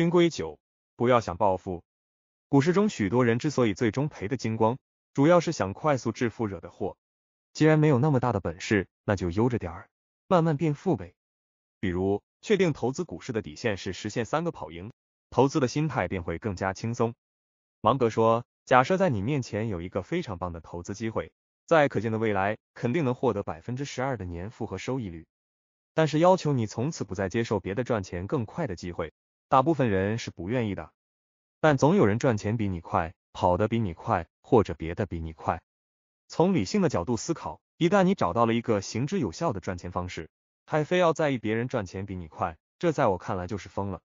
君归酒，不要想暴富。股市中，许多人之所以最终赔得精光，主要是想快速致富惹的祸。既然没有那么大的本事，那就悠着点儿，慢慢变富呗。比如，确定投资股市的底线是实现三个跑赢，投资的心态便会更加轻松。芒格说，假设在你面前有一个非常棒的投资机会，在可见的未来肯定能获得百分之十二的年复合收益率，但是要求你从此不再接受别的赚钱更快的机会。大部分人是不愿意的，但总有人赚钱比你快，跑得比你快，或者别的比你快。从理性的角度思考，一旦你找到了一个行之有效的赚钱方式，还非要在意别人赚钱比你快，这在我看来就是疯了。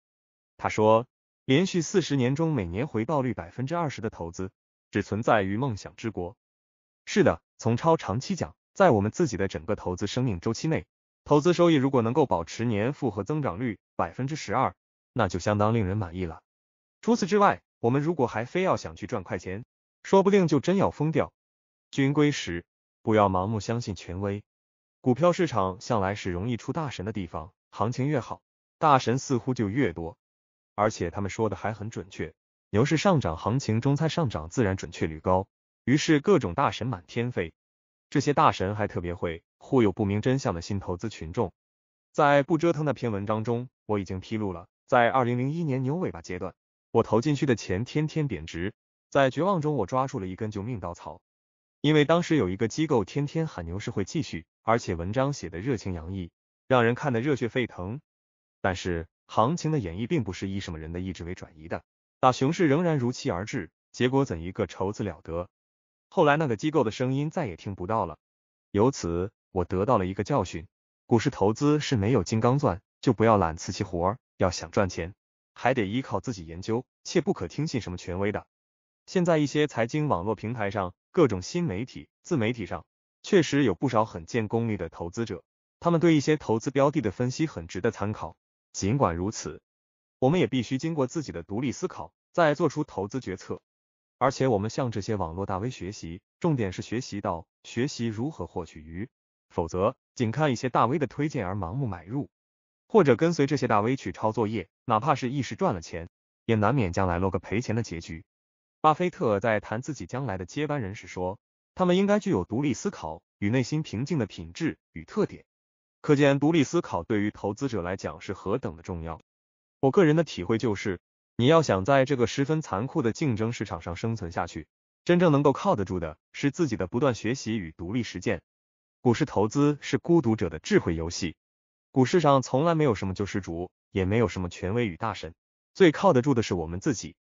他说，连续四十年中每年回报率百分之二十的投资，只存在于梦想之国。是的，从超长期讲，在我们自己的整个投资生命周期内，投资收益如果能够保持年复合增长率百分之十二。那就相当令人满意了。除此之外，我们如果还非要想去赚快钱，说不定就真要疯掉。军规十，不要盲目相信权威。股票市场向来是容易出大神的地方，行情越好，大神似乎就越多。而且他们说的还很准确。牛市上涨行情中，餐上涨自然准确率高，于是各种大神满天飞。这些大神还特别会忽悠不明真相的新投资群众。在不折腾那篇文章中，我已经披露了。在二零零一年牛尾巴阶段，我投进去的钱天天贬值。在绝望中，我抓住了一根救命稻草，因为当时有一个机构天天喊牛市会继续，而且文章写得热情洋溢，让人看得热血沸腾。但是，行情的演绎并不是以什么人的意志为转移的，大熊市仍然如期而至。结果怎一个愁字了得？后来那个机构的声音再也听不到了。由此，我得到了一个教训：股市投资是没有金刚钻就不要揽瓷器活儿。要想赚钱，还得依靠自己研究，切不可听信什么权威的。现在一些财经网络平台上，各种新媒体、自媒体上，确实有不少很见功力的投资者，他们对一些投资标的的分析很值得参考。尽管如此，我们也必须经过自己的独立思考，再做出投资决策。而且我们向这些网络大 V 学习，重点是学习到学习如何获取鱼，否则仅看一些大 V 的推荐而盲目买入。或者跟随这些大 V 去抄作业，哪怕是一时赚了钱，也难免将来落个赔钱的结局。巴菲特在谈自己将来的接班人时说，他们应该具有独立思考与内心平静的品质与特点。可见，独立思考对于投资者来讲是何等的重要。我个人的体会就是，你要想在这个十分残酷的竞争市场上生存下去，真正能够靠得住的是自己的不断学习与独立实践。股市投资是孤独者的智慧游戏。股市上从来没有什么救世主，也没有什么权威与大神，最靠得住的是我们自己。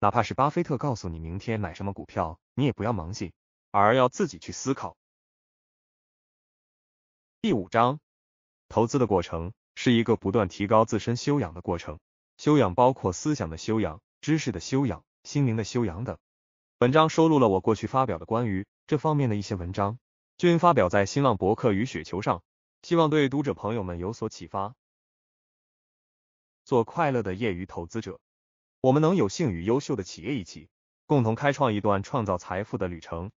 哪怕是巴菲特告诉你明天买什么股票，你也不要盲信，而要自己去思考。第五章，投资的过程是一个不断提高自身修养的过程，修养包括思想的修养、知识的修养、心灵的修养等。本章收录了我过去发表的关于这方面的一些文章，均发表在新浪博客与雪球上。希望对读者朋友们有所启发，做快乐的业余投资者。我们能有幸与优秀的企业一起，共同开创一段创造财富的旅程。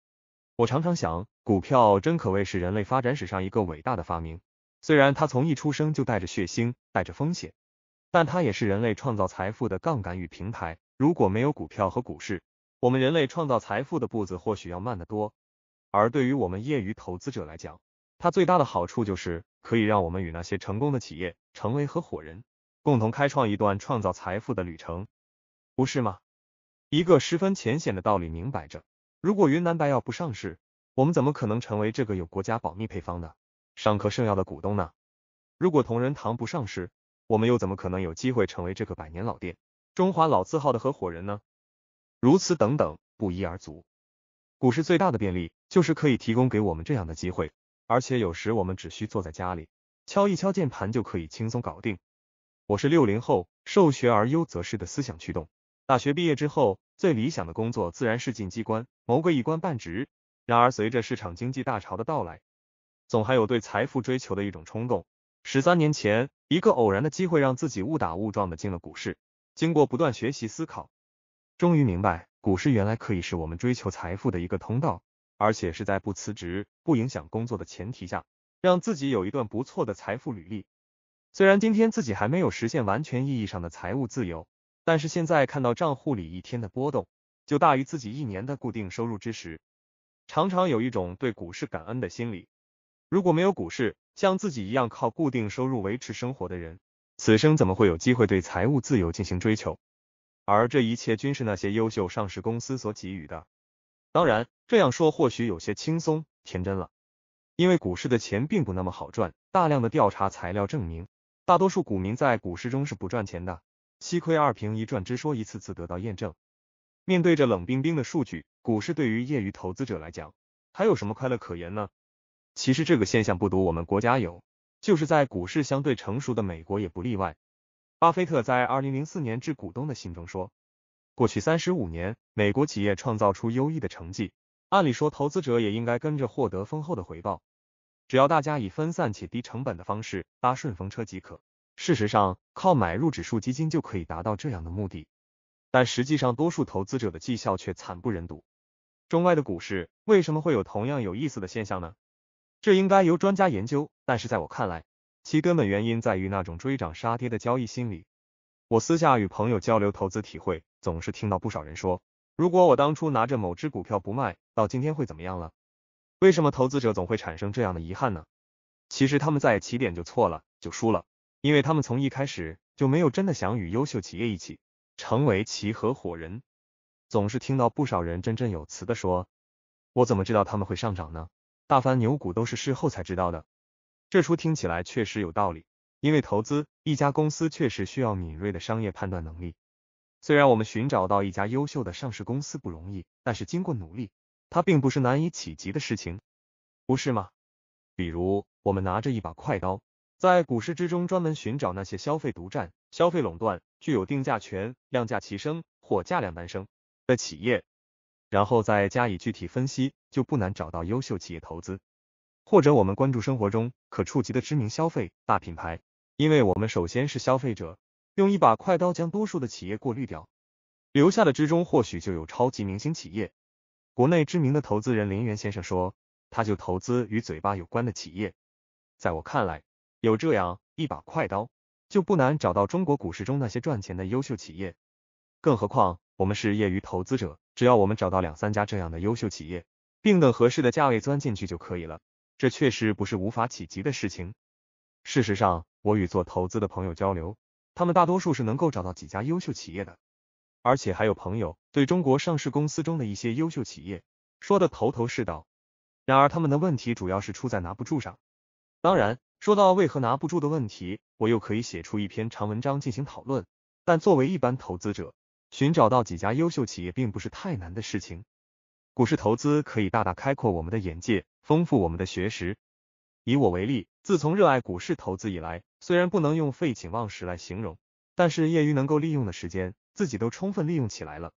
我常常想，股票真可谓是人类发展史上一个伟大的发明。虽然它从一出生就带着血腥，带着风险，但它也是人类创造财富的杠杆与平台。如果没有股票和股市，我们人类创造财富的步子或许要慢得多。而对于我们业余投资者来讲，它最大的好处就是可以让我们与那些成功的企业成为合伙人，共同开创一段创造财富的旅程，不是吗？一个十分浅显的道理，明摆着。如果云南白药不上市，我们怎么可能成为这个有国家保密配方的上科圣药的股东呢？如果同仁堂不上市，我们又怎么可能有机会成为这个百年老店、中华老字号的合伙人呢？如此等等，不一而足。股市最大的便利，就是可以提供给我们这样的机会。而且有时我们只需坐在家里，敲一敲键盘就可以轻松搞定。我是六零后，受学而优则仕的思想驱动。大学毕业之后，最理想的工作自然是进机关，谋个一官半职。然而随着市场经济大潮的到来，总还有对财富追求的一种冲动。十三年前，一个偶然的机会让自己误打误撞的进了股市。经过不断学习思考，终于明白股市原来可以是我们追求财富的一个通道。而且是在不辞职、不影响工作的前提下，让自己有一段不错的财富履历。虽然今天自己还没有实现完全意义上的财务自由，但是现在看到账户里一天的波动就大于自己一年的固定收入之时，常常有一种对股市感恩的心理。如果没有股市，像自己一样靠固定收入维持生活的人，此生怎么会有机会对财务自由进行追求？而这一切均是那些优秀上市公司所给予的。当然，这样说或许有些轻松天真了，因为股市的钱并不那么好赚。大量的调查材料证明，大多数股民在股市中是不赚钱的，七亏二平一赚之说一次次得到验证。面对着冷冰冰的数据，股市对于业余投资者来讲，还有什么快乐可言呢？其实这个现象不独我们国家有，就是在股市相对成熟的美国也不例外。巴菲特在二零零四年致股东的信中说。过去三十五年，美国企业创造出优异的成绩，按理说投资者也应该跟着获得丰厚的回报。只要大家以分散且低成本的方式搭顺风车即可。事实上，靠买入指数基金就可以达到这样的目的。但实际上，多数投资者的绩效却惨不忍睹。中外的股市为什么会有同样有意思的现象呢？这应该由专家研究。但是在我看来，其根本原因在于那种追涨杀跌的交易心理。我私下与朋友交流投资体会。总是听到不少人说，如果我当初拿着某只股票不卖，到今天会怎么样了？为什么投资者总会产生这样的遗憾呢？其实他们在起点就错了，就输了，因为他们从一开始就没有真的想与优秀企业一起成为其合伙人。总是听到不少人振振有词的说，我怎么知道他们会上涨呢？大凡牛股都是事后才知道的，这出听起来确实有道理，因为投资一家公司确实需要敏锐的商业判断能力。虽然我们寻找到一家优秀的上市公司不容易，但是经过努力，它并不是难以企及的事情，不是吗？比如，我们拿着一把快刀，在股市之中专门寻找那些消费独占、消费垄断、具有定价权、量价齐升或价量单升的企业，然后再加以具体分析，就不难找到优秀企业投资。或者，我们关注生活中可触及的知名消费大品牌，因为我们首先是消费者。用一把快刀将多数的企业过滤掉，留下的之中或许就有超级明星企业。国内知名的投资人林源先生说，他就投资与嘴巴有关的企业。在我看来，有这样一把快刀，就不难找到中国股市中那些赚钱的优秀企业。更何况，我们是业余投资者，只要我们找到两三家这样的优秀企业，并等合适的价位钻进去就可以了。这确实不是无法企及的事情。事实上，我与做投资的朋友交流。他们大多数是能够找到几家优秀企业的，而且还有朋友对中国上市公司中的一些优秀企业说的头头是道。然而，他们的问题主要是出在拿不住上。当然，说到为何拿不住的问题，我又可以写出一篇长文章进行讨论。但作为一般投资者，寻找到几家优秀企业并不是太难的事情。股市投资可以大大开阔我们的眼界，丰富我们的学识。以我为例。自从热爱股市投资以来，虽然不能用废寝忘食来形容，但是业余能够利用的时间，自己都充分利用起来了。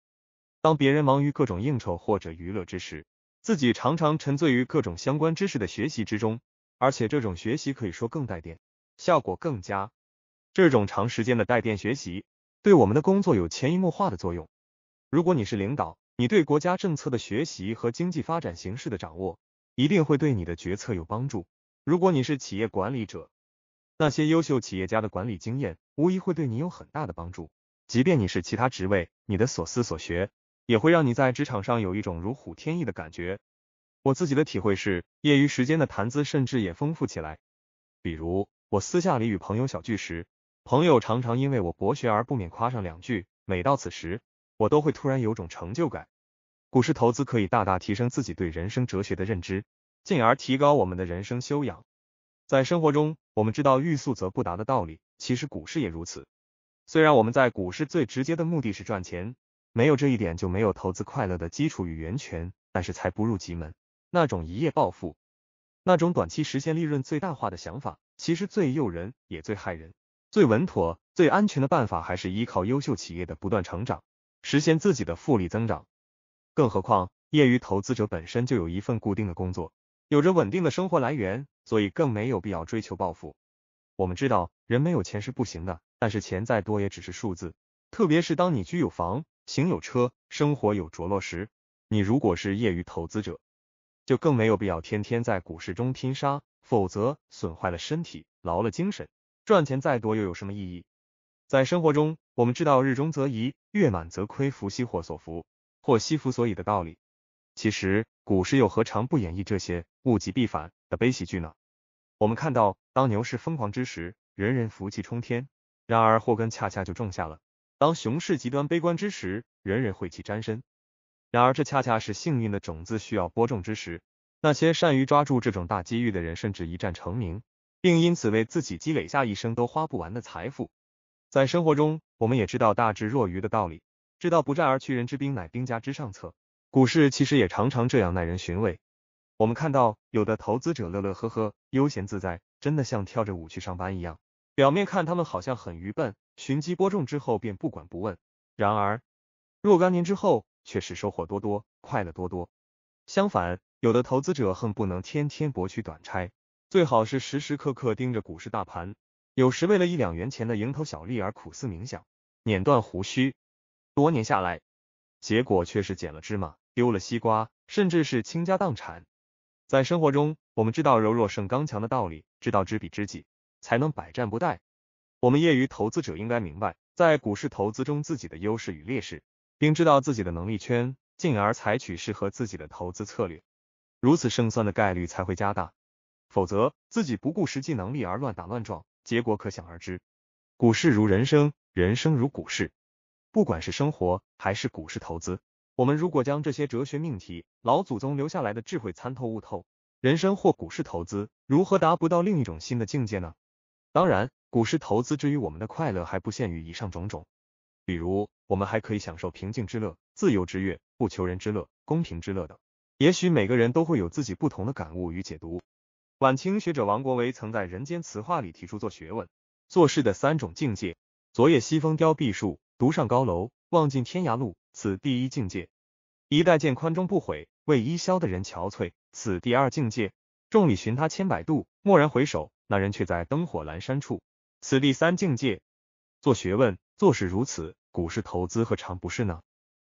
当别人忙于各种应酬或者娱乐之时，自己常常沉醉于各种相关知识的学习之中，而且这种学习可以说更带电，效果更佳。这种长时间的带电学习，对我们的工作有潜移默化的作用。如果你是领导，你对国家政策的学习和经济发展形势的掌握，一定会对你的决策有帮助。如果你是企业管理者，那些优秀企业家的管理经验无疑会对你有很大的帮助。即便你是其他职位，你的所思所学也会让你在职场上有一种如虎添翼的感觉。我自己的体会是，业余时间的谈资甚至也丰富起来。比如，我私下里与朋友小聚时，朋友常常因为我博学而不免夸上两句。每到此时，我都会突然有种成就感。股市投资可以大大提升自己对人生哲学的认知。进而提高我们的人生修养。在生活中，我们知道“欲速则不达”的道理，其实股市也如此。虽然我们在股市最直接的目的是赚钱，没有这一点就没有投资快乐的基础与源泉。但是财不入急门，那种一夜暴富、那种短期实现利润最大化的想法，其实最诱人也最害人。最稳妥、最安全的办法还是依靠优秀企业的不断成长，实现自己的复利增长。更何况，业余投资者本身就有一份固定的工作。有着稳定的生活来源，所以更没有必要追求暴富。我们知道，人没有钱是不行的，但是钱再多也只是数字。特别是当你居有房、行有车、生活有着落时，你如果是业余投资者，就更没有必要天天在股市中拼杀，否则损坏了身体、劳了精神，赚钱再多又有什么意义？在生活中，我们知道日中则移，月满则亏，福兮祸所福，祸兮福所以的道理。其实，股市又何尝不演绎这些物极必反的悲喜剧呢？我们看到，当牛市疯狂之时，人人福气冲天；然而祸根恰恰就种下了。当熊市极端悲观之时，人人晦气沾身；然而这恰恰是幸运的种子需要播种之时。那些善于抓住这种大机遇的人，甚至一战成名，并因此为自己积累下一生都花不完的财富。在生活中，我们也知道大智若愚的道理，知道不战而屈人之兵乃兵家之上策。股市其实也常常这样耐人寻味。我们看到，有的投资者乐乐呵呵、悠闲自在，真的像跳着舞去上班一样。表面看他们好像很愚笨，寻机播种之后便不管不问。然而，若干年之后，却是收获多多，快乐多多。相反，有的投资者恨不能天天博取短差，最好是时时刻刻盯着股市大盘，有时为了一两元钱的蝇头小利而苦思冥想、捻断胡须。多年下来，结果却是捡了芝麻。丢了西瓜，甚至是倾家荡产。在生活中，我们知道柔弱胜刚强的道理，知道知彼知己才能百战不殆。我们业余投资者应该明白，在股市投资中自己的优势与劣势，并知道自己的能力圈，进而采取适合自己的投资策略，如此胜算的概率才会加大。否则，自己不顾实际能力而乱打乱撞，结果可想而知。股市如人生，人生如股市，不管是生活还是股市投资。我们如果将这些哲学命题、老祖宗留下来的智慧参透悟透，人生或股市投资如何达不到另一种新的境界呢？当然，股市投资之于我们的快乐还不限于以上种种，比如我们还可以享受平静之乐、自由之乐、不求人之乐、公平之乐等。也许每个人都会有自己不同的感悟与解读。晚清学者王国维曾在《人间词话》里提出做学问、做事的三种境界：“昨夜西风凋碧树，独上高楼。”望尽天涯路，此第一境界；一代见宽中不悔，为一消的人憔悴，此第二境界；众里寻他千百度，蓦然回首，那人却在灯火阑珊处，此第三境界。做学问、做事如此，股市投资何尝不是呢？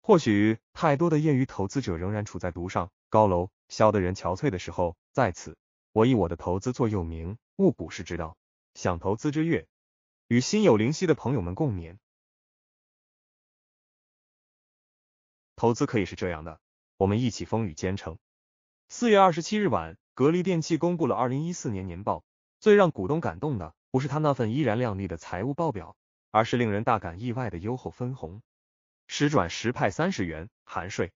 或许太多的业余投资者仍然处在独上高楼，消的人憔悴的时候。在此，我以我的投资座右铭悟股市之道，享投资之乐，与心有灵犀的朋友们共勉。投资可以是这样的，我们一起风雨兼程。四月二十七日晚，格力电器公布了二零一四年年报。最让股东感动的不是他那份依然靓丽的财务报表，而是令人大感意外的优厚分红，十转十派三十元，含税。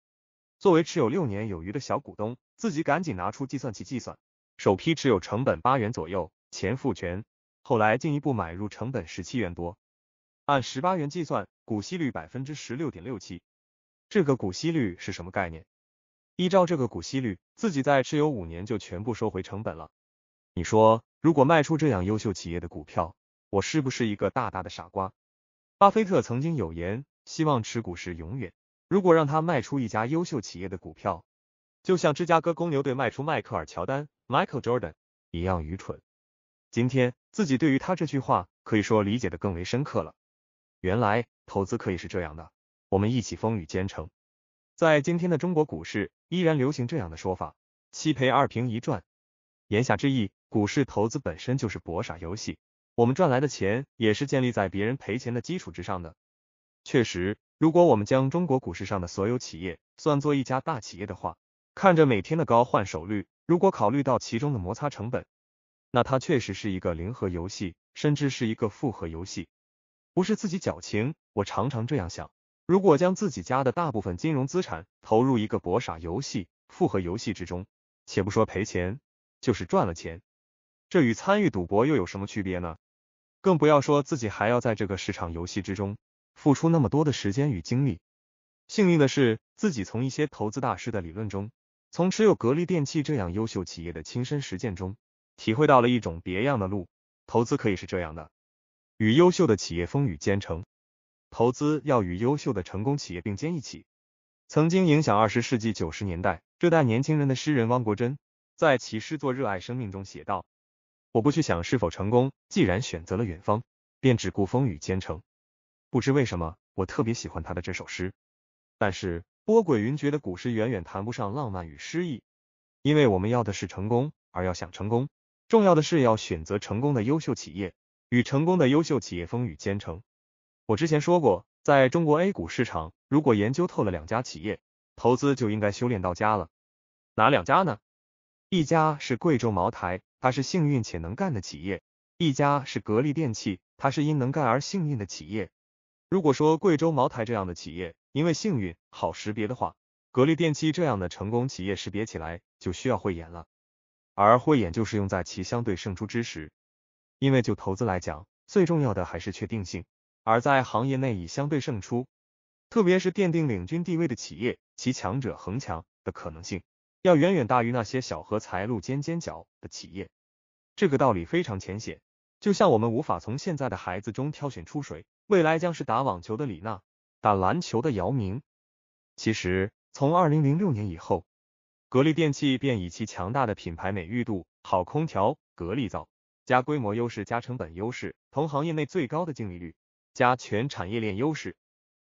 作为持有六年有余的小股东，自己赶紧拿出计算器计算，首批持有成本八元左右，前付权，后来进一步买入成本十七元多，按十八元计算，股息率百分之十六点六七。这个股息率是什么概念？依照这个股息率，自己在持有五年就全部收回成本了。你说，如果卖出这样优秀企业的股票，我是不是一个大大的傻瓜？巴菲特曾经有言，希望持股是永远。如果让他卖出一家优秀企业的股票，就像芝加哥公牛队卖出迈克尔乔丹 Michael Jordan 一样愚蠢。今天，自己对于他这句话可以说理解的更为深刻了。原来，投资可以是这样的。我们一起风雨兼程，在今天的中国股市依然流行这样的说法：七赔二平一赚。言下之意，股市投资本身就是博傻游戏，我们赚来的钱也是建立在别人赔钱的基础之上的。确实，如果我们将中国股市上的所有企业算作一家大企业的话，看着每天的高换手率，如果考虑到其中的摩擦成本，那它确实是一个零和游戏，甚至是一个复合游戏。不是自己矫情，我常常这样想。如果将自己家的大部分金融资产投入一个博傻游戏、复合游戏之中，且不说赔钱，就是赚了钱，这与参与赌博又有什么区别呢？更不要说自己还要在这个市场游戏之中付出那么多的时间与精力。幸运的是，自己从一些投资大师的理论中，从持有格力电器这样优秀企业的亲身实践中，体会到了一种别样的路：投资可以是这样的，与优秀的企业风雨兼程。投资要与优秀的成功企业并肩一起。曾经影响二十世纪九十年代这代年轻人的诗人汪国真，在其诗作《热爱生命》中写道：“我不去想是否成功，既然选择了远方，便只顾风雨兼程。”不知为什么，我特别喜欢他的这首诗。但是波诡云谲的股市远远谈不上浪漫与诗意，因为我们要的是成功，而要想成功，重要的是要选择成功的优秀企业，与成功的优秀企业风雨兼程。我之前说过，在中国 A 股市场，如果研究透了两家企业，投资就应该修炼到家了。哪两家呢？一家是贵州茅台，它是幸运且能干的企业；一家是格力电器，它是因能干而幸运的企业。如果说贵州茅台这样的企业因为幸运好识别的话，格力电器这样的成功企业识别起来就需要慧眼了。而慧眼就是用在其相对胜出之时，因为就投资来讲，最重要的还是确定性。而在行业内已相对胜出，特别是奠定领军地位的企业，其强者恒强的可能性要远远大于那些小荷才露尖尖角的企业。这个道理非常浅显，就像我们无法从现在的孩子中挑选出谁未来将是打网球的李娜，打篮球的姚明。其实从二零零六年以后，格力电器便以其强大的品牌美誉度、好空调、格力灶加规模优势加成本优势，同行业内最高的净利率。加全产业链优势，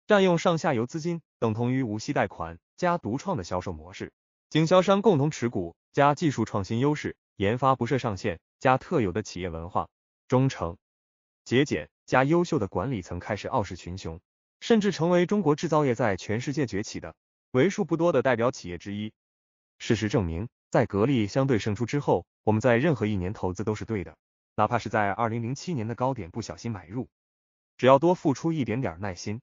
占用上下游资金等同于无息贷款；加独创的销售模式，经销商共同持股；加技术创新优势，研发不设上限；加特有的企业文化，忠诚、节俭；加优秀的管理层开始傲视群雄，甚至成为中国制造业在全世界崛起的为数不多的代表企业之一。事实证明，在格力相对胜出之后，我们在任何一年投资都是对的，哪怕是在二零零七年的高点不小心买入。只要多付出一点点耐心，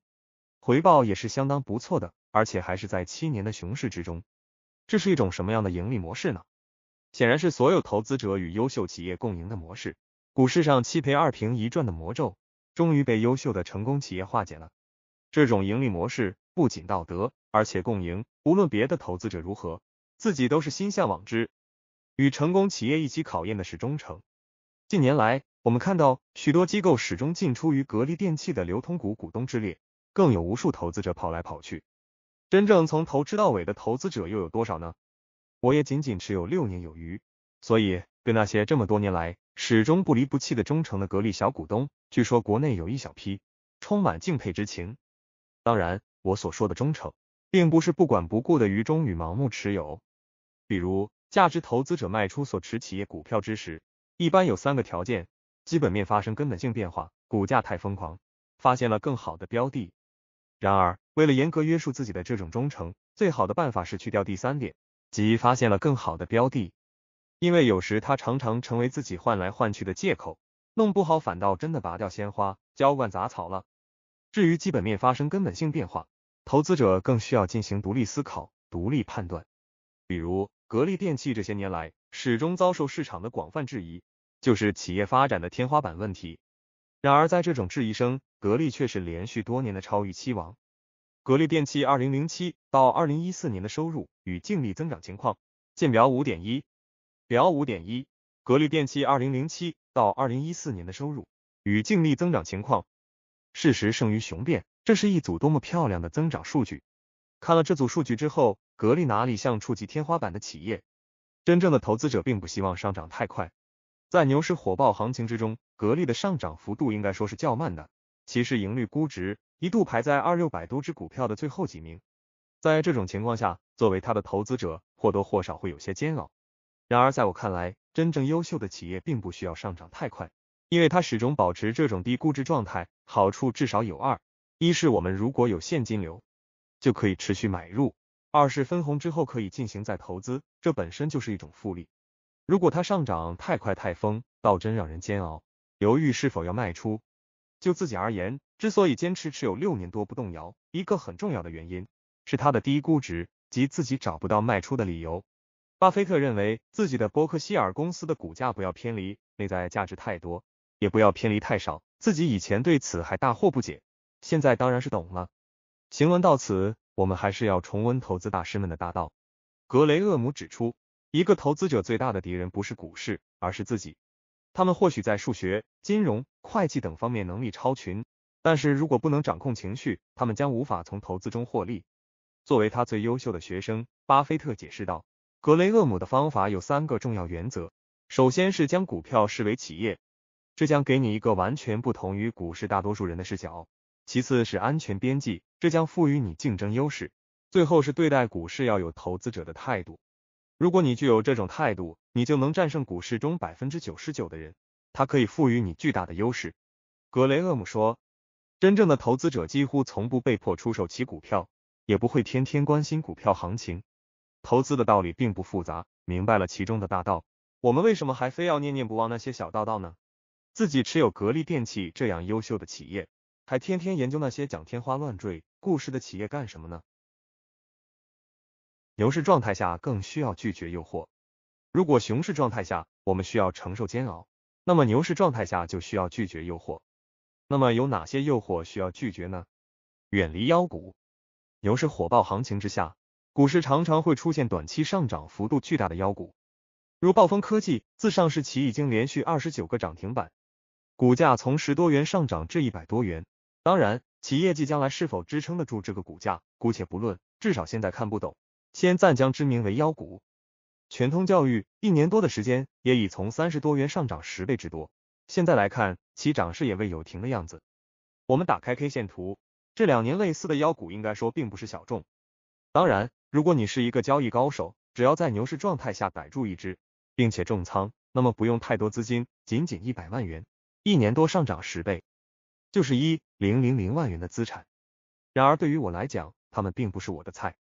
回报也是相当不错的，而且还是在七年的熊市之中。这是一种什么样的盈利模式呢？显然是所有投资者与优秀企业共赢的模式。股市上七赔二平一赚的魔咒，终于被优秀的成功企业化解了。这种盈利模式不仅道德，而且共赢。无论别的投资者如何，自己都是心向往之。与成功企业一起考验的是忠诚。近年来。我们看到许多机构始终进出于格力电器的流通股股东之列，更有无数投资者跑来跑去，真正从头知到尾的投资者又有多少呢？我也仅仅持有六年有余，所以对那些这么多年来始终不离不弃的忠诚的格力小股东，据说国内有一小批充满敬佩之情。当然，我所说的忠诚，并不是不管不顾的愚忠与盲目持有。比如价值投资者卖出所持企业股票之时，一般有三个条件。基本面发生根本性变化，股价太疯狂，发现了更好的标的。然而，为了严格约束自己的这种忠诚，最好的办法是去掉第三点，即发现了更好的标的，因为有时它常常成为自己换来换去的借口，弄不好反倒真的拔掉鲜花，浇灌杂草了。至于基本面发生根本性变化，投资者更需要进行独立思考、独立判断。比如，格力电器这些年来始终遭受市场的广泛质疑。就是企业发展的天花板问题。然而，在这种质疑声，格力却是连续多年的超预期王。格力电器2007到2014年的收入与净利增长情况见表5.1。表5.1格力电器2007到2014年的收入与净利增长情况。事实胜于雄辩，这是一组多么漂亮的增长数据。看了这组数据之后，格力哪里像触及天花板的企业？真正的投资者并不希望上涨太快。在牛市火爆行情之中，格力的上涨幅度应该说是较慢的。其市盈率、估值一度排在二六百多只股票的最后几名。在这种情况下，作为它的投资者，或多或少会有些煎熬。然而，在我看来，真正优秀的企业并不需要上涨太快，因为它始终保持这种低估值状态，好处至少有二：一是我们如果有现金流，就可以持续买入；二是分红之后可以进行再投资，这本身就是一种复利。如果它上涨太快太疯，倒真让人煎熬，犹豫是否要卖出。就自己而言，之所以坚持持有六年多不动摇，一个很重要的原因是它的低估值及自己找不到卖出的理由。巴菲特认为自己的伯克希尔公司的股价不要偏离内在价值太多，也不要偏离太少。自己以前对此还大惑不解，现在当然是懂了。行文到此，我们还是要重温投资大师们的大道。格雷厄姆指出。一个投资者最大的敌人不是股市，而是自己。他们或许在数学、金融、会计等方面能力超群，但是如果不能掌控情绪，他们将无法从投资中获利。作为他最优秀的学生，巴菲特解释道：“格雷厄姆的方法有三个重要原则：首先是将股票视为企业，这将给你一个完全不同于股市大多数人的视角；其次是安全边际，这将赋予你竞争优势；最后是对待股市要有投资者的态度。”如果你具有这种态度，你就能战胜股市中百分之九十九的人，它可以赋予你巨大的优势。格雷厄姆说，真正的投资者几乎从不被迫出售其股票，也不会天天关心股票行情。投资的道理并不复杂，明白了其中的大道，我们为什么还非要念念不忘那些小道道呢？自己持有格力电器这样优秀的企业，还天天研究那些讲天花乱坠故事的企业干什么呢？牛市状态下更需要拒绝诱惑。如果熊市状态下我们需要承受煎熬，那么牛市状态下就需要拒绝诱惑。那么有哪些诱惑需要拒绝呢？远离妖股。牛市火爆行情之下，股市常常会出现短期上涨幅度巨大的妖股，如暴风科技，自上市起已经连续二十九个涨停板，股价从十多元上涨至一百多元。当然，其业绩将来是否支撑得住这个股价，姑且不论，至少现在看不懂。先暂将之名为妖股，全通教育一年多的时间也已从三十多元上涨十倍之多，现在来看其涨势也未有停的样子。我们打开 K 线图，这两年类似的妖股应该说并不是小众。当然，如果你是一个交易高手，只要在牛市状态下逮住一只，并且重仓，那么不用太多资金，仅仅一百万元，一年多上涨十倍，就是一零零零万元的资产。然而对于我来讲，他们并不是我的菜。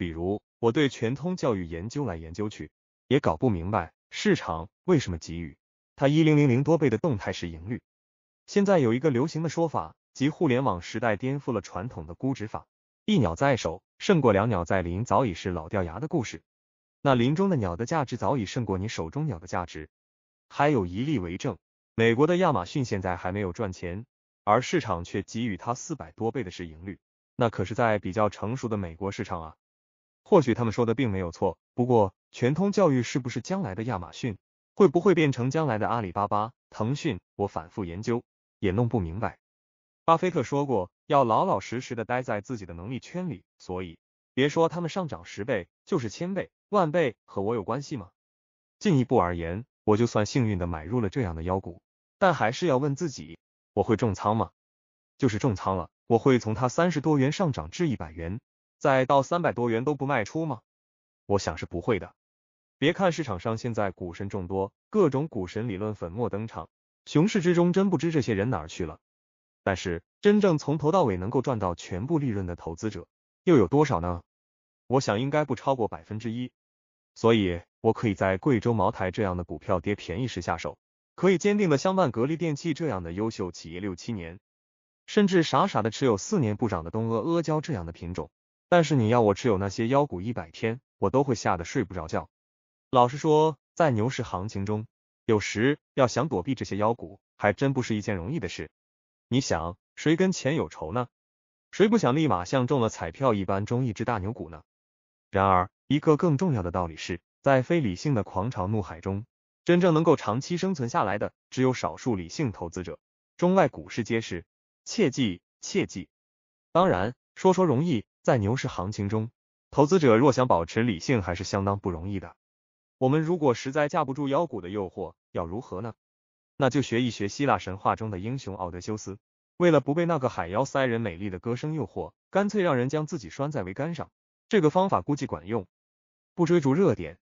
比如我对全通教育研究来研究去，也搞不明白市场为什么给予它一零零零多倍的动态市盈率。现在有一个流行的说法，即互联网时代颠覆了传统的估值法。一鸟在手胜过两鸟在林早已是老掉牙的故事。那林中的鸟的价值早已胜过你手中鸟的价值。还有一例为证，美国的亚马逊现在还没有赚钱，而市场却给予它四百多倍的市盈率。那可是在比较成熟的美国市场啊。或许他们说的并没有错，不过全通教育是不是将来的亚马逊，会不会变成将来的阿里巴巴、腾讯？我反复研究也弄不明白。巴菲特说过，要老老实实的待在自己的能力圈里，所以别说他们上涨十倍，就是千倍、万倍，和我有关系吗？进一步而言，我就算幸运的买入了这样的妖股，但还是要问自己，我会重仓吗？就是重仓了，我会从它三十多元上涨至一百元？再到三百多元都不卖出吗？我想是不会的。别看市场上现在股神众多，各种股神理论粉墨登场，熊市之中真不知这些人哪去了。但是真正从头到尾能够赚到全部利润的投资者又有多少呢？我想应该不超过百分之一。所以我可以在贵州茅台这样的股票跌便宜时下手，可以坚定的相伴格力电器这样的优秀企业六七年，甚至傻傻的持有四年不涨的东阿阿胶这样的品种。但是你要我持有那些妖股一百天，我都会吓得睡不着觉。老实说，在牛市行情中，有时要想躲避这些妖股，还真不是一件容易的事。你想，谁跟钱有仇呢？谁不想立马像中了彩票一般中一只大牛股呢？然而，一个更重要的道理是，在非理性的狂潮怒海中，真正能够长期生存下来的，只有少数理性投资者。中外股市皆是，切记切记。当然，说说容易。在牛市行情中，投资者若想保持理性，还是相当不容易的。我们如果实在架不住妖股的诱惑，要如何呢？那就学一学希腊神话中的英雄奥德修斯，为了不被那个海妖塞人美丽的歌声诱惑，干脆让人将自己拴在桅杆上，这个方法估计管用。不追逐热点，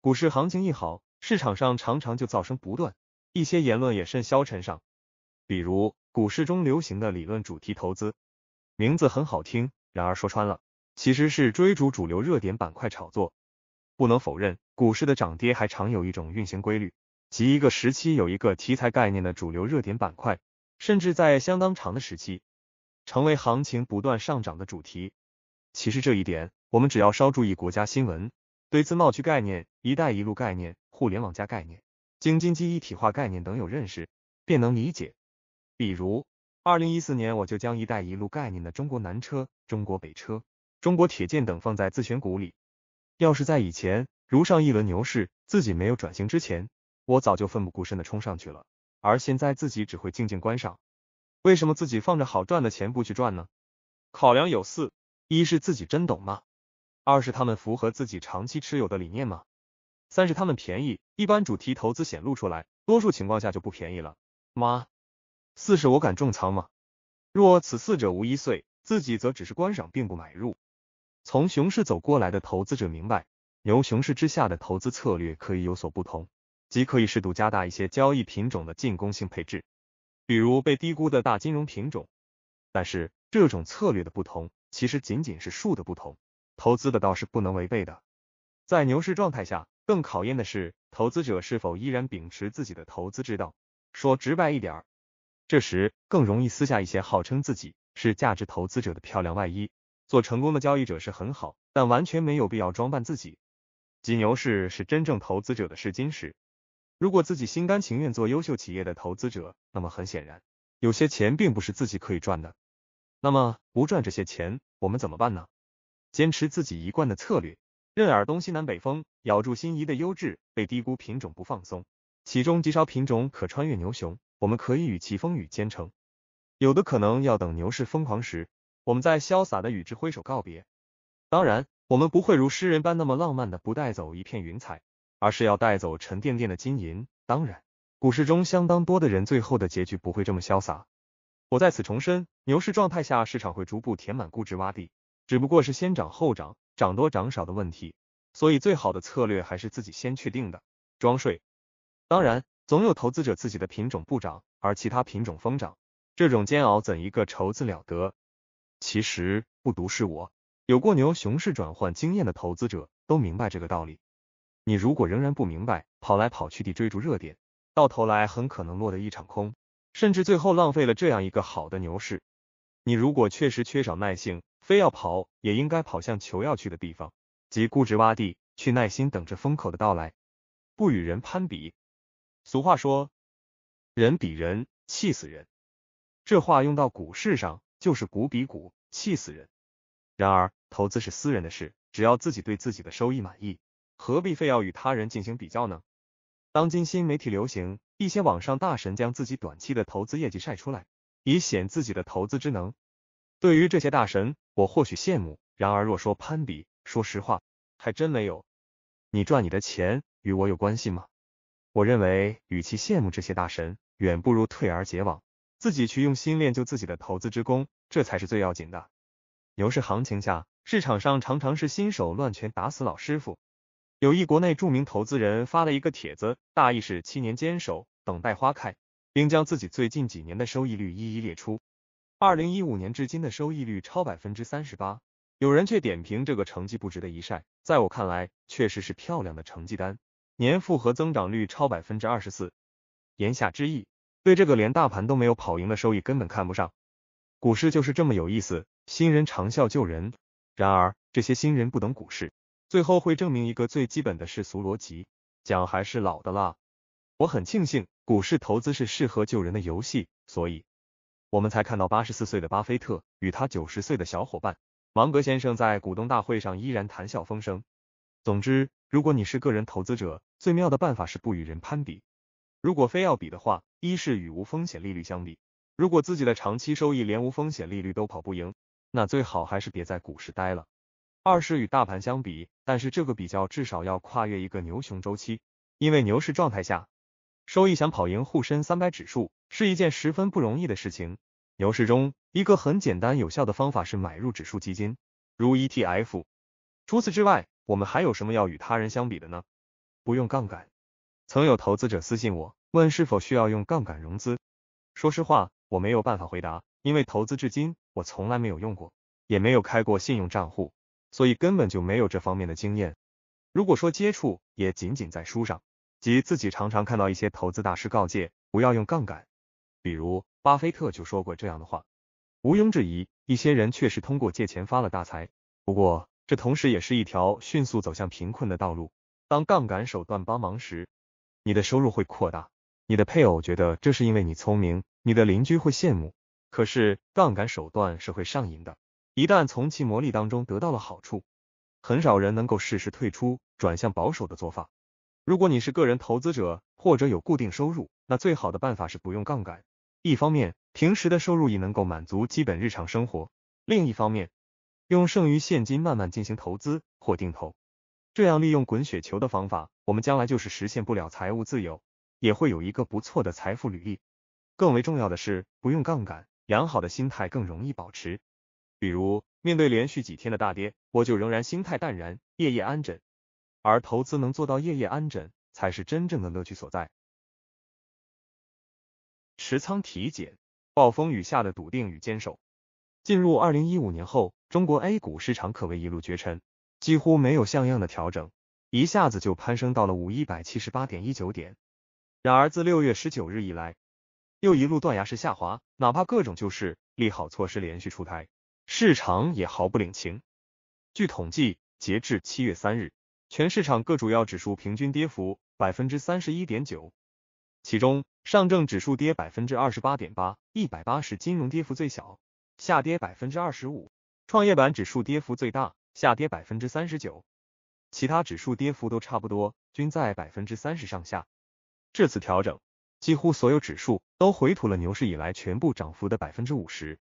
股市行情一好，市场上常常就噪声不断，一些言论也甚消沉上。比如股市中流行的理论主题投资，名字很好听。然而说穿了，其实是追逐主流热点板块炒作。不能否认，股市的涨跌还常有一种运行规律，即一个时期有一个题材概念的主流热点板块，甚至在相当长的时期，成为行情不断上涨的主题。其实这一点，我们只要稍注意国家新闻，对自贸区概念、一带一路概念、互联网加概念、京津冀一体化概念等有认识，便能理解。比如，二零一四年，我就将“一带一路”概念的中国南车、中国北车、中国铁建等放在自选股里。要是在以前，如上一轮牛市自己没有转型之前，我早就奋不顾身的冲上去了。而现在自己只会静静观赏。为什么自己放着好赚的钱不去赚呢？考量有四：一是自己真懂吗？二是他们符合自己长期持有的理念吗？三是他们便宜？一般主题投资显露出来，多数情况下就不便宜了。妈！四是我敢重仓吗？若此四者无一岁，自己则只是观赏，并不买入。从熊市走过来的投资者明白，牛熊市之下的投资策略可以有所不同，即可以适度加大一些交易品种的进攻性配置，比如被低估的大金融品种。但是这种策略的不同，其实仅仅是数的不同，投资的倒是不能违背的。在牛市状态下，更考验的是投资者是否依然秉持自己的投资之道。说直白一点。这时更容易撕下一些号称自己是价值投资者的漂亮外衣。做成功的交易者是很好，但完全没有必要装扮自己。金牛市是真正投资者的试金石。如果自己心甘情愿做优秀企业的投资者，那么很显然，有些钱并不是自己可以赚的。那么不赚这些钱，我们怎么办呢？坚持自己一贯的策略，任尔东西南北风，咬住心仪的优质被低估品种不放松，其中极少品种可穿越牛熊。我们可以与其风雨兼程，有的可能要等牛市疯狂时，我们再潇洒的与之挥手告别。当然，我们不会如诗人般那么浪漫的不带走一片云彩，而是要带走沉甸甸的金银。当然，股市中相当多的人最后的结局不会这么潇洒。我在此重申，牛市状态下市场会逐步填满估值洼地，只不过是先涨后涨，涨多涨少的问题。所以，最好的策略还是自己先确定的装睡。当然。总有投资者自己的品种不涨，而其他品种疯涨，这种煎熬怎一个愁字了得？其实不独是我，有过牛熊市转换经验的投资者都明白这个道理。你如果仍然不明白，跑来跑去地追逐热点，到头来很可能落得一场空，甚至最后浪费了这样一个好的牛市。你如果确实缺少耐性，非要跑，也应该跑向求要去的地方，即估值洼地，去耐心等着风口的到来，不与人攀比。俗话说，人比人气死人，这话用到股市上就是股比股气死人。然而，投资是私人的事，只要自己对自己的收益满意，何必非要与他人进行比较呢？当今新媒体流行，一些网上大神将自己短期的投资业绩晒出来，以显自己的投资之能。对于这些大神，我或许羡慕，然而若说攀比，说实话，还真没有。你赚你的钱，与我有关系吗？我认为，与其羡慕这些大神，远不如退而结网，自己去用心练就自己的投资之功，这才是最要紧的。牛市行情下，市场上常常是新手乱拳打死老师傅。有一国内著名投资人发了一个帖子，大意是七年坚守，等待花开，并将自己最近几年的收益率一一列出。二零一五年至今的收益率超百分之三十八，有人却点评这个成绩不值得一晒。在我看来，确实是漂亮的成绩单。年复合增长率超百分之二十四，言下之意，对这个连大盘都没有跑赢的收益根本看不上。股市就是这么有意思，新人长笑救人，然而这些新人不懂股市，最后会证明一个最基本的世俗逻辑：讲还是老的辣。我很庆幸，股市投资是适合救人的游戏，所以我们才看到八十四岁的巴菲特与他九十岁的小伙伴芒格先生在股东大会上依然谈笑风生。总之，如果你是个人投资者，最妙的办法是不与人攀比，如果非要比的话，一是与无风险利率相比，如果自己的长期收益连无风险利率都跑不赢，那最好还是别在股市待了；二是与大盘相比，但是这个比较至少要跨越一个牛熊周期，因为牛市状态下，收益想跑赢沪深三百指数是一件十分不容易的事情。牛市中，一个很简单有效的方法是买入指数基金，如 ETF。除此之外，我们还有什么要与他人相比的呢？不用杠杆。曾有投资者私信我，问是否需要用杠杆融资。说实话，我没有办法回答，因为投资至今我从来没有用过，也没有开过信用账户，所以根本就没有这方面的经验。如果说接触，也仅仅在书上，即自己常常看到一些投资大师告诫不要用杠杆，比如巴菲特就说过这样的话。毋庸置疑，一些人确实通过借钱发了大财，不过这同时也是一条迅速走向贫困的道路。当杠杆手段帮忙时，你的收入会扩大。你的配偶觉得这是因为你聪明，你的邻居会羡慕。可是杠杆手段是会上瘾的，一旦从其魔力当中得到了好处，很少人能够适时退出，转向保守的做法。如果你是个人投资者或者有固定收入，那最好的办法是不用杠杆。一方面，平时的收入已能够满足基本日常生活；另一方面，用剩余现金慢慢进行投资或定投。这样利用滚雪球的方法，我们将来就是实现不了财务自由，也会有一个不错的财富履历。更为重要的是，不用杠杆，良好的心态更容易保持。比如，面对连续几天的大跌，我就仍然心态淡然，夜夜安枕。而投资能做到夜夜安枕，才是真正的乐趣所在。持仓体检，暴风雨下的笃定与坚守。进入二零一五年后，中国 A 股市场可谓一路绝尘。几乎没有像样的调整，一下子就攀升到了五一百七十八点一九点。然而自六月十九日以来，又一路断崖式下滑，哪怕各种救市利好措施连续出台，市场也毫不领情。据统计，截至七月三日，全市场各主要指数平均跌幅百分之三十一点九，其中上证指数跌百分之二十八点八，一百八十金融跌幅最小，下跌百分之二十五，创业板指数跌幅最大。下跌百分之三十九，其他指数跌幅都差不多，均在百分之三十上下。这次调整，几乎所有指数都回吐了牛市以来全部涨幅的百分之五十。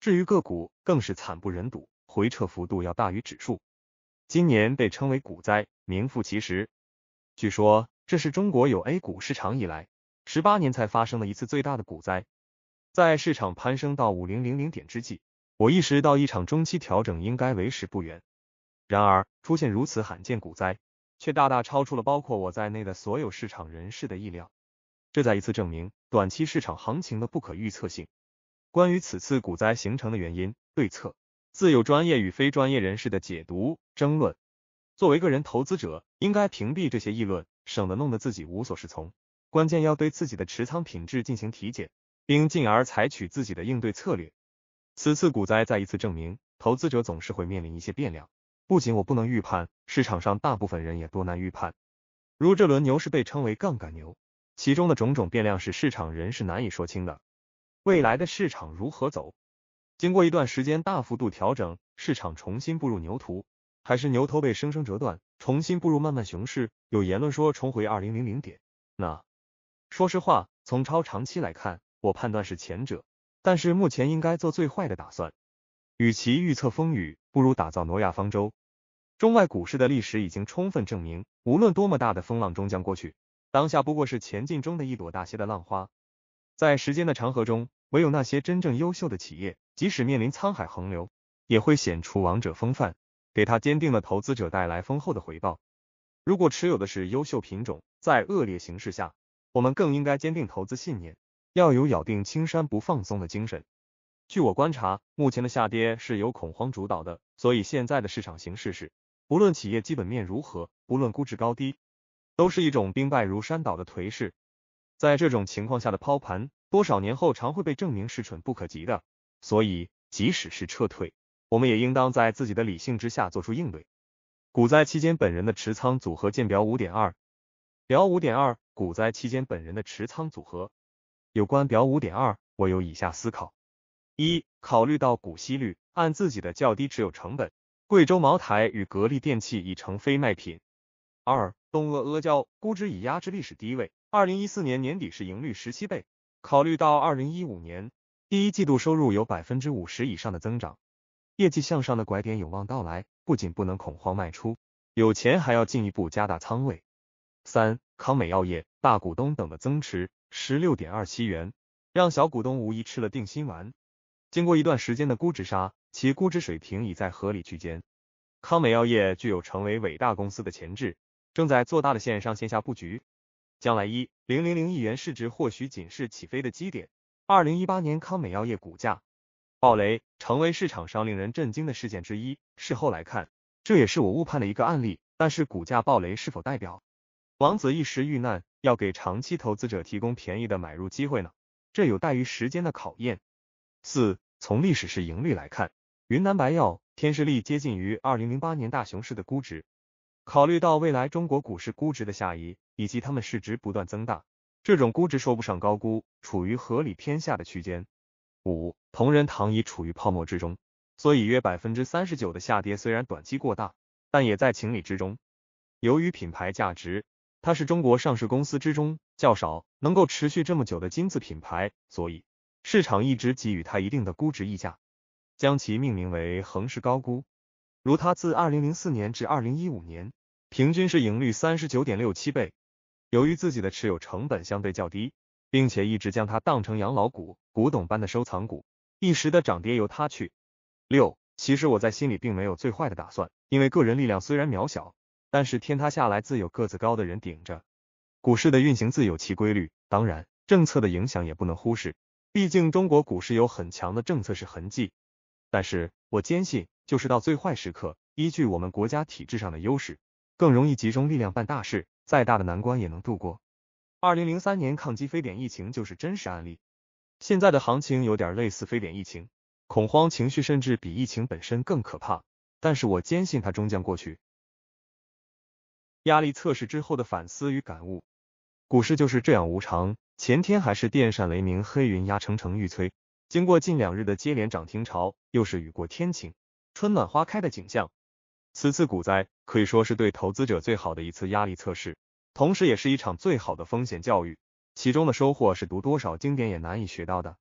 至于个股，更是惨不忍睹，回撤幅度要大于指数。今年被称为股灾，名副其实。据说这是中国有 A 股市场以来，十八年才发生的一次最大的股灾。在市场攀升到五零零零点之际。我意识到一场中期调整应该为时不远，然而出现如此罕见股灾，却大大超出了包括我在内的所有市场人士的意料。这再一次证明短期市场行情的不可预测性。关于此次股灾形成的原因、对策，自有专业与非专业人士的解读争论。作为个人投资者，应该屏蔽这些议论，省得弄得自己无所适从。关键要对自己的持仓品质进行体检，并进而采取自己的应对策略。此次股灾再一次证明，投资者总是会面临一些变量，不仅我不能预判，市场上大部分人也多难预判。如这轮牛市被称为杠杆牛，其中的种种变量是市场人是难以说清的。未来的市场如何走？经过一段时间大幅度调整，市场重新步入牛途，还是牛头被生生折断，重新步入慢慢熊市？有言论说重回二零零零点，那说实话，从超长期来看，我判断是前者。但是目前应该做最坏的打算，与其预测风雨，不如打造挪亚方舟。中外股市的历史已经充分证明，无论多么大的风浪终将过去，当下不过是前进中的一朵大些的浪花。在时间的长河中，唯有那些真正优秀的企业，即使面临沧海横流，也会显出王者风范，给他坚定的投资者带来丰厚的回报。如果持有的是优秀品种，在恶劣形势下，我们更应该坚定投资信念。要有咬定青山不放松的精神。据我观察，目前的下跌是由恐慌主导的，所以现在的市场形势是，不论企业基本面如何，不论估值高低，都是一种兵败如山倒的颓势。在这种情况下的抛盘，多少年后常会被证明是蠢不可及的。所以，即使是撤退，我们也应当在自己的理性之下做出应对。股灾期间本人的持仓组合见表五点二，表五点二股灾期间本人的持仓组合。有关表五点二，我有以下思考：一、考虑到股息率，按自己的较低持有成本，贵州茅台与格力电器已成非卖品；二、东阿阿胶估值已压制历史低位，二零一四年年底是盈率十七倍，考虑到二零一五年第一季度收入有百分之五十以上的增长，业绩向上的拐点有望到来，不仅不能恐慌卖出，有钱还要进一步加大仓位；三、康美药业大股东等的增持。十六点二七元，让小股东无疑吃了定心丸。经过一段时间的估值杀，其估值水平已在合理区间。康美药业具有成为伟大公司的潜质，正在做大的线上线下布局。将来一零零零亿元市值或许仅是起飞的基点。二零一八年康美药业股价爆雷，成为市场上令人震惊的事件之一。事后来看，这也是我误判的一个案例。但是股价爆雷是否代表王子一时遇难？要给长期投资者提供便宜的买入机会呢，这有待于时间的考验。四、从历史市盈率来看，云南白药、天士力接近于二零零八年大熊市的估值。考虑到未来中国股市估值的下移以及它们市值不断增大，这种估值说不上高估，处于合理偏下的区间。五、同仁堂已处于泡沫之中，所以约百分之三十九的下跌虽然短期过大，但也在情理之中。由于品牌价值。它是中国上市公司之中较少能够持续这么久的金字品牌，所以市场一直给予它一定的估值溢价，将其命名为恒氏高估。如它自二零零四年至二零一五年，平均市盈率三十九点六七倍。由于自己的持有成本相对较低，并且一直将它当成养老股、古董般的收藏股，一时的涨跌由它去。六，其实我在心里并没有最坏的打算，因为个人力量虽然渺小。但是天塌下来自有个子高的人顶着，股市的运行自有其规律，当然政策的影响也不能忽视。毕竟中国股市有很强的政策式痕迹。但是，我坚信，就是到最坏时刻，依据我们国家体制上的优势，更容易集中力量办大事，再大的难关也能度过。二零零三年抗击非典疫情就是真实案例，现在的行情有点类似非典疫情，恐慌情绪甚至比疫情本身更可怕。但是我坚信它终将过去。压力测试之后的反思与感悟，股市就是这样无常，前天还是电闪雷鸣，黑云压城城欲摧，经过近两日的接连涨停潮，又是雨过天晴，春暖花开的景象。此次股灾可以说是对投资者最好的一次压力测试，同时也是一场最好的风险教育，其中的收获是读多少经典也难以学到的。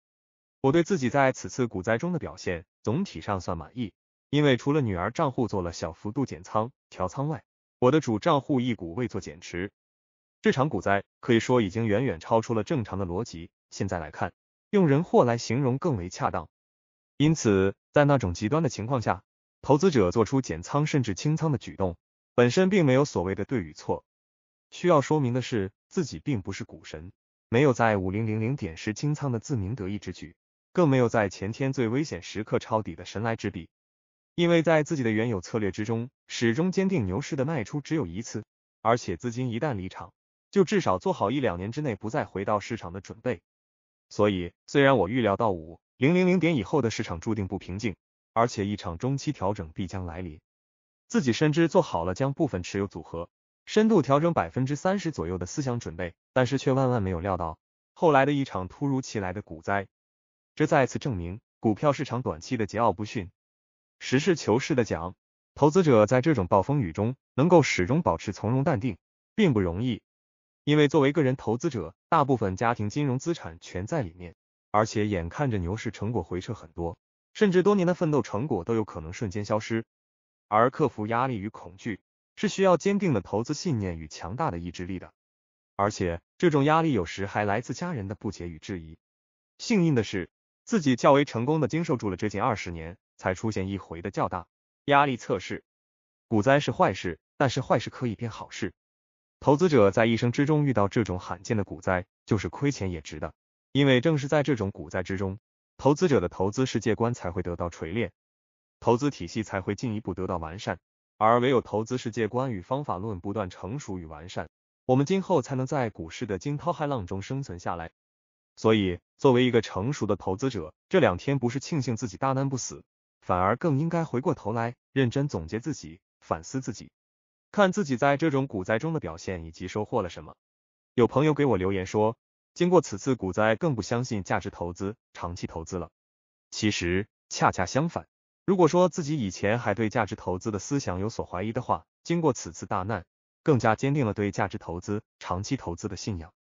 我对自己在此次股灾中的表现总体上算满意，因为除了女儿账户做了小幅度减仓、调仓外，我的主账户一股未做减持，这场股灾可以说已经远远超出了正常的逻辑，现在来看，用人祸来形容更为恰当。因此，在那种极端的情况下，投资者做出减仓甚至清仓的举动，本身并没有所谓的对与错。需要说明的是，自己并不是股神，没有在五零零零点时清仓的自鸣得意之举，更没有在前天最危险时刻抄底的神来之笔。因为在自己的原有策略之中，始终坚定牛市的卖出只有一次，而且资金一旦离场，就至少做好一两年之内不再回到市场的准备。所以，虽然我预料到五零零零点以后的市场注定不平静，而且一场中期调整必将来临，自己深知做好了将部分持有组合深度调整百分之三十左右的思想准备，但是却万万没有料到后来的一场突如其来的股灾。这再次证明股票市场短期的桀骜不驯。实事求是的讲，投资者在这种暴风雨中能够始终保持从容淡定，并不容易。因为作为个人投资者，大部分家庭金融资产全在里面，而且眼看着牛市成果回撤很多，甚至多年的奋斗成果都有可能瞬间消失。而克服压力与恐惧，是需要坚定的投资信念与强大的意志力的。而且，这种压力有时还来自家人的不解与质疑。幸运的是，自己较为成功的经受住了这近二十年。才出现一回的较大压力测试，股灾是坏事，但是坏事可以变好事。投资者在一生之中遇到这种罕见的股灾，就是亏钱也值的，因为正是在这种股灾之中，投资者的投资世界观才会得到锤炼，投资体系才会进一步得到完善。而唯有投资世界观与方法论不断成熟与完善，我们今后才能在股市的惊涛骇浪中生存下来。所以，作为一个成熟的投资者，这两天不是庆幸自己大难不死。反而更应该回过头来认真总结自己，反思自己，看自己在这种股灾中的表现以及收获了什么。有朋友给我留言说，经过此次股灾，更不相信价值投资、长期投资了。其实恰恰相反，如果说自己以前还对价值投资的思想有所怀疑的话，经过此次大难，更加坚定了对价值投资、长期投资的信仰。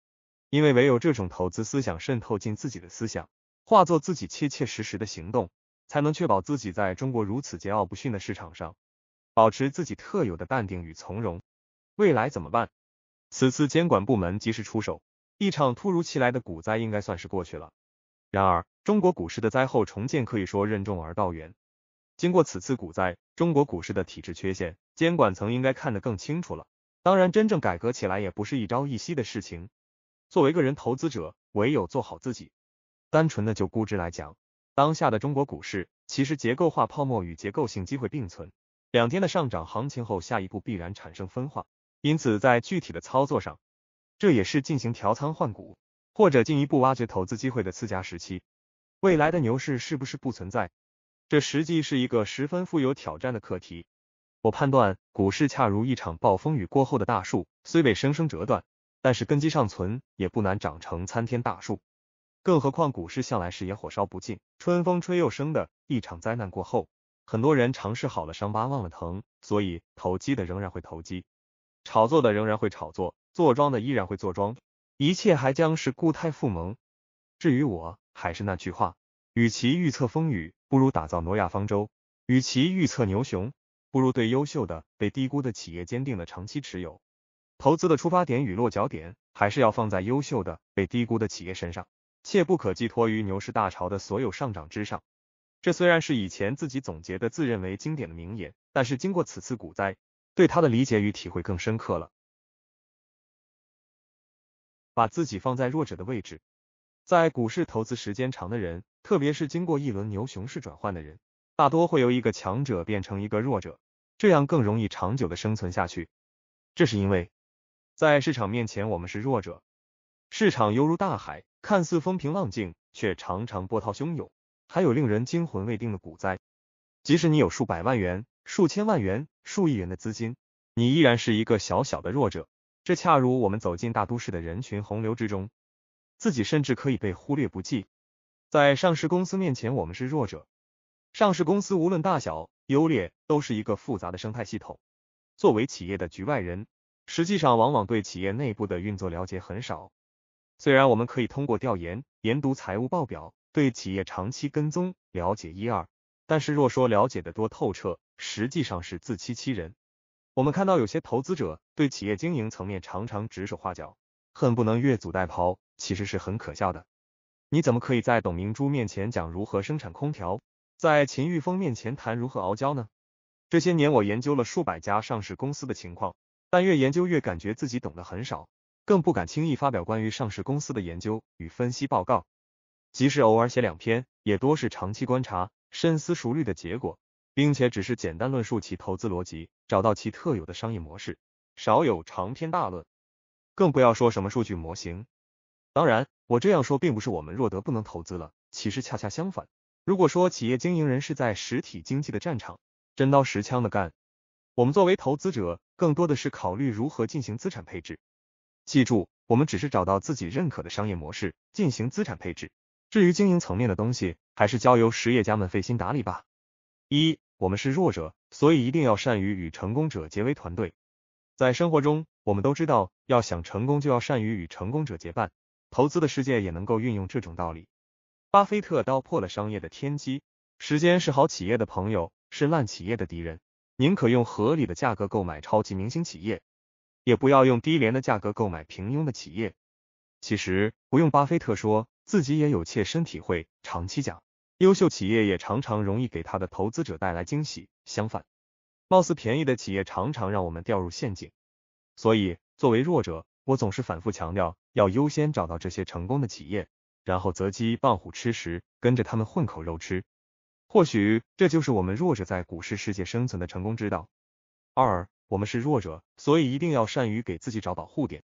因为唯有这种投资思想渗透进自己的思想，化作自己切切实实的行动。才能确保自己在中国如此桀骜不驯的市场上，保持自己特有的淡定与从容。未来怎么办？此次监管部门及时出手，一场突如其来的股灾应该算是过去了。然而，中国股市的灾后重建可以说任重而道远。经过此次股灾，中国股市的体制缺陷，监管层应该看得更清楚了。当然，真正改革起来也不是一朝一夕的事情。作为个人投资者，唯有做好自己。单纯的就估值来讲。当下的中国股市，其实结构化泡沫与结构性机会并存。两天的上涨行情后，下一步必然产生分化。因此，在具体的操作上，这也是进行调仓换股或者进一步挖掘投资机会的次佳时期。未来的牛市是不是不存在？这实际是一个十分富有挑战的课题。我判断，股市恰如一场暴风雨过后的大树，虽被生生折断，但是根基尚存，也不难长成参天大树。更何况股市向来是野火烧不尽，春风吹又生的。一场灾难过后，很多人尝试好了伤疤忘了疼，所以投机的仍然会投机，炒作的仍然会炒作，做庄的依然会做庄，一切还将是固态复萌。至于我，还是那句话，与其预测风雨，不如打造诺亚方舟；与其预测牛熊，不如对优秀的被低估的企业坚定的长期持有。投资的出发点与落脚点，还是要放在优秀的被低估的企业身上。切不可寄托于牛市大潮的所有上涨之上。这虽然是以前自己总结的自认为经典的名言，但是经过此次股灾，对他的理解与体会更深刻了。把自己放在弱者的位置，在股市投资时间长的人，特别是经过一轮牛熊市转换的人，大多会由一个强者变成一个弱者，这样更容易长久的生存下去。这是因为，在市场面前，我们是弱者，市场犹如大海。看似风平浪静，却常常波涛汹涌，还有令人惊魂未定的股灾。即使你有数百万元、数千万元、数亿元的资金，你依然是一个小小的弱者。这恰如我们走进大都市的人群洪流之中，自己甚至可以被忽略不计。在上市公司面前，我们是弱者。上市公司无论大小、优劣，都是一个复杂的生态系统。作为企业的局外人，实际上往往对企业内部的运作了解很少。虽然我们可以通过调研、研读财务报表，对企业长期跟踪了解一二，但是若说了解的多透彻，实际上是自欺欺人。我们看到有些投资者对企业经营层面常常指手画脚，恨不能越俎代庖，其实是很可笑的。你怎么可以在董明珠面前讲如何生产空调，在秦玉峰面前谈如何熬胶呢？这些年我研究了数百家上市公司的情况，但越研究越感觉自己懂得很少。更不敢轻易发表关于上市公司的研究与分析报告，即使偶尔写两篇，也多是长期观察、深思熟虑的结果，并且只是简单论述其投资逻辑，找到其特有的商业模式，少有长篇大论，更不要说什么数据模型。当然，我这样说并不是我们弱得不能投资了，其实恰恰相反。如果说企业经营人是在实体经济的战场，真刀实枪的干，我们作为投资者，更多的是考虑如何进行资产配置。记住，我们只是找到自己认可的商业模式进行资产配置，至于经营层面的东西，还是交由实业家们费心打理吧。一，我们是弱者，所以一定要善于与成功者结为团队。在生活中，我们都知道，要想成功，就要善于与成功者结伴。投资的世界也能够运用这种道理。巴菲特道破了商业的天机：时间是好企业的朋友，是烂企业的敌人。宁可用合理的价格购买超级明星企业。也不要用低廉的价格购买平庸的企业。其实不用巴菲特说，自己也有切身体会。长期讲，优秀企业也常常容易给他的投资者带来惊喜。相反，貌似便宜的企业常常让我们掉入陷阱。所以，作为弱者，我总是反复强调，要优先找到这些成功的企业，然后择机傍虎吃食，跟着他们混口肉吃。或许这就是我们弱者在股市世界生存的成功之道。二。我们是弱者，所以一定要善于给自己找保护点。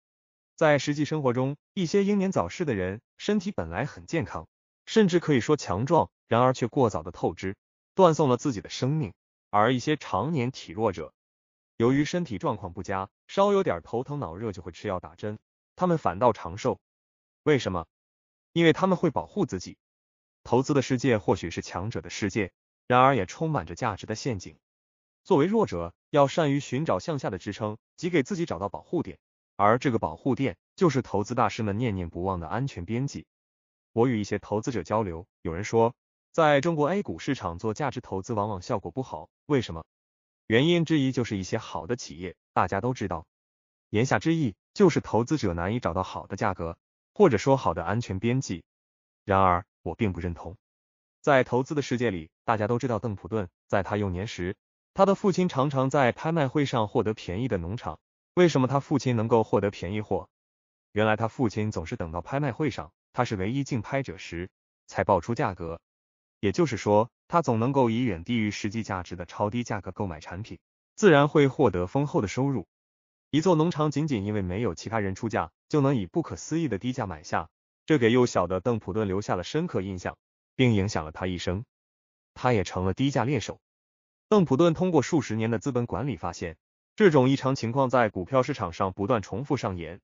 在实际生活中，一些英年早逝的人，身体本来很健康，甚至可以说强壮，然而却过早的透支，断送了自己的生命；而一些常年体弱者，由于身体状况不佳，稍有点头疼脑热就会吃药打针，他们反倒长寿。为什么？因为他们会保护自己。投资的世界或许是强者的世界，然而也充满着价值的陷阱。作为弱者，要善于寻找向下的支撑，即给自己找到保护点，而这个保护垫就是投资大师们念念不忘的安全边际。我与一些投资者交流，有人说，在中国 A 股市场做价值投资往往效果不好，为什么？原因之一就是一些好的企业，大家都知道。言下之意就是投资者难以找到好的价格，或者说好的安全边际。然而，我并不认同，在投资的世界里，大家都知道，邓普顿在他幼年时。他的父亲常常在拍卖会上获得便宜的农场。为什么他父亲能够获得便宜货？原来他父亲总是等到拍卖会上他是唯一竞拍者时才报出价格，也就是说，他总能够以远低于实际价值的超低价格购买产品，自然会获得丰厚的收入。一座农场仅仅因为没有其他人出价，就能以不可思议的低价买下，这给幼小的邓普顿留下了深刻印象，并影响了他一生。他也成了低价猎手。邓普顿通过数十年的资本管理发现，这种异常情况在股票市场上不断重复上演。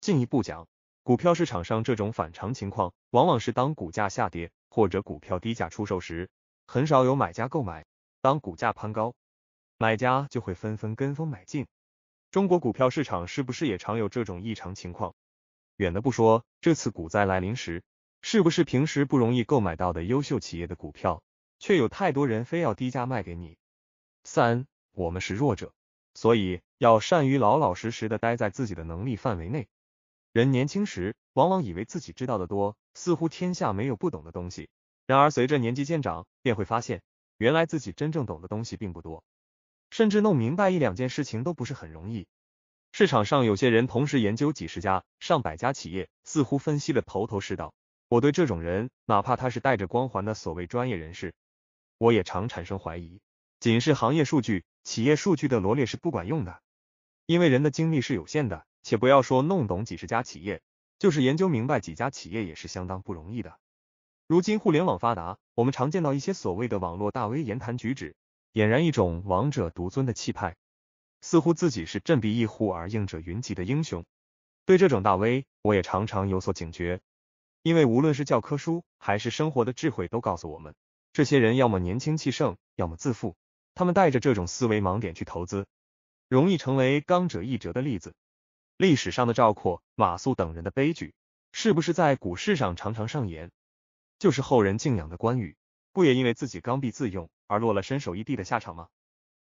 进一步讲，股票市场上这种反常情况，往往是当股价下跌或者股票低价出售时，很少有买家购买；当股价攀高，买家就会纷纷跟风买进。中国股票市场是不是也常有这种异常情况？远的不说，这次股灾来临时，是不是平时不容易购买到的优秀企业的股票？却有太多人非要低价卖给你。三，我们是弱者，所以要善于老老实实的待在自己的能力范围内。人年轻时往往以为自己知道的多，似乎天下没有不懂的东西。然而随着年纪渐长，便会发现原来自己真正懂的东西并不多，甚至弄明白一两件事情都不是很容易。市场上有些人同时研究几十家、上百家企业，似乎分析的头头是道。我对这种人，哪怕他是带着光环的所谓专业人士。我也常产生怀疑，仅是行业数据、企业数据的罗列是不管用的，因为人的精力是有限的，且不要说弄懂几十家企业，就是研究明白几家企业也是相当不容易的。如今互联网发达，我们常见到一些所谓的网络大 V，言谈举止俨然一种王者独尊的气派，似乎自己是振臂一呼而应者云集的英雄。对这种大 V，我也常常有所警觉，因为无论是教科书还是生活的智慧都告诉我们。这些人要么年轻气盛，要么自负，他们带着这种思维盲点去投资，容易成为刚者易折的例子。历史上的赵括、马谡等人的悲剧，是不是在股市上常常上演？就是后人敬仰的关羽，不也因为自己刚愎自用而落了身首异地的下场吗？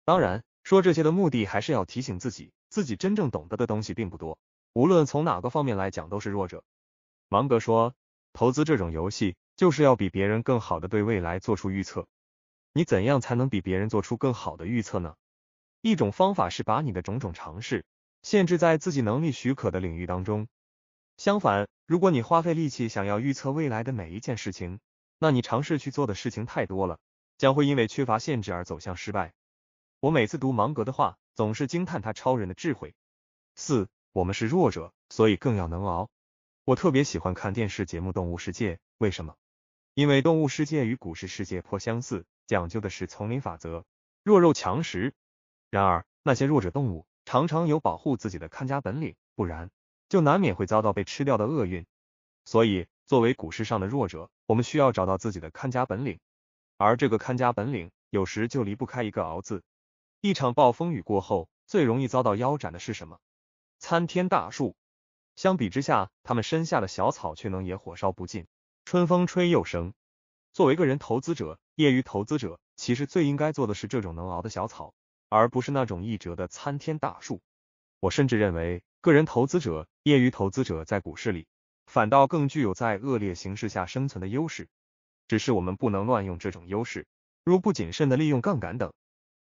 当然，说这些的目的，还是要提醒自己，自己真正懂得的东西并不多，无论从哪个方面来讲，都是弱者。芒格说，投资这种游戏。就是要比别人更好的对未来做出预测。你怎样才能比别人做出更好的预测呢？一种方法是把你的种种尝试限制在自己能力许可的领域当中。相反，如果你花费力气想要预测未来的每一件事情，那你尝试去做的事情太多了，将会因为缺乏限制而走向失败。我每次读芒格的话，总是惊叹他超人的智慧。四，我们是弱者，所以更要能熬。我特别喜欢看电视节目《动物世界》，为什么？因为动物世界与股市世界颇相似，讲究的是丛林法则，弱肉强食。然而，那些弱者动物常常有保护自己的看家本领，不然就难免会遭到被吃掉的厄运。所以，作为股市上的弱者，我们需要找到自己的看家本领，而这个看家本领有时就离不开一个熬字。一场暴风雨过后，最容易遭到腰斩的是什么？参天大树。相比之下，他们身下的小草却能野火烧不尽。春风吹又生。作为个人投资者、业余投资者，其实最应该做的是这种能熬的小草，而不是那种易折的参天大树。我甚至认为，个人投资者、业余投资者在股市里，反倒更具有在恶劣形势下生存的优势。只是我们不能乱用这种优势，如不谨慎的利用杠杆等。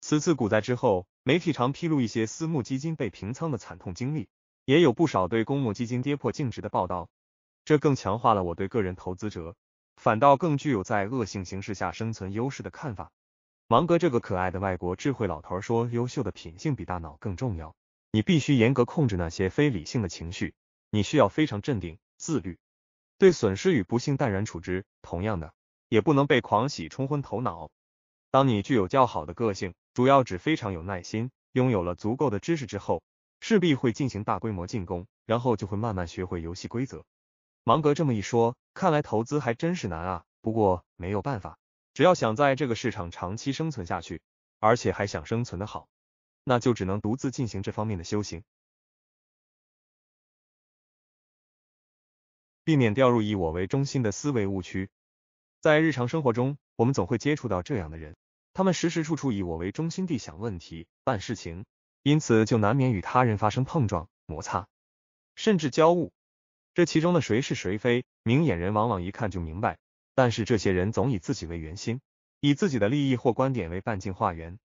此次股灾之后，媒体常披露一些私募基金被平仓的惨痛经历，也有不少对公募基金跌破净值的报道。这更强化了我对个人投资者反倒更具有在恶性形势下生存优势的看法。芒格这个可爱的外国智慧老头说：“优秀的品性比大脑更重要。你必须严格控制那些非理性的情绪，你需要非常镇定、自律，对损失与不幸淡然处之。同样的，也不能被狂喜冲昏头脑。当你具有较好的个性，主要指非常有耐心，拥有了足够的知识之后，势必会进行大规模进攻，然后就会慢慢学会游戏规则。”芒格这么一说，看来投资还真是难啊。不过没有办法，只要想在这个市场长期生存下去，而且还想生存的好，那就只能独自进行这方面的修行，避免掉入以我为中心的思维误区。在日常生活中，我们总会接触到这样的人，他们时时处处以我为中心地想问题、办事情，因此就难免与他人发生碰撞、摩擦，甚至交恶。这其中的谁是谁非，明眼人往往一看就明白。但是这些人总以自己为圆心，以自己的利益或观点为半径画圆。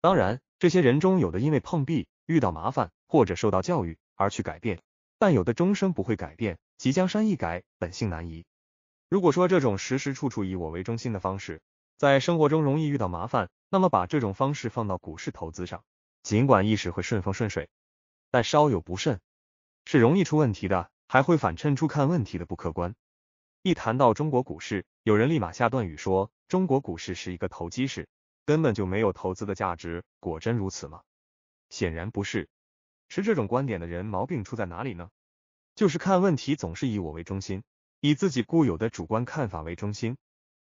当然，这些人中有的因为碰壁、遇到麻烦或者受到教育而去改变，但有的终生不会改变，即江山易改，本性难移。如果说这种时时处处以我为中心的方式在生活中容易遇到麻烦，那么把这种方式放到股市投资上，尽管一时会顺风顺水，但稍有不慎是容易出问题的。还会反衬出看问题的不客观。一谈到中国股市，有人立马下断语说中国股市是一个投机市，根本就没有投资的价值。果真如此吗？显然不是。持这种观点的人毛病出在哪里呢？就是看问题总是以我为中心，以自己固有的主观看法为中心。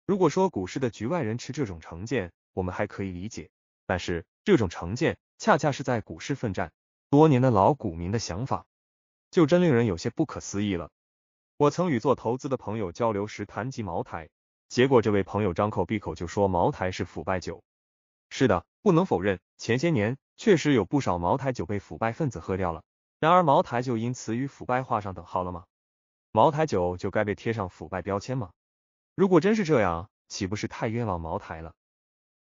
如果说股市的局外人持这种成见，我们还可以理解，但是这种成见恰恰是在股市奋战多年的老股民的想法。就真令人有些不可思议了。我曾与做投资的朋友交流时谈及茅台，结果这位朋友张口闭口就说茅台是腐败酒。是的，不能否认，前些年确实有不少茅台酒被腐败分子喝掉了。然而，茅台就因此与腐败画上等号了吗？茅台酒就该被贴上腐败标签吗？如果真是这样，岂不是太冤枉茅台了？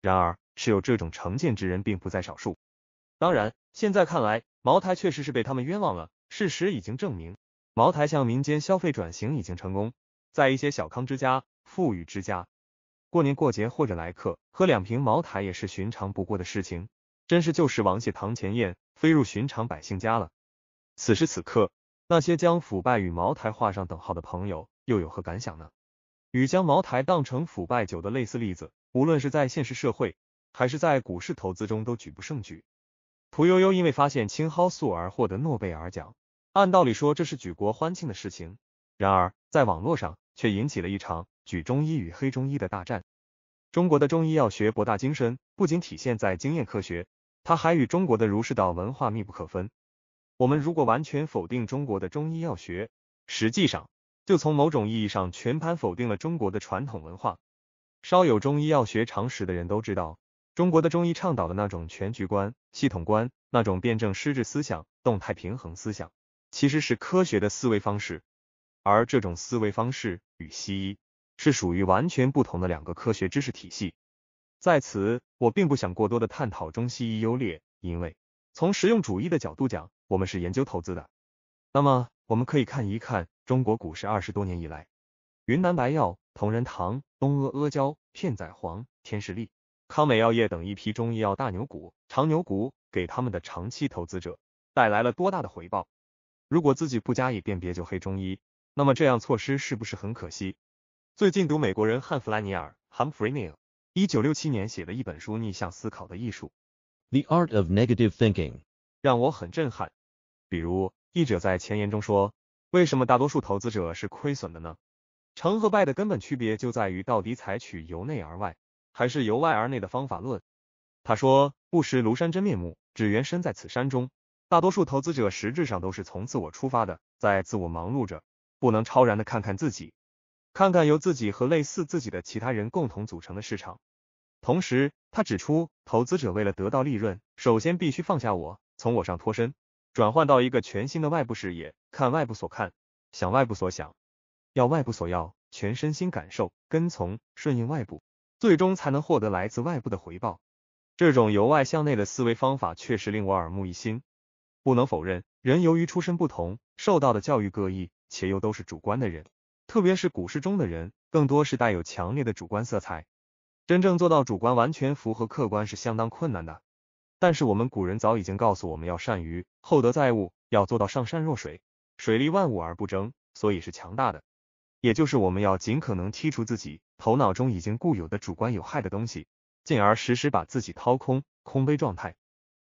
然而，持有这种成见之人并不在少数。当然，现在看来，茅台确实是被他们冤枉了。事实已经证明，茅台向民间消费转型已经成功。在一些小康之家、富裕之家，过年过节或者来客，喝两瓶茅台也是寻常不过的事情。真是旧时王谢堂前燕，飞入寻常百姓家了。此时此刻，那些将腐败与茅台画上等号的朋友又有何感想呢？与将茅台当成腐败酒的类似例子，无论是在现实社会，还是在股市投资中，都举不胜举。屠呦呦因为发现青蒿素而获得诺贝尔奖，按道理说这是举国欢庆的事情，然而在网络上却引起了一场举中医与黑中医的大战。中国的中医药学博大精深，不仅体现在经验科学，它还与中国的儒释道文化密不可分。我们如果完全否定中国的中医药学，实际上就从某种意义上全盘否定了中国的传统文化。稍有中医药学常识的人都知道。中国的中医倡导的那种全局观、系统观，那种辩证施治思想、动态平衡思想，其实是科学的思维方式。而这种思维方式与西医是属于完全不同的两个科学知识体系。在此，我并不想过多的探讨中西医优劣，因为从实用主义的角度讲，我们是研究投资的。那么，我们可以看一看中国股市二十多年以来，云南白药、同仁堂、东阿阿胶、片仔癀、天士力。康美药业等一批中医药大牛股、长牛股，给他们的长期投资者带来了多大的回报？如果自己不加以辨别就黑中医，那么这样措施是不是很可惜？最近读美国人汉弗莱尼尔 （Humphrey Neal） 一九六七年写的一本书《逆向思考的艺术》（The Art of Negative Thinking），让我很震撼。比如，译者在前言中说，为什么大多数投资者是亏损的呢？成和败的根本区别就在于到底采取由内而外。还是由外而内的方法论。他说：“不识庐山真面目，只缘身在此山中。”大多数投资者实质上都是从自我出发的，在自我忙碌着，不能超然的看看自己，看看由自己和类似自己的其他人共同组成的市场。同时，他指出，投资者为了得到利润，首先必须放下我，从我上脱身，转换到一个全新的外部视野，看外部所看，想外部所想，要外部所要，全身心感受、跟从、顺应外部。最终才能获得来自外部的回报。这种由外向内的思维方法确实令我耳目一新。不能否认，人由于出身不同，受到的教育各异，且又都是主观的人，特别是股市中的人，更多是带有强烈的主观色彩。真正做到主观完全符合客观是相当困难的。但是我们古人早已经告诉我们要善于厚德载物，要做到上善若水，水利万物而不争，所以是强大的。也就是我们要尽可能剔除自己。头脑中已经固有的主观有害的东西，进而时时把自己掏空，空杯状态，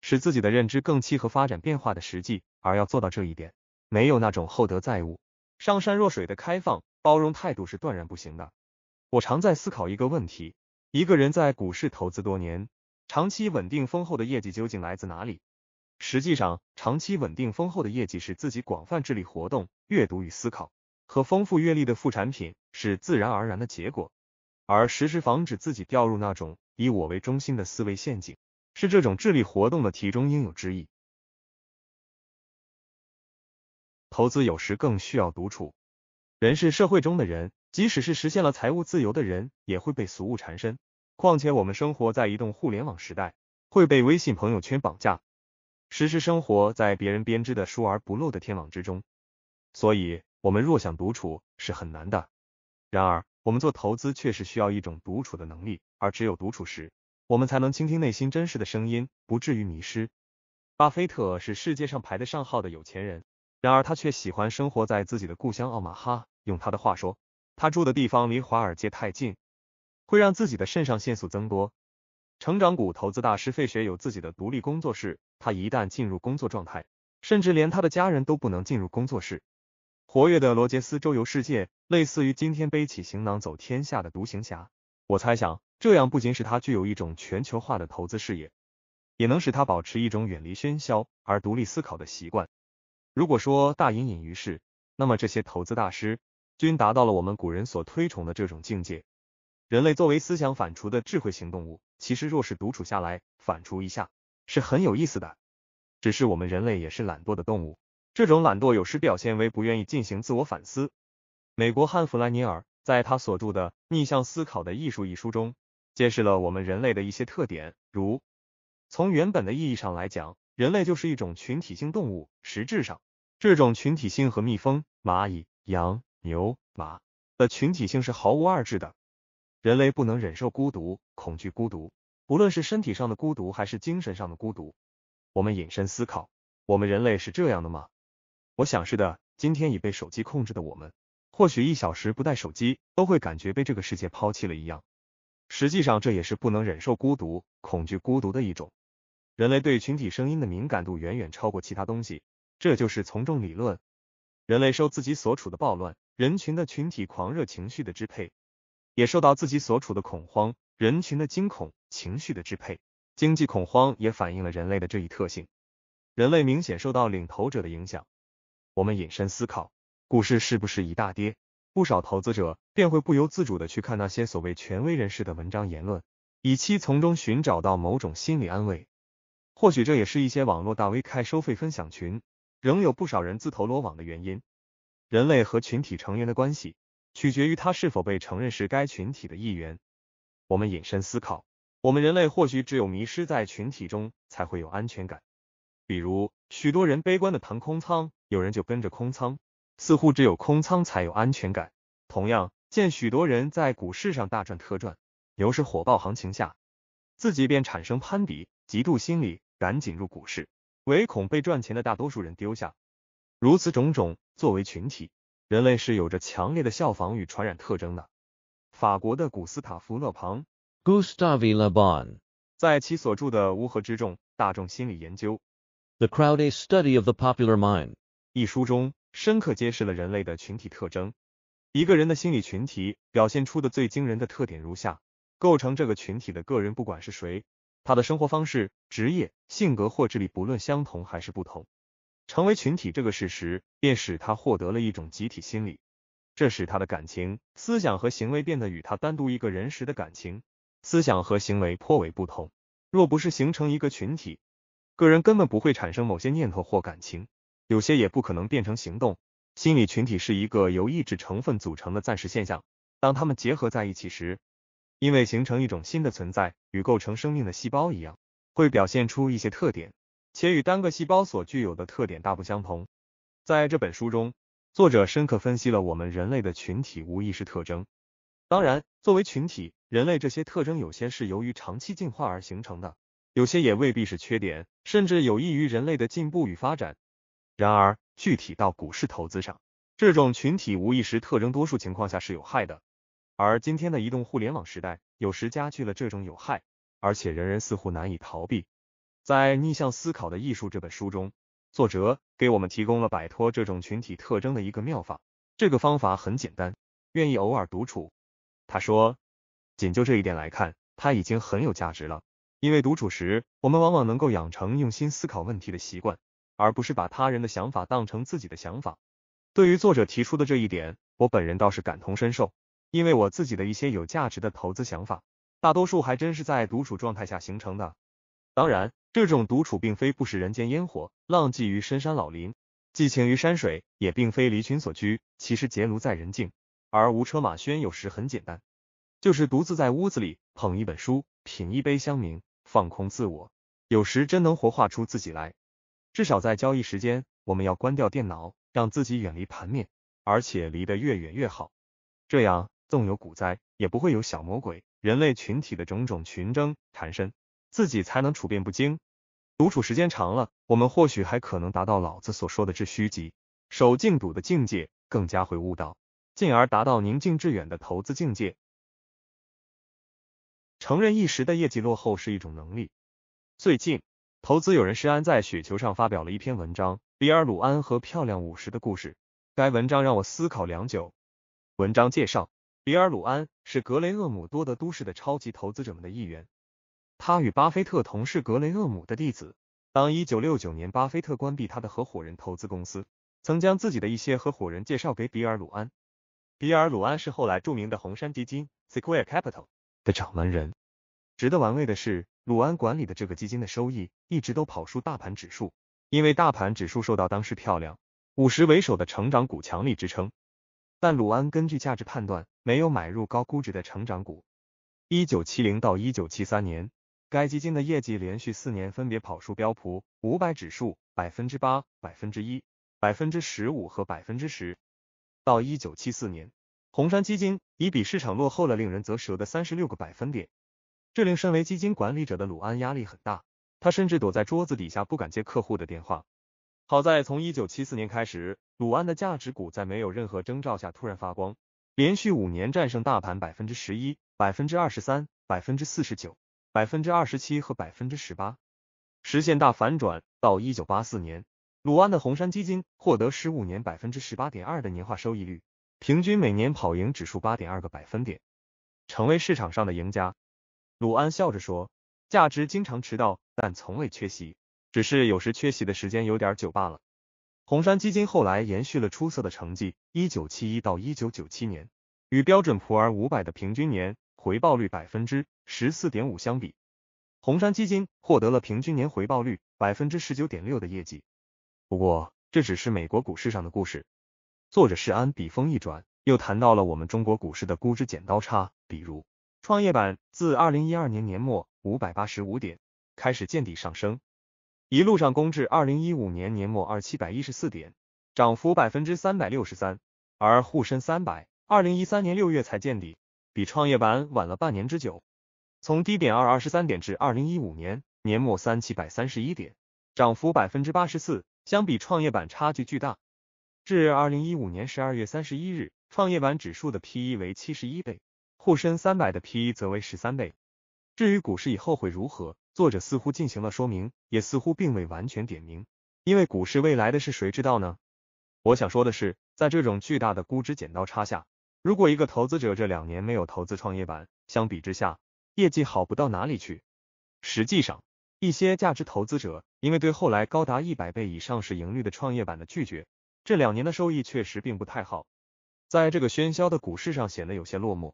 使自己的认知更契合发展变化的实际。而要做到这一点，没有那种厚德载物、上善若水的开放包容态度是断然不行的。我常在思考一个问题：一个人在股市投资多年，长期稳定丰厚的业绩究竟来自哪里？实际上，长期稳定丰厚的业绩是自己广泛智力活动、阅读与思考。和丰富阅历的副产品是自然而然的结果，而时时防止自己掉入那种以我为中心的思维陷阱，是这种智力活动的题中应有之意。投资有时更需要独处。人是社会中的人，即使是实现了财务自由的人，也会被俗物缠身。况且我们生活在移动互联网时代，会被微信朋友圈绑架，时时生活在别人编织的疏而不漏的天网之中，所以。我们若想独处是很难的，然而我们做投资确实需要一种独处的能力，而只有独处时，我们才能倾听内心真实的声音，不至于迷失。巴菲特是世界上排得上号的有钱人，然而他却喜欢生活在自己的故乡奥马哈。用他的话说，他住的地方离华尔街太近，会让自己的肾上腺素增多。成长股投资大师费雪有自己的独立工作室，他一旦进入工作状态，甚至连他的家人都不能进入工作室。活跃的罗杰斯周游世界，类似于今天背起行囊走天下的独行侠。我猜想，这样不仅使他具有一种全球化的投资视野，也能使他保持一种远离喧嚣而独立思考的习惯。如果说大隐隐于市，那么这些投资大师均达到了我们古人所推崇的这种境界。人类作为思想反刍的智慧型动物，其实若是独处下来反刍一下，是很有意思的。只是我们人类也是懒惰的动物。这种懒惰有时表现为不愿意进行自我反思。美国汉弗莱尼尔在他所著的《逆向思考的艺术》一书中，揭示了我们人类的一些特点，如从原本的意义上来讲，人类就是一种群体性动物。实质上，这种群体性和蜜蜂、蚂蚁、羊、牛、马的群体性是毫无二致的。人类不能忍受孤独，恐惧孤独，不论是身体上的孤独还是精神上的孤独。我们引申思考：我们人类是这样的吗？我想是的，今天已被手机控制的我们，或许一小时不带手机，都会感觉被这个世界抛弃了一样。实际上，这也是不能忍受孤独、恐惧孤独的一种。人类对群体声音的敏感度远远超过其他东西，这就是从众理论。人类受自己所处的暴乱人群的群体狂热情绪的支配，也受到自己所处的恐慌人群的惊恐情绪的支配。经济恐慌也反映了人类的这一特性。人类明显受到领头者的影响。我们引申思考，股市是不是一大跌，不少投资者便会不由自主的去看那些所谓权威人士的文章言论，以期从中寻找到某种心理安慰。或许这也是一些网络大 V 开收费分享群，仍有不少人自投罗网的原因。人类和群体成员的关系，取决于他是否被承认是该群体的一员。我们引申思考，我们人类或许只有迷失在群体中，才会有安全感。比如，许多人悲观的腾空仓。有人就跟着空仓，似乎只有空仓才有安全感。同样，见许多人在股市上大赚特赚，牛市火爆行情下，自己便产生攀比、嫉妒心理，赶紧入股市，唯恐被赚钱的大多数人丢下。如此种种，作为群体，人类是有着强烈的效仿与传染特征的。法国的古斯塔夫勒庞 （Gustave Le Bon） 在其所著的《乌合之众：大众心理研究》（The Crowd: A Study of the Popular Mind） 一书中深刻揭示了人类的群体特征。一个人的心理群体表现出的最惊人的特点如下：构成这个群体的个人，不管是谁，他的生活方式、职业、性格或智力，不论相同还是不同，成为群体这个事实，便使他获得了一种集体心理。这使他的感情、思想和行为变得与他单独一个人时的感情、思想和行为颇为不同。若不是形成一个群体，个人根本不会产生某些念头或感情。有些也不可能变成行动。心理群体是一个由意志成分组成的暂时现象，当它们结合在一起时，因为形成一种新的存在，与构成生命的细胞一样，会表现出一些特点，且与单个细胞所具有的特点大不相同。在这本书中，作者深刻分析了我们人类的群体无意识特征。当然，作为群体，人类这些特征有些是由于长期进化而形成的，有些也未必是缺点，甚至有益于人类的进步与发展。然而，具体到股市投资上，这种群体无意识特征，多数情况下是有害的。而今天的移动互联网时代，有时加剧了这种有害，而且人人似乎难以逃避。在《逆向思考的艺术》这本书中，作者给我们提供了摆脱这种群体特征的一个妙法。这个方法很简单，愿意偶尔独处。他说，仅就这一点来看，它已经很有价值了，因为独处时，我们往往能够养成用心思考问题的习惯。而不是把他人的想法当成自己的想法。对于作者提出的这一点，我本人倒是感同身受，因为我自己的一些有价值的投资想法，大多数还真是在独处状态下形成的。当然，这种独处并非不食人间烟火，浪迹于深山老林，寄情于山水，也并非离群所居，其实结庐在人境，而无车马喧。有时很简单，就是独自在屋子里捧一本书，品一杯香茗，放空自我，有时真能活化出自己来。至少在交易时间，我们要关掉电脑，让自己远离盘面，而且离得越远越好。这样，纵有股灾，也不会有小魔鬼、人类群体的种种群争缠身，自己才能处变不惊。独处时间长了，我们或许还可能达到老子所说的“致虚极，守静笃”的境界，更加会悟道，进而达到宁静致远的投资境界。承认一时的业绩落后是一种能力。最近。投资有人施安在雪球上发表了一篇文章《比尔·鲁安和漂亮五十的故事》。该文章让我思考良久。文章介绍，比尔·鲁安是格雷厄姆多德都市的超级投资者们的一员。他与巴菲特同是格雷厄姆的弟子。当1969年巴菲特关闭他的合伙人投资公司，曾将自己的一些合伙人介绍给比尔·鲁安。比尔·鲁安是后来著名的红杉基金 （Sequoia Capital） 的掌门人。值得玩味的是。鲁安管理的这个基金的收益一直都跑输大盘指数，因为大盘指数受到当时漂亮五十为首的成长股强力支撑，但鲁安根据价值判断，没有买入高估值的成长股。一九七零到一九七三年，该基金的业绩连续四年分别跑输标普五百指数百分之八、百分之一、百分之十五和百分之十。到一九七四年，红杉基金已比市场落后了令人啧舌的三十六个百分点。这令身为基金管理者的鲁安压力很大，他甚至躲在桌子底下不敢接客户的电话。好在从一九七四年开始，鲁安的价值股在没有任何征兆下突然发光，连续五年战胜大盘百分之十一、百分之二十三、百分之四十九、百分之二十七和百分之十八，实现大反转。到一九八四年，鲁安的红杉基金获得十五年百分之十八点二的年化收益率，平均每年跑赢指数八点二个百分点，成为市场上的赢家。鲁安笑着说：“价值经常迟到，但从未缺席，只是有时缺席的时间有点久罢了。”红杉基金后来延续了出色的成绩，1971到1997年，与标准普尔500的平均年回报率百分之十四点五相比，红杉基金获得了平均年回报率百分之十九点六的业绩。不过，这只是美国股市上的故事。作者世安笔锋一转，又谈到了我们中国股市的估值剪刀差，比如。创业板自二零一二年年末五百八十五点开始见底上升，一路上攻至二零一五年年末二七百一十四点，涨幅百分之三百六十三。而沪深三百二零一三年六月才见底，比创业板晚了半年之久。从低点二二十三点至二零一五年年末三七百三十一点，涨幅百分之八十四，相比创业板差距巨大。至二零一五年十二月三十一日，创业板指数的 P/E 为七十一倍。沪深三百的 P/E 则为十三倍。至于股市以后会如何，作者似乎进行了说明，也似乎并未完全点明。因为股市未来的事谁知道呢？我想说的是，在这种巨大的估值剪刀差下，如果一个投资者这两年没有投资创业板，相比之下，业绩好不到哪里去。实际上，一些价值投资者因为对后来高达一百倍以上市盈率的创业板的拒绝，这两年的收益确实并不太好，在这个喧嚣的股市上显得有些落寞。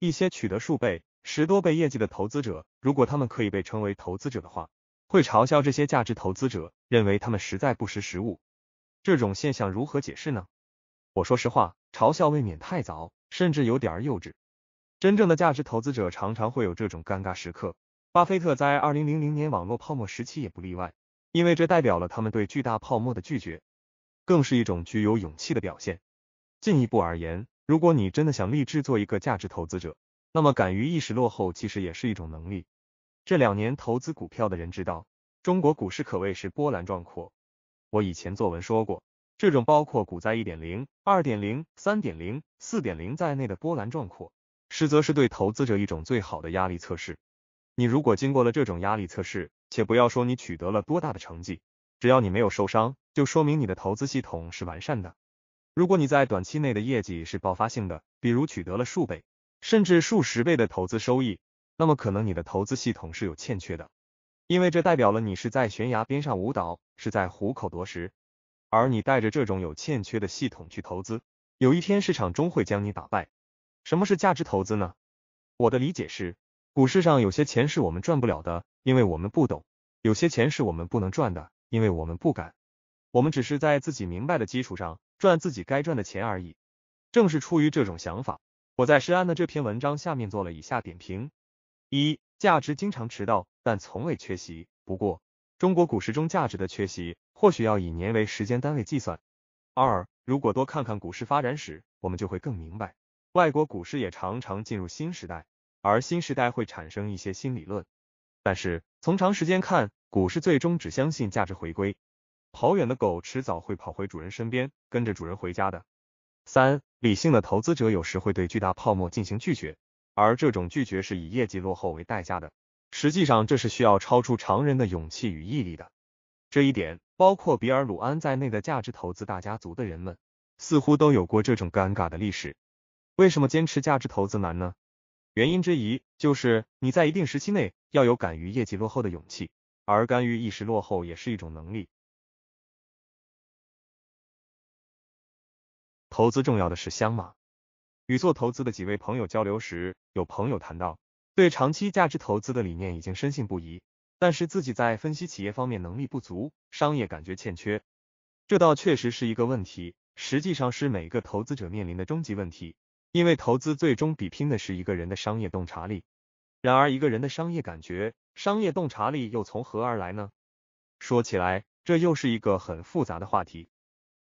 一些取得数倍、十多倍业绩的投资者，如果他们可以被称为投资者的话，会嘲笑这些价值投资者，认为他们实在不识时务。这种现象如何解释呢？我说实话，嘲笑未免太早，甚至有点幼稚。真正的价值投资者常常会有这种尴尬时刻，巴菲特在二零零零年网络泡沫时期也不例外，因为这代表了他们对巨大泡沫的拒绝，更是一种具有勇气的表现。进一步而言，如果你真的想立志做一个价值投资者，那么敢于一时落后，其实也是一种能力。这两年投资股票的人知道，中国股市可谓是波澜壮阔。我以前作文说过，这种包括股灾一点零、二点零、三点零、四点零在内的波澜壮阔，实则是对投资者一种最好的压力测试。你如果经过了这种压力测试，且不要说你取得了多大的成绩，只要你没有受伤，就说明你的投资系统是完善的。如果你在短期内的业绩是爆发性的，比如取得了数倍甚至数十倍的投资收益，那么可能你的投资系统是有欠缺的，因为这代表了你是在悬崖边上舞蹈，是在虎口夺食，而你带着这种有欠缺的系统去投资，有一天市场终会将你打败。什么是价值投资呢？我的理解是，股市上有些钱是我们赚不了的，因为我们不懂；有些钱是我们不能赚的，因为我们不敢。我们只是在自己明白的基础上。赚自己该赚的钱而已。正是出于这种想法，我在施安的这篇文章下面做了以下点评：一、价值经常迟到，但从未缺席。不过，中国股市中价值的缺席，或许要以年为时间单位计算。二、如果多看看股市发展史，我们就会更明白，外国股市也常常进入新时代，而新时代会产生一些新理论。但是，从长时间看，股市最终只相信价值回归。跑远的狗迟早会跑回主人身边，跟着主人回家的。三理性的投资者有时会对巨大泡沫进行拒绝，而这种拒绝是以业绩落后为代价的。实际上，这是需要超出常人的勇气与毅力的。这一点，包括比尔·鲁安在内的价值投资大家族的人们，似乎都有过这种尴尬的历史。为什么坚持价值投资难呢？原因之一就是你在一定时期内要有敢于业绩落后的勇气，而甘于一时落后也是一种能力。投资重要的是香吗？与做投资的几位朋友交流时，有朋友谈到对长期价值投资的理念已经深信不疑，但是自己在分析企业方面能力不足，商业感觉欠缺。这倒确实是一个问题，实际上是每个投资者面临的终极问题，因为投资最终比拼的是一个人的商业洞察力。然而，一个人的商业感觉、商业洞察力又从何而来呢？说起来，这又是一个很复杂的话题。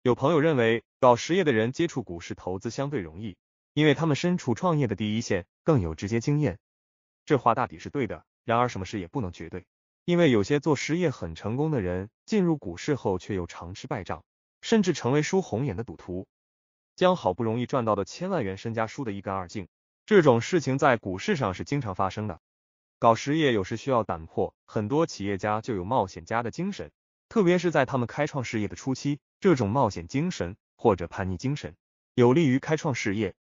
有朋友认为，搞实业的人接触股市投资相对容易，因为他们身处创业的第一线，更有直接经验。这话大抵是对的。然而，什么事也不能绝对，因为有些做实业很成功的人，进入股市后却又常吃败仗，甚至成为输红眼的赌徒，将好不容易赚到的千万元身家输得一干二净。这种事情在股市上是经常发生的。搞实业有时需要胆魄，很多企业家就有冒险家的精神，特别是在他们开创事业的初期。这种冒险精神或者叛逆精神有利于开创事业，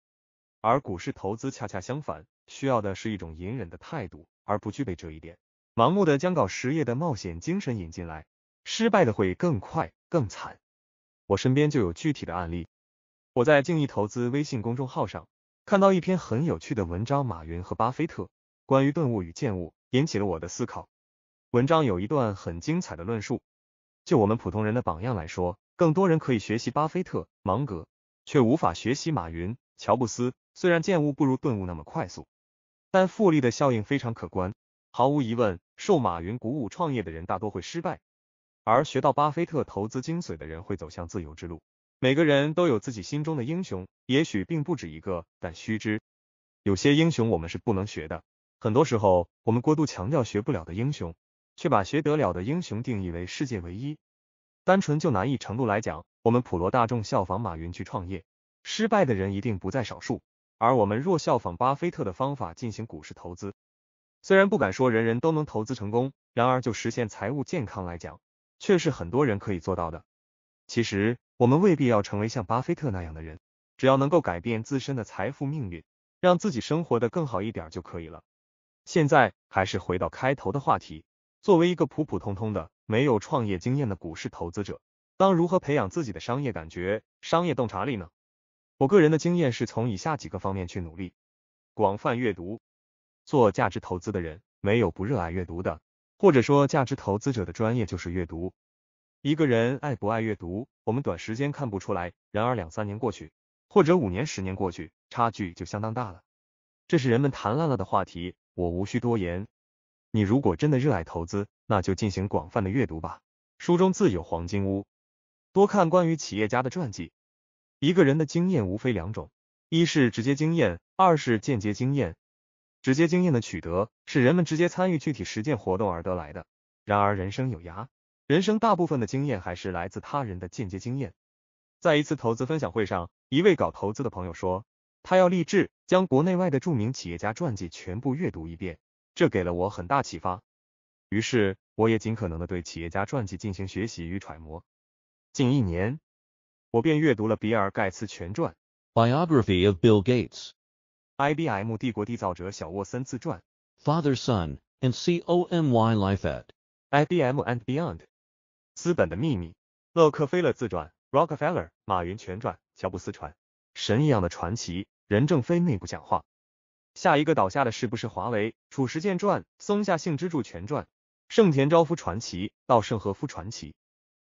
而股市投资恰恰相反，需要的是一种隐忍的态度，而不具备这一点，盲目的将搞实业的冒险精神引进来，失败的会更快更惨。我身边就有具体的案例。我在静毅投资微信公众号上看到一篇很有趣的文章，马云和巴菲特关于顿悟与见悟，引起了我的思考。文章有一段很精彩的论述，就我们普通人的榜样来说。更多人可以学习巴菲特、芒格，却无法学习马云、乔布斯。虽然见悟不如顿悟那么快速，但复利的效应非常可观。毫无疑问，受马云鼓舞创业的人大多会失败，而学到巴菲特投资精髓的人会走向自由之路。每个人都有自己心中的英雄，也许并不止一个，但须知有些英雄我们是不能学的。很多时候，我们过度强调学不了的英雄，却把学得了的英雄定义为世界唯一。单纯就难易程度来讲，我们普罗大众效仿马云去创业，失败的人一定不在少数；而我们若效仿巴菲特的方法进行股市投资，虽然不敢说人人都能投资成功，然而就实现财务健康来讲，却是很多人可以做到的。其实，我们未必要成为像巴菲特那样的人，只要能够改变自身的财富命运，让自己生活的更好一点就可以了。现在还是回到开头的话题，作为一个普普通通的。没有创业经验的股市投资者，当如何培养自己的商业感觉、商业洞察力呢？我个人的经验是从以下几个方面去努力：广泛阅读。做价值投资的人没有不热爱阅读的，或者说价值投资者的专业就是阅读。一个人爱不爱阅读，我们短时间看不出来，然而两三年过去，或者五年、十年过去，差距就相当大了。这是人们谈烂了的话题，我无需多言。你如果真的热爱投资，那就进行广泛的阅读吧，书中自有黄金屋。多看关于企业家的传记。一个人的经验无非两种，一是直接经验，二是间接经验。直接经验的取得是人们直接参与具体实践活动而得来的。然而人生有涯，人生大部分的经验还是来自他人的间接经验。在一次投资分享会上，一位搞投资的朋友说，他要立志将国内外的著名企业家传记全部阅读一遍，这给了我很大启发。于是，我也尽可能的对企业家传记进行学习与揣摩。近一年，我便阅读了《比尔·盖茨全传》、《Biography of Bill Gates》、《IBM 帝国缔造者小沃森自传》、《Father, Son, and C O M Y Life at IBM and Beyond》、《资本的秘密》、《洛克菲勒自传》、《Rockefeller》、《马云全传》、《乔布斯传》、《神一样的传奇》、《任正非内部讲话》、《下一个倒下的是不是华为》、《褚时健传》、《松下幸之助全传》。盛田昭夫传奇、稻盛和夫传奇、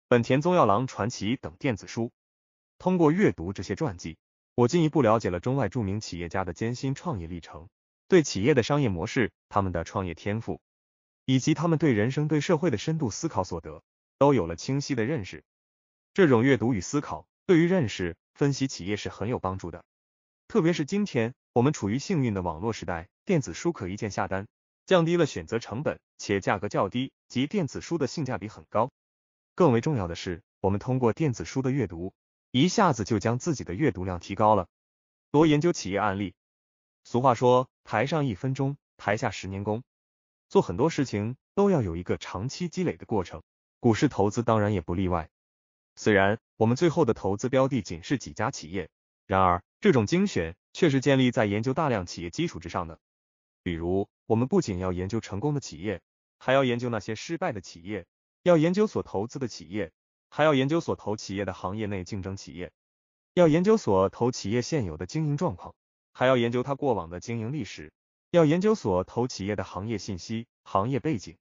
本田宗耀郎传奇等电子书。通过阅读这些传记，我进一步了解了中外著名企业家的艰辛创业历程，对企业的商业模式、他们的创业天赋，以及他们对人生、对社会的深度思考所得，都有了清晰的认识。这种阅读与思考，对于认识、分析企业是很有帮助的。特别是今天我们处于幸运的网络时代，电子书可一键下单。降低了选择成本，且价格较低，即电子书的性价比很高。更为重要的是，我们通过电子书的阅读，一下子就将自己的阅读量提高了。多研究企业案例，俗话说台上一分钟，台下十年功。做很多事情都要有一个长期积累的过程，股市投资当然也不例外。虽然我们最后的投资标的仅是几家企业，然而这种精选却是建立在研究大量企业基础之上的。比如，我们不仅要研究成功的企业，还要研究那些失败的企业；要研究所投资的企业，还要研究所投企业的行业内竞争企业；要研究所投企业现有的经营状况，还要研究它过往的经营历史；要研究所投企业的行业信息、行业背景，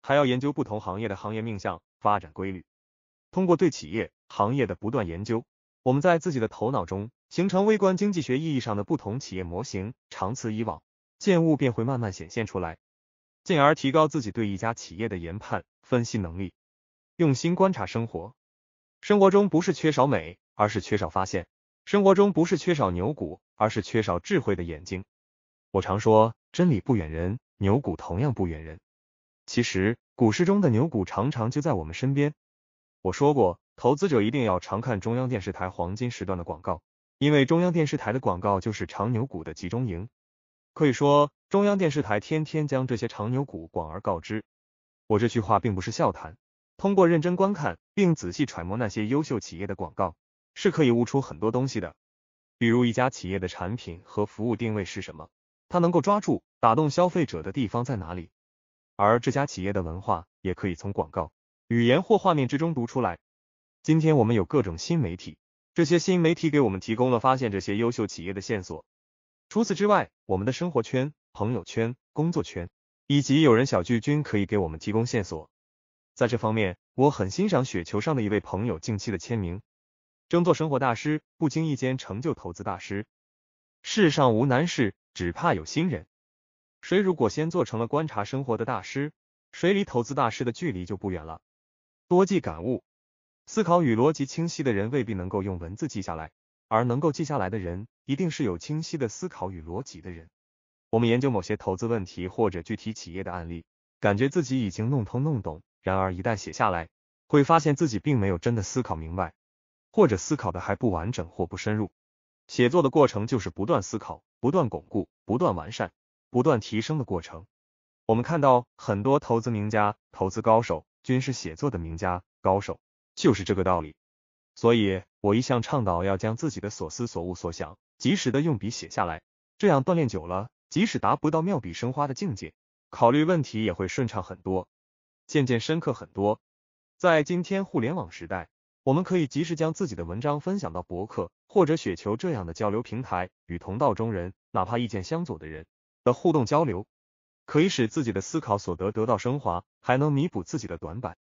还要研究不同行业的行业命相、发展规律。通过对企业行业的不断研究，我们在自己的头脑中形成微观经济学意义上的不同企业模型。长此以往，见物便会慢慢显现出来，进而提高自己对一家企业的研判分析能力。用心观察生活，生活中不是缺少美，而是缺少发现；生活中不是缺少牛股，而是缺少智慧的眼睛。我常说真理不远人，牛股同样不远人。其实股市中的牛股常常就在我们身边。我说过，投资者一定要常看中央电视台黄金时段的广告，因为中央电视台的广告就是长牛股的集中营。可以说，中央电视台天天将这些长牛股广而告之。我这句话并不是笑谈。通过认真观看并仔细揣摩那些优秀企业的广告，是可以悟出很多东西的。比如一家企业的产品和服务定位是什么，它能够抓住打动消费者的地方在哪里。而这家企业的文化也可以从广告语言或画面之中读出来。今天我们有各种新媒体，这些新媒体给我们提供了发现这些优秀企业的线索。除此之外，我们的生活圈、朋友圈、工作圈，以及友人小聚，均可以给我们提供线索。在这方面，我很欣赏雪球上的一位朋友近期的签名：争做生活大师，不经意间成就投资大师。世上无难事，只怕有心人。谁如果先做成了观察生活的大师，谁离投资大师的距离就不远了。多记感悟，思考与逻辑清晰的人，未必能够用文字记下来。而能够记下来的人，一定是有清晰的思考与逻辑的人。我们研究某些投资问题或者具体企业的案例，感觉自己已经弄通弄懂，然而一旦写下来，会发现自己并没有真的思考明白，或者思考的还不完整或不深入。写作的过程就是不断思考、不断巩固、不断完善、不断提升的过程。我们看到很多投资名家、投资高手，均是写作的名家高手，就是这个道理。所以，我一向倡导要将自己的所思所悟所想及时的用笔写下来，这样锻炼久了，即使达不到妙笔生花的境界，考虑问题也会顺畅很多，渐渐深刻很多。在今天互联网时代，我们可以及时将自己的文章分享到博客或者雪球这样的交流平台，与同道中人，哪怕意见相左的人的互动交流，可以使自己的思考所得得到升华，还能弥补自己的短板。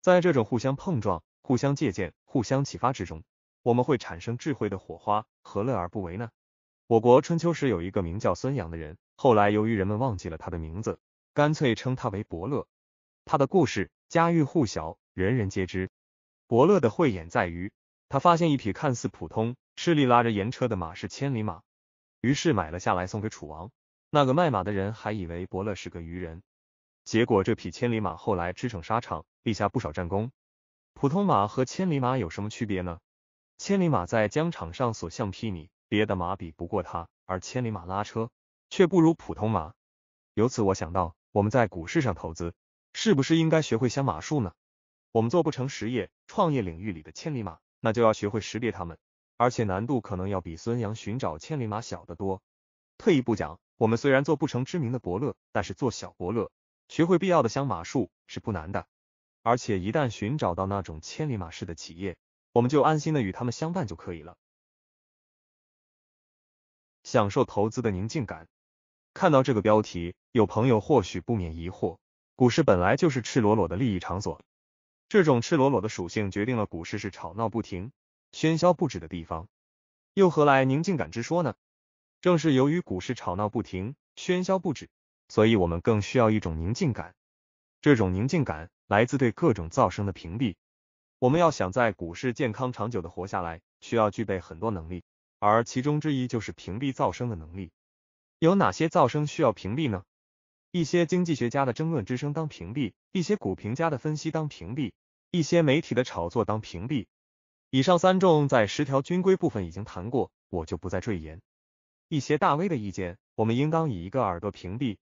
在这种互相碰撞。互相借鉴、互相启发之中，我们会产生智慧的火花，何乐而不为呢？我国春秋时有一个名叫孙阳的人，后来由于人们忘记了他的名字，干脆称他为伯乐。他的故事家喻户晓，人人皆知。伯乐的慧眼在于他发现一匹看似普通、吃力拉着盐车的马是千里马，于是买了下来送给楚王。那个卖马的人还以为伯乐是个愚人，结果这匹千里马后来驰骋沙场，立下不少战功。普通马和千里马有什么区别呢？千里马在疆场上所向披靡，别的马比不过它；而千里马拉车却不如普通马。由此我想到，我们在股市上投资，是不是应该学会相马术呢？我们做不成实业、创业领域里的千里马，那就要学会识别它们，而且难度可能要比孙杨寻找千里马小得多。退一步讲，我们虽然做不成知名的伯乐，但是做小伯乐，学会必要的相马术是不难的。而且一旦寻找到那种千里马式的企业，我们就安心的与他们相伴就可以了，享受投资的宁静感。看到这个标题，有朋友或许不免疑惑：股市本来就是赤裸裸的利益场所，这种赤裸裸的属性决定了股市是吵闹不停、喧嚣不止的地方，又何来宁静感之说呢？正是由于股市吵闹不停、喧嚣不止，所以我们更需要一种宁静感，这种宁静感。来自对各种噪声的屏蔽。我们要想在股市健康长久的活下来，需要具备很多能力，而其中之一就是屏蔽噪声的能力。有哪些噪声需要屏蔽呢？一些经济学家的争论之声当屏蔽，一些股评家的分析当屏蔽，一些媒体的炒作当屏蔽。以上三种在十条军规部分已经谈过，我就不再赘言。一些大 V 的意见，我们应当以一个耳朵屏蔽。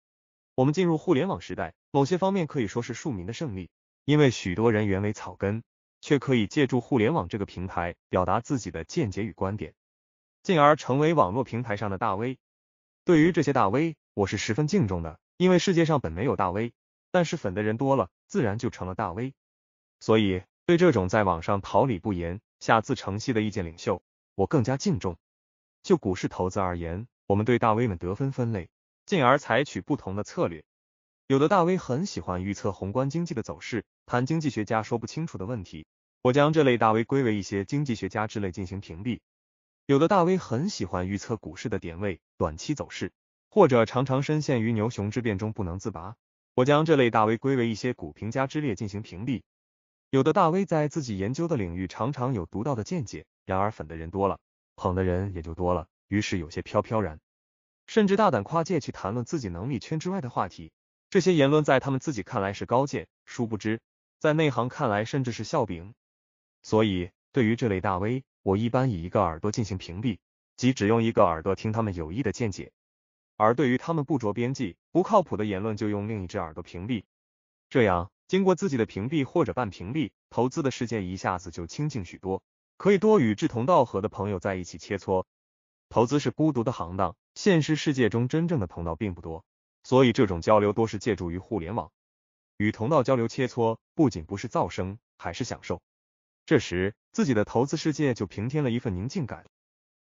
我们进入互联网时代，某些方面可以说是庶民的胜利，因为许多人原为草根，却可以借助互联网这个平台表达自己的见解与观点，进而成为网络平台上的大 V。对于这些大 V，我是十分敬重的，因为世界上本没有大 V，但是粉的人多了，自然就成了大 V。所以，对这种在网上桃李不言，下自成蹊的意见领袖，我更加敬重。就股市投资而言，我们对大 V 们得分分类。进而采取不同的策略，有的大 V 很喜欢预测宏观经济的走势，谈经济学家说不清楚的问题，我将这类大 V 归为一些经济学家之类进行屏蔽。有的大 V 很喜欢预测股市的点位、短期走势，或者常常深陷于牛熊之变中不能自拔，我将这类大 V 归为一些股评家之列进行屏蔽。有的大 V 在自己研究的领域常常有独到的见解，然而粉的人多了，捧的人也就多了，于是有些飘飘然。甚至大胆跨界去谈论自己能力圈之外的话题，这些言论在他们自己看来是高见，殊不知在内行看来甚至是笑柄。所以对于这类大 V，我一般以一个耳朵进行屏蔽，即只用一个耳朵听他们有益的见解，而对于他们不着边际、不靠谱的言论，就用另一只耳朵屏蔽。这样经过自己的屏蔽或者半屏蔽，投资的世界一下子就清静许多，可以多与志同道合的朋友在一起切磋。投资是孤独的行当，现实世界中真正的同道并不多，所以这种交流多是借助于互联网。与同道交流切磋，不仅不是噪声，还是享受。这时，自己的投资世界就平添了一份宁静感。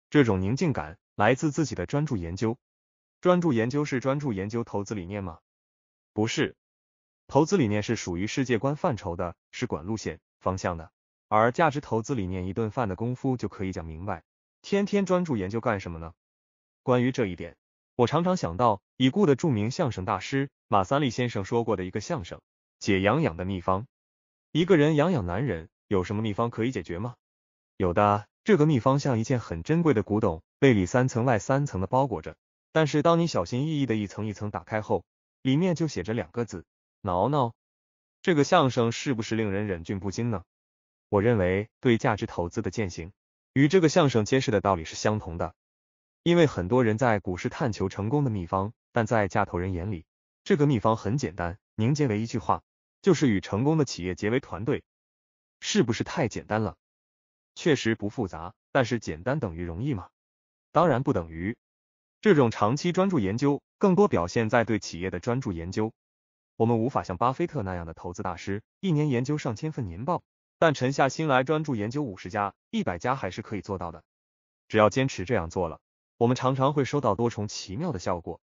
这种宁静感来自自己的专注研究。专注研究是专注研究投资理念吗？不是，投资理念是属于世界观范畴的，是管路线方向的。而价值投资理念，一顿饭的功夫就可以讲明白。天天专注研究干什么呢？关于这一点，我常常想到已故的著名相声大师马三立先生说过的一个相声：解痒痒的秘方。一个人痒痒难忍，有什么秘方可以解决吗？有的，这个秘方像一件很珍贵的古董，被里三层外三层的包裹着。但是当你小心翼翼的一层一层打开后，里面就写着两个字：挠挠。这个相声是不是令人忍俊不禁呢？我认为对价值投资的践行。与这个相声揭示的道理是相同的，因为很多人在股市探求成功的秘方，但在架头人眼里，这个秘方很简单，凝结为一句话，就是与成功的企业结为团队，是不是太简单了？确实不复杂，但是简单等于容易吗？当然不等于。这种长期专注研究，更多表现在对企业的专注研究。我们无法像巴菲特那样的投资大师，一年研究上千份年报。但沉下心来专注研究五十家、一百家还是可以做到的。只要坚持这样做了，我们常常会收到多重奇妙的效果。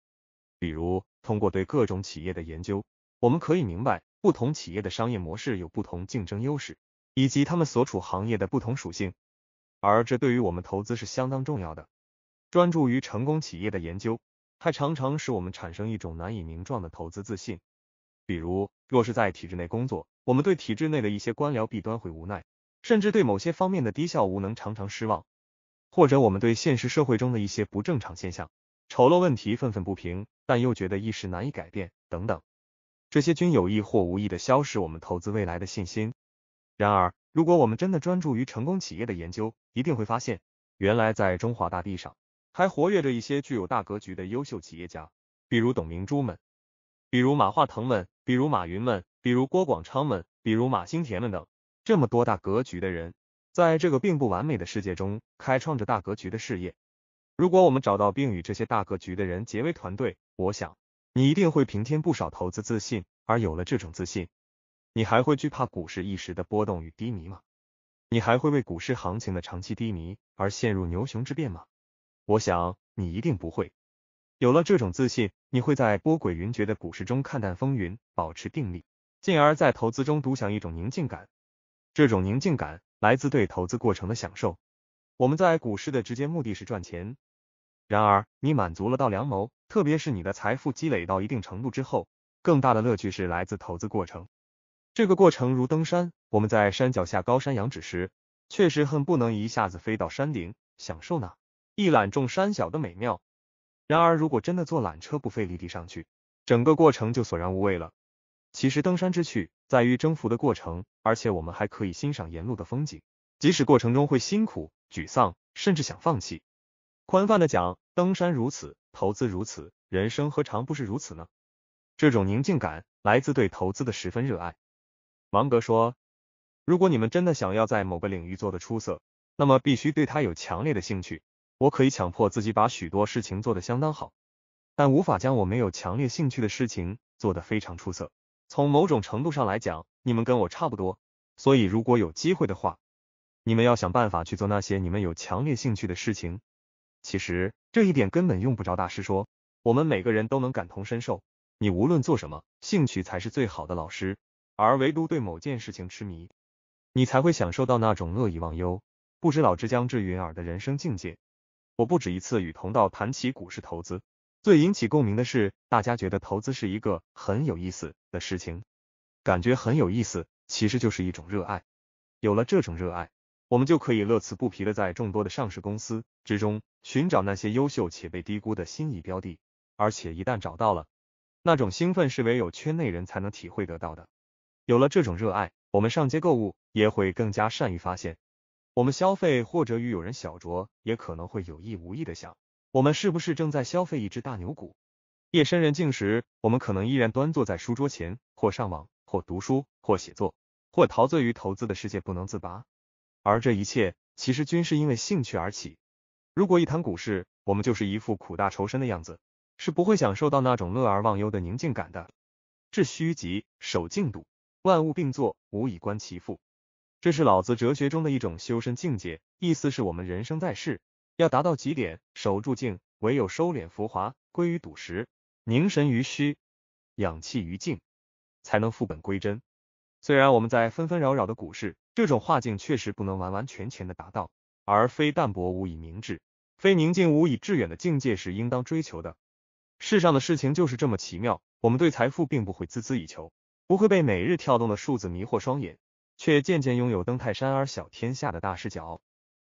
比如，通过对各种企业的研究，我们可以明白不同企业的商业模式有不同竞争优势，以及他们所处行业的不同属性。而这对于我们投资是相当重要的。专注于成功企业的研究，还常常使我们产生一种难以名状的投资自信。比如，若是在体制内工作，我们对体制内的一些官僚弊端会无奈，甚至对某些方面的低效无能常常失望，或者我们对现实社会中的一些不正常现象、丑陋问题愤愤不平，但又觉得一时难以改变等等，这些均有意或无意的消失我们投资未来的信心。然而，如果我们真的专注于成功企业的研究，一定会发现，原来在中华大地上还活跃着一些具有大格局的优秀企业家，比如董明珠们。比如马化腾们，比如马云们，比如郭广昌们，比如马兴田们等，这么多大格局的人，在这个并不完美的世界中，开创着大格局的事业。如果我们找到并与这些大格局的人结为团队，我想你一定会平添不少投资自信。而有了这种自信，你还会惧怕股市一时的波动与低迷吗？你还会为股市行情的长期低迷而陷入牛熊之变吗？我想你一定不会。有了这种自信，你会在波诡云谲的股市中看淡风云，保持定力，进而，在投资中独享一种宁静感。这种宁静感来自对投资过程的享受。我们在股市的直接目的是赚钱，然而，你满足了到良谋，特别是你的财富积累到一定程度之后，更大的乐趣是来自投资过程。这个过程如登山，我们在山脚下高山仰止时，确实恨不能一下子飞到山顶，享受那一览众山小的美妙。然而，如果真的坐缆车不费力地上去，整个过程就索然无味了。其实，登山之趣在于征服的过程，而且我们还可以欣赏沿路的风景。即使过程中会辛苦、沮丧，甚至想放弃。宽泛的讲，登山如此，投资如此，人生何尝不是如此呢？这种宁静感来自对投资的十分热爱。芒格说：“如果你们真的想要在某个领域做得出色，那么必须对它有强烈的兴趣。”我可以强迫自己把许多事情做得相当好，但无法将我没有强烈兴趣的事情做得非常出色。从某种程度上来讲，你们跟我差不多，所以如果有机会的话，你们要想办法去做那些你们有强烈兴趣的事情。其实这一点根本用不着大师说，我们每个人都能感同身受。你无论做什么，兴趣才是最好的老师，而唯独对某件事情痴迷，你才会享受到那种乐以忘忧、不知老之将至云尔的人生境界。我不止一次与同道谈起股市投资，最引起共鸣的是，大家觉得投资是一个很有意思的事情，感觉很有意思，其实就是一种热爱。有了这种热爱，我们就可以乐此不疲的在众多的上市公司之中寻找那些优秀且被低估的心仪标的，而且一旦找到了，那种兴奋是唯有圈内人才能体会得到的。有了这种热爱，我们上街购物也会更加善于发现。我们消费或者与友人小酌，也可能会有意无意的想，我们是不是正在消费一只大牛股？夜深人静时，我们可能依然端坐在书桌前，或上网，或读书，或写作，或陶醉于投资的世界不能自拔。而这一切其实均是因为兴趣而起。如果一谈股市，我们就是一副苦大仇深的样子，是不会享受到那种乐而忘忧的宁静感的。致虚极，守静笃，万物并作，吾以观其复。这是老子哲学中的一种修身境界，意思是我们人生在世要达到极点，守住静，唯有收敛浮华，归于笃实，凝神于虚，养气于静，才能复本归真。虽然我们在纷纷扰扰的股市，这种化境确实不能完完全全的达到，而非淡泊无以明志，非宁静无以致远的境界是应当追求的。世上的事情就是这么奇妙，我们对财富并不会孜孜以求，不会被每日跳动的数字迷惑双眼。却渐渐拥有登泰山而小天下的大视角，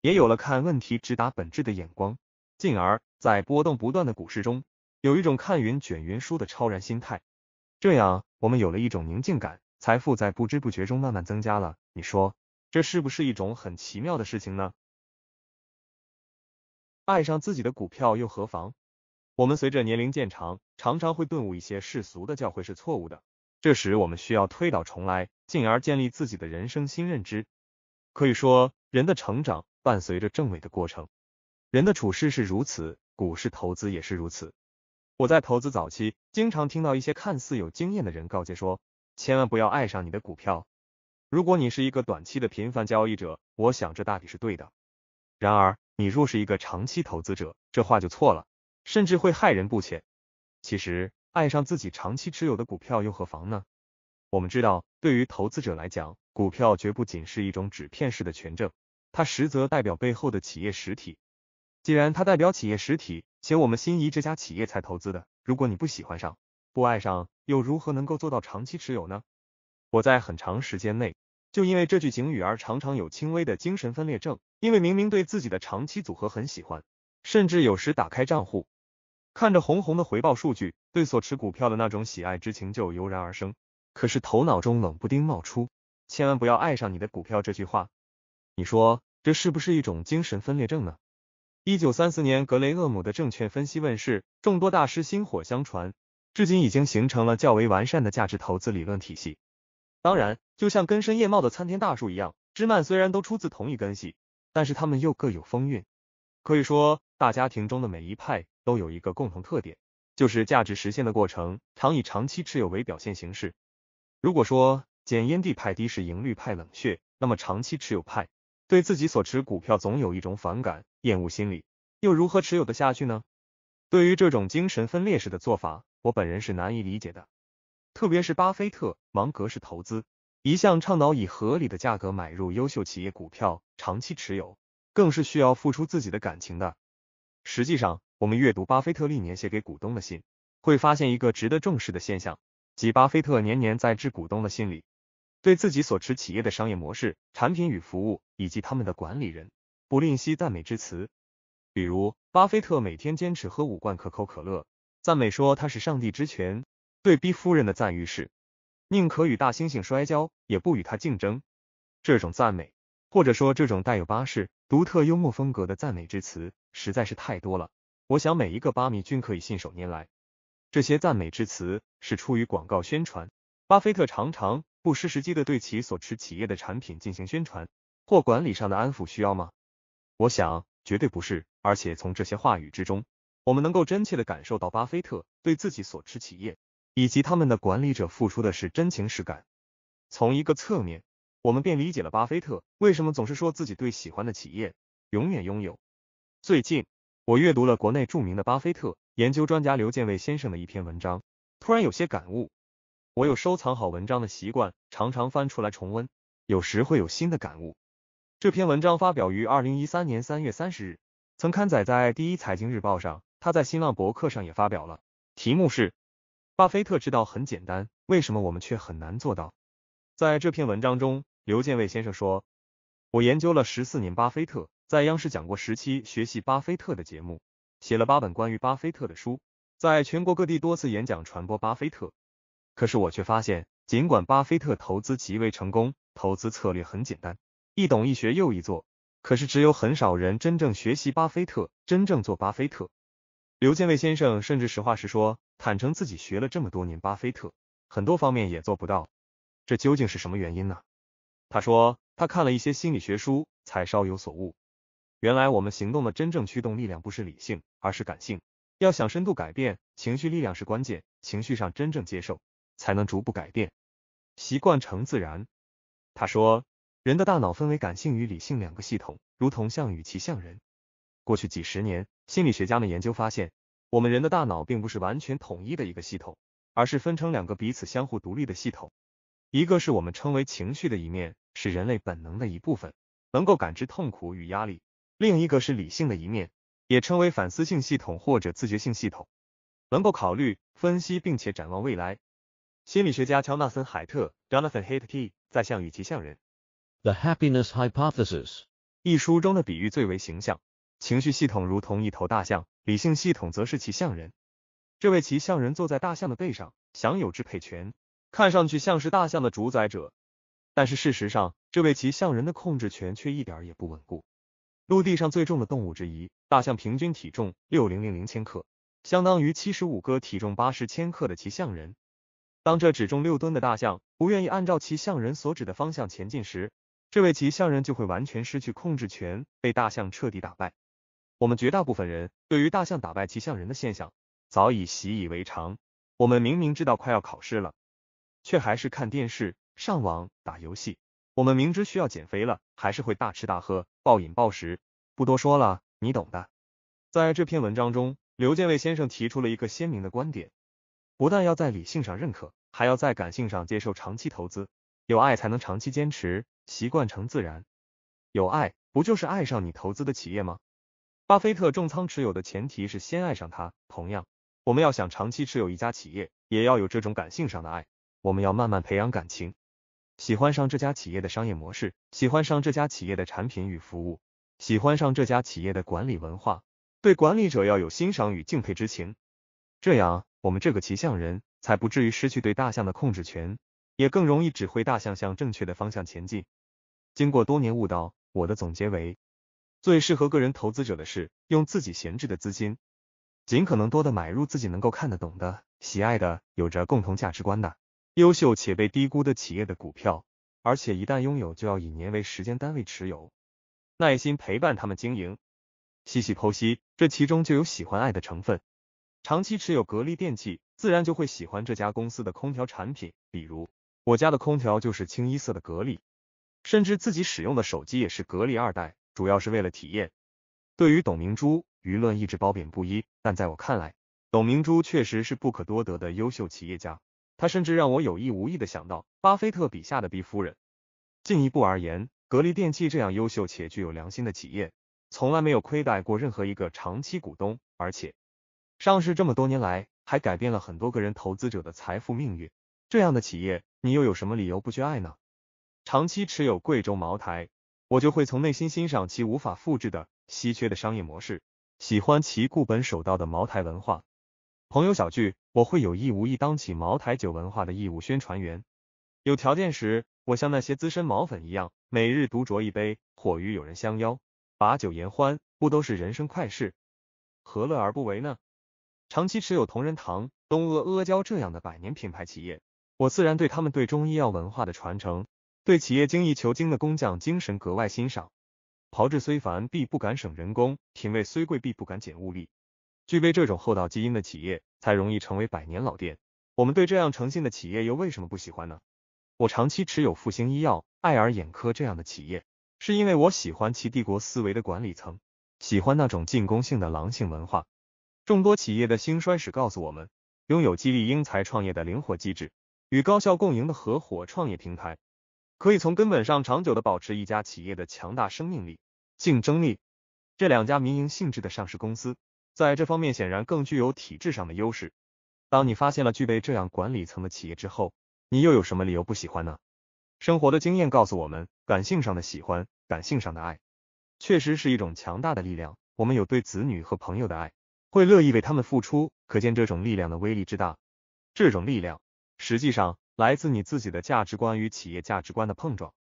也有了看问题直达本质的眼光，进而，在波动不断的股市中，有一种看云卷云舒的超然心态。这样，我们有了一种宁静感，财富在不知不觉中慢慢增加了。你说，这是不是一种很奇妙的事情呢？爱上自己的股票又何妨？我们随着年龄渐长，常常会顿悟一些世俗的教诲是错误的。这时，我们需要推倒重来，进而建立自己的人生新认知。可以说，人的成长伴随着正伪的过程，人的处事是如此，股市投资也是如此。我在投资早期，经常听到一些看似有经验的人告诫说：“千万不要爱上你的股票。”如果你是一个短期的频繁交易者，我想这大抵是对的。然而，你若是一个长期投资者，这话就错了，甚至会害人不浅。其实，爱上自己长期持有的股票又何妨呢？我们知道，对于投资者来讲，股票绝不仅是一种纸片式的权证，它实则代表背后的企业实体。既然它代表企业实体，且我们心仪这家企业才投资的，如果你不喜欢上、不爱上，又如何能够做到长期持有呢？我在很长时间内，就因为这句警语而常常有轻微的精神分裂症，因为明明对自己的长期组合很喜欢，甚至有时打开账户。看着红红的回报数据，对所持股票的那种喜爱之情就油然而生。可是头脑中冷不丁冒出“千万不要爱上你的股票”这句话，你说这是不是一种精神分裂症呢？一九三四年，格雷厄姆的证券分析问世，众多大师薪火相传，至今已经形成了较为完善的价值投资理论体系。当然，就像根深叶茂的参天大树一样，枝蔓虽然都出自同一根系，但是它们又各有风韵，可以说。大家庭中的每一派都有一个共同特点，就是价值实现的过程常以长期持有为表现形式。如果说减烟蒂派低是盈率派冷血，那么长期持有派对自己所持股票总有一种反感厌恶心理，又如何持有的下去呢？对于这种精神分裂式的做法，我本人是难以理解的。特别是巴菲特、芒格式投资，一向倡导以合理的价格买入优秀企业股票，长期持有，更是需要付出自己的感情的。实际上，我们阅读巴菲特历年写给股东的信，会发现一个值得重视的现象，即巴菲特年年在致股东的信里，对自己所持企业的商业模式、产品与服务以及他们的管理人，不吝惜赞美之词。比如，巴菲特每天坚持喝五罐可口可乐，赞美说他是上帝之泉。对 B 夫人的赞誉是：宁可与大猩猩摔跤，也不与他竞争。这种赞美，或者说这种带有巴士独特幽默风格的赞美之词实在是太多了，我想每一个巴米均可以信手拈来。这些赞美之词是出于广告宣传，巴菲特常常不失时机的对其所持企业的产品进行宣传或管理上的安抚，需要吗？我想绝对不是。而且从这些话语之中，我们能够真切的感受到巴菲特对自己所持企业以及他们的管理者付出的是真情实感，从一个侧面。我们便理解了巴菲特为什么总是说自己对喜欢的企业永远拥有。最近，我阅读了国内著名的巴菲特研究专家刘建伟先生的一篇文章，突然有些感悟。我有收藏好文章的习惯，常常翻出来重温，有时会有新的感悟。这篇文章发表于二零一三年三月三十日，曾刊载在《第一财经日报》上，他在新浪博客上也发表了，题目是《巴菲特之道很简单，为什么我们却很难做到》。在这篇文章中，刘建卫先生说：“我研究了十四年巴菲特，在央视讲过时期学习巴菲特的节目，写了八本关于巴菲特的书，在全国各地多次演讲传播巴菲特。可是我却发现，尽管巴菲特投资极为成功，投资策略很简单，易懂易学又易做，可是只有很少人真正学习巴菲特，真正做巴菲特。”刘建卫先生甚至实话实说，坦诚自己学了这么多年巴菲特，很多方面也做不到。这究竟是什么原因呢？他说，他看了一些心理学书，才稍有所悟。原来我们行动的真正驱动力量不是理性，而是感性。要想深度改变，情绪力量是关键。情绪上真正接受，才能逐步改变，习惯成自然。他说，人的大脑分为感性与理性两个系统，如同象与其象人。过去几十年，心理学家们研究发现，我们人的大脑并不是完全统一的一个系统，而是分成两个彼此相互独立的系统。一个是我们称为情绪的一面，是人类本能的一部分，能够感知痛苦与压力；另一个是理性的一面，也称为反思性系统或者自觉性系统，能够考虑、分析并且展望未来。心理学家乔纳森·海特 （Jonathan h a i t t 在《象与其象人：The Happiness Hypothesis》一书中的比喻最为形象，情绪系统如同一头大象，理性系统则是其象人。这位骑象人坐在大象的背上，享有支配权。看上去像是大象的主宰者，但是事实上，这位骑象人的控制权却一点也不稳固。陆地上最重的动物之一，大象平均体重六零零零千克，相当于七十五个体重八十千克的骑象人。当这只重六吨的大象不愿意按照骑象人所指的方向前进时，这位骑象人就会完全失去控制权，被大象彻底打败。我们绝大部分人对于大象打败骑象人的现象早已习以为常。我们明明知道快要考试了。却还是看电视、上网、打游戏。我们明知需要减肥了，还是会大吃大喝、暴饮暴食。不多说了，你懂的。在这篇文章中，刘建伟先生提出了一个鲜明的观点：不但要在理性上认可，还要在感性上接受长期投资。有爱才能长期坚持，习惯成自然。有爱，不就是爱上你投资的企业吗？巴菲特重仓持有的前提是先爱上他。同样，我们要想长期持有一家企业，也要有这种感性上的爱。我们要慢慢培养感情，喜欢上这家企业的商业模式，喜欢上这家企业的产品与服务，喜欢上这家企业的管理文化，对管理者要有欣赏与敬佩之情。这样，我们这个骑象人才不至于失去对大象的控制权，也更容易指挥大象向正确的方向前进。经过多年悟道，我的总结为：最适合个人投资者的是用自己闲置的资金，尽可能多的买入自己能够看得懂的、喜爱的、有着共同价值观的。优秀且被低估的企业的股票，而且一旦拥有就要以年为时间单位持有，耐心陪伴他们经营，细细剖析，这其中就有喜欢爱的成分。长期持有格力电器，自然就会喜欢这家公司的空调产品，比如我家的空调就是清一色的格力，甚至自己使用的手机也是格力二代，主要是为了体验。对于董明珠，舆论一直褒贬不一，但在我看来，董明珠确实是不可多得的优秀企业家。他甚至让我有意无意的想到巴菲特笔下的 B 夫人。进一步而言，格力电器这样优秀且具有良心的企业，从来没有亏待过任何一个长期股东，而且上市这么多年来，还改变了很多个人投资者的财富命运。这样的企业，你又有什么理由不去爱呢？长期持有贵州茅台，我就会从内心欣赏其无法复制的稀缺的商业模式，喜欢其固本守道的茅台文化。朋友小聚。我会有意无意当起茅台酒文化的义务宣传员，有条件时，我像那些资深毛粉一样，每日独酌一杯，或与友人相邀，把酒言欢，不都是人生快事？何乐而不为呢？长期持有同仁堂、东阿阿胶这样的百年品牌企业，我自然对他们对中医药文化的传承，对企业精益求精的工匠精神格外欣赏。炮制虽繁，必不敢省人工；品味虽贵，必不敢减物力。具备这种厚道基因的企业，才容易成为百年老店。我们对这样诚信的企业，又为什么不喜欢呢？我长期持有复星医药、爱尔眼科这样的企业，是因为我喜欢其帝国思维的管理层，喜欢那种进攻性的狼性文化。众多企业的兴衰史告诉我们，拥有激励英才创业的灵活机制与高效共赢的合伙创业平台，可以从根本上长久的保持一家企业的强大生命力、竞争力。这两家民营性质的上市公司。在这方面显然更具有体制上的优势。当你发现了具备这样管理层的企业之后，你又有什么理由不喜欢呢？生活的经验告诉我们，感性上的喜欢，感性上的爱，确实是一种强大的力量。我们有对子女和朋友的爱，会乐意为他们付出，可见这种力量的威力之大。这种力量实际上来自你自己的价值观与企业价值观的碰撞，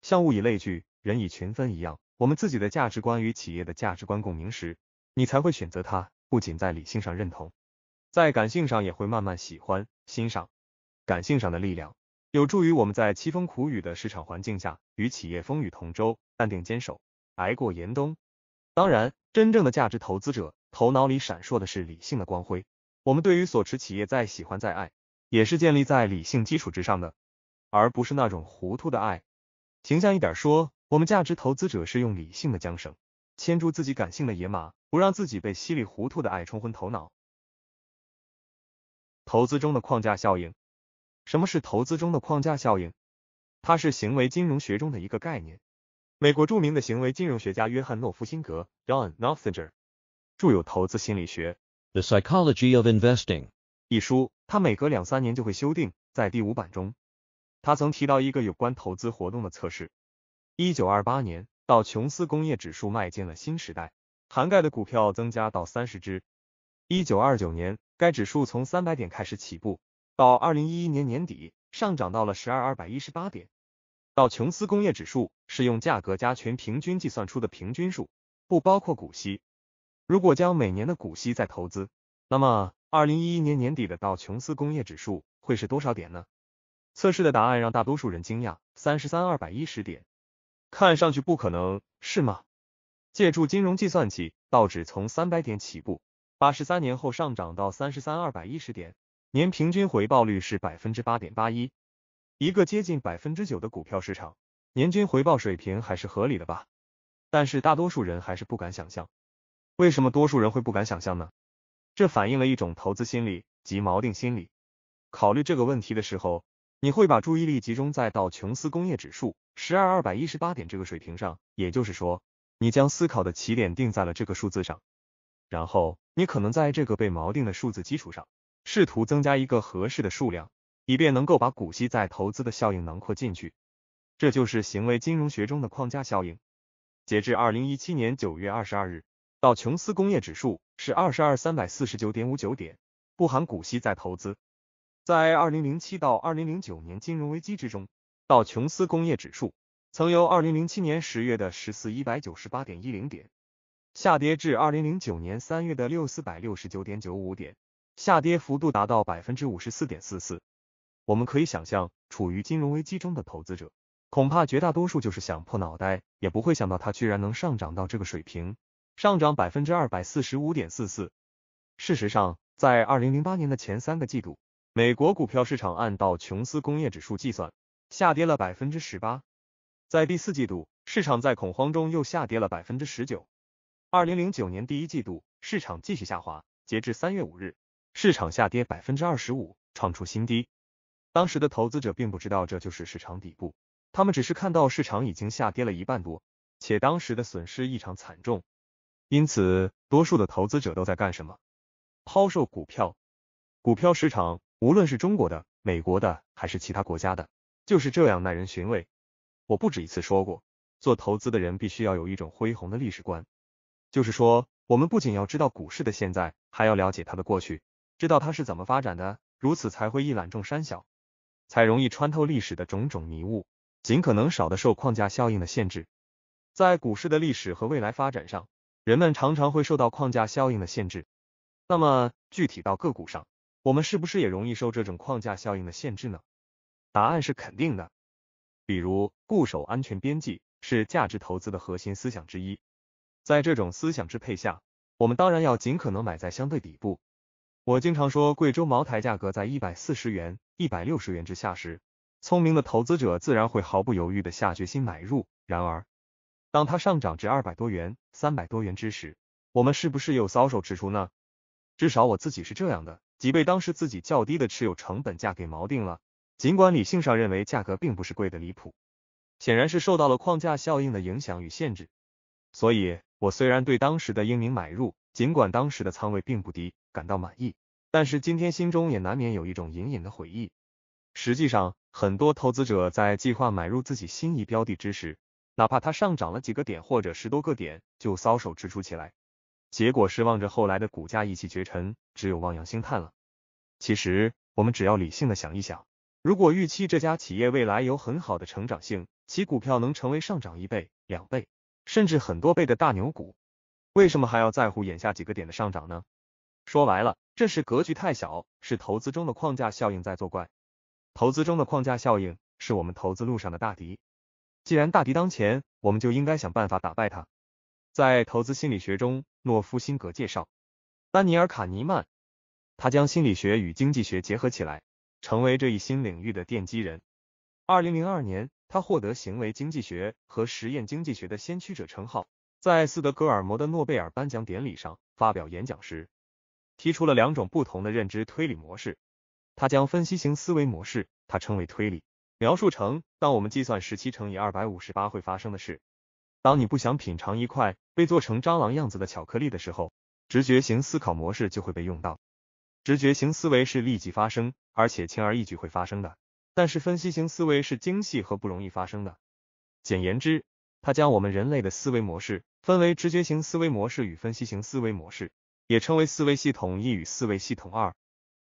像物以类聚，人以群分一样，我们自己的价值观与企业的价值观共鸣时。你才会选择它，不仅在理性上认同，在感性上也会慢慢喜欢、欣赏。感性上的力量，有助于我们在凄风苦雨的市场环境下，与企业风雨同舟，淡定坚守，挨过严冬。当然，真正的价值投资者，头脑里闪烁的是理性的光辉。我们对于所持企业再喜欢、再爱，也是建立在理性基础之上的，而不是那种糊涂的爱。形象一点说，我们价值投资者是用理性的缰绳。牵住自己感性的野马，不让自己被稀里糊涂的爱冲昏头脑。投资中的框架效应，什么是投资中的框架效应？它是行为金融学中的一个概念。美国著名的行为金融学家约翰诺夫辛格 （John Nothinger） 著有《投资心理学》（The Psychology of Investing） 一书，他每隔两三年就会修订。在第五版中，他曾提到一个有关投资活动的测试，一九二八年。道琼斯工业指数迈进了新时代，涵盖的股票增加到三十只。一九二九年，该指数从三百点开始起步，到二零一一年年底上涨到了十二二百一十八点。道琼斯工业指数是用价格加权平均计算出的平均数，不包括股息。如果将每年的股息再投资，那么二零一一年年底的道琼斯工业指数会是多少点呢？测试的答案让大多数人惊讶：三十三二百一十点。看上去不可能是吗？借助金融计算器，道指从三百点起步，八十三年后上涨到三十三二百一十点，年平均回报率是百分之八点八一，一个接近百分之九的股票市场，年均回报水平还是合理的吧？但是大多数人还是不敢想象，为什么多数人会不敢想象呢？这反映了一种投资心理及锚定心理。考虑这个问题的时候，你会把注意力集中在道琼斯工业指数。十二二百一十八点这个水平上，也就是说，你将思考的起点定在了这个数字上，然后你可能在这个被锚定的数字基础上，试图增加一个合适的数量，以便能够把股息再投资的效应囊括进去。这就是行为金融学中的框架效应。截至二零一七年九月二十二日，道琼斯工业指数是二十二三百四十九点五九点，不含股息再投资。在二零零七到二零零九年金融危机之中。道琼斯工业指数曾由二零零七年十月的十四一百九十八点一零点，下跌至二零零九年三月的六四百六十九点九五点，下跌幅度达到百分之五十四点四四。我们可以想象，处于金融危机中的投资者，恐怕绝大多数就是想破脑袋也不会想到它居然能上涨到这个水平，上涨百分之二百四十五点四四。事实上，在二零零八年的前三个季度，美国股票市场按道琼斯工业指数计算。下跌了百分之十八，在第四季度，市场在恐慌中又下跌了百分之十九。二零零九年第一季度，市场继续下滑，截至三月五日，市场下跌百分之二十五，创出新低。当时的投资者并不知道这就是市场底部，他们只是看到市场已经下跌了一半多，且当时的损失异常惨重。因此，多数的投资者都在干什么？抛售股票。股票市场，无论是中国的、美国的还是其他国家的。就是这样耐人寻味。我不止一次说过，做投资的人必须要有一种恢宏的历史观，就是说，我们不仅要知道股市的现在，还要了解它的过去，知道它是怎么发展的，如此才会一览众山小，才容易穿透历史的种种迷雾，尽可能少的受框架效应的限制。在股市的历史和未来发展上，人们常常会受到框架效应的限制。那么，具体到个股上，我们是不是也容易受这种框架效应的限制呢？答案是肯定的，比如固守安全边际是价值投资的核心思想之一，在这种思想支配下，我们当然要尽可能买在相对底部。我经常说，贵州茅台价格在一百四十元、一百六十元之下时，聪明的投资者自然会毫不犹豫的下决心买入。然而，当它上涨至二百多元、三百多元之时，我们是不是又搔首踟蹰呢？至少我自己是这样的，即被当时自己较低的持有成本价给锚定了。尽管理性上认为价格并不是贵的离谱，显然是受到了框架效应的影响与限制。所以，我虽然对当时的英明买入，尽管当时的仓位并不低，感到满意，但是今天心中也难免有一种隐隐的悔意。实际上，很多投资者在计划买入自己心仪标的之时，哪怕它上涨了几个点或者十多个点，就搔首直出起来，结果失望着后来的股价一骑绝尘，只有望洋兴叹了。其实，我们只要理性的想一想。如果预期这家企业未来有很好的成长性，其股票能成为上涨一倍、两倍，甚至很多倍的大牛股，为什么还要在乎眼下几个点的上涨呢？说白了，这是格局太小，是投资中的框架效应在作怪。投资中的框架效应是我们投资路上的大敌。既然大敌当前，我们就应该想办法打败它。在投资心理学中，诺夫辛格介绍丹尼尔卡尼曼，他将心理学与经济学结合起来。成为这一新领域的奠基人。二零零二年，他获得行为经济学和实验经济学的先驱者称号。在斯德哥尔摩的诺贝尔颁奖典礼上发表演讲时，提出了两种不同的认知推理模式。他将分析型思维模式，他称为推理，描述成：当我们计算十七乘以二百五十八会发生的事。当你不想品尝一块被做成蟑螂样子的巧克力的时候，直觉型思考模式就会被用到。直觉型思维是立即发生，而且轻而易举会发生的。但是分析型思维是精细和不容易发生的。简言之，它将我们人类的思维模式分为直觉型思维模式与分析型思维模式，也称为思维系统一与思维系统二。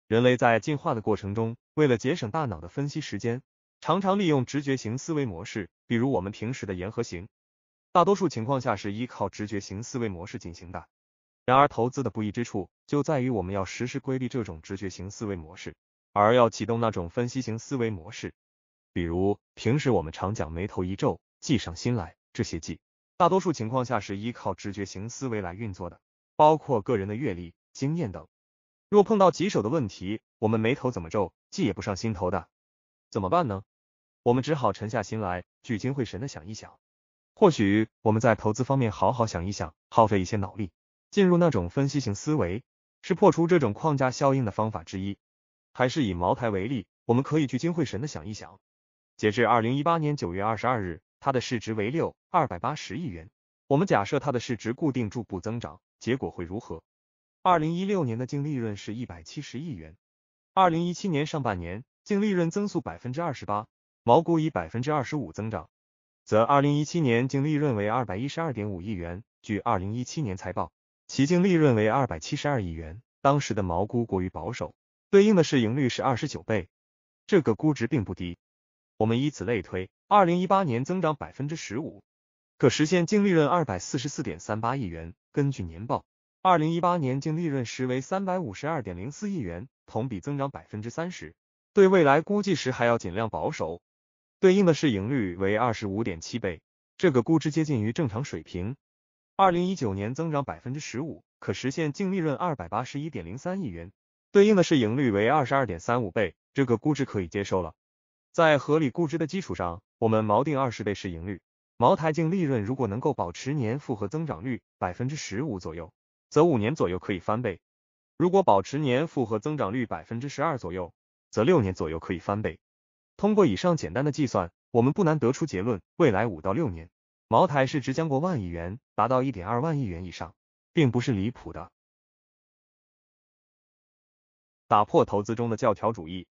人类在进化的过程中，为了节省大脑的分析时间，常常利用直觉型思维模式，比如我们平时的言和型，大多数情况下是依靠直觉型思维模式进行的。然而，投资的不易之处就在于我们要时时规避这种直觉型思维模式，而要启动那种分析型思维模式。比如，平时我们常讲“眉头一皱，计上心来”，这些计大多数情况下是依靠直觉型思维来运作的，包括个人的阅历、经验等。若碰到棘手的问题，我们眉头怎么皱，计也不上心头的，怎么办呢？我们只好沉下心来，聚精会神的想一想。或许我们在投资方面好好想一想，耗费一些脑力。进入那种分析型思维是破除这种框架效应的方法之一。还是以茅台为例，我们可以聚精会神的想一想：截至二零一八年九月二十二日，它的市值为六二百八十亿元。我们假设它的市值固定住不增长，结果会如何？二零一六年的净利润是一百七十亿元，二零一七年上半年净利润增速百分之二十八，毛股以百分之二十五增长，则二零一七年净利润为二百一十二点五亿元。据二零一七年财报。其净利润为二百七十二亿元，当时的毛估过于保守，对应的市盈率是二十九倍，这个估值并不低。我们以此类推，二零一八年增长百分之十五，可实现净利润二百四十四点三八亿元。根据年报，二零一八年净利润实为三百五十二点零四亿元，同比增长百分之三十。对未来估计时还要尽量保守，对应的市盈率为二十五点七倍，这个估值接近于正常水平。二零一九年增长百分之十五，可实现净利润二百八十一点零三亿元，对应的市盈率为二十二点三五倍，这个估值可以接受了。在合理估值的基础上，我们锚定二十倍市盈率。茅台净利润如果能够保持年复合增长率百分之十五左右，则五年左右可以翻倍；如果保持年复合增长率百分之十二左右，则六年左右可以翻倍。通过以上简单的计算，我们不难得出结论：未来五到六年。茅台市值将过万亿元，达到一点二万亿元以上，并不是离谱的。打破投资中的教条主义，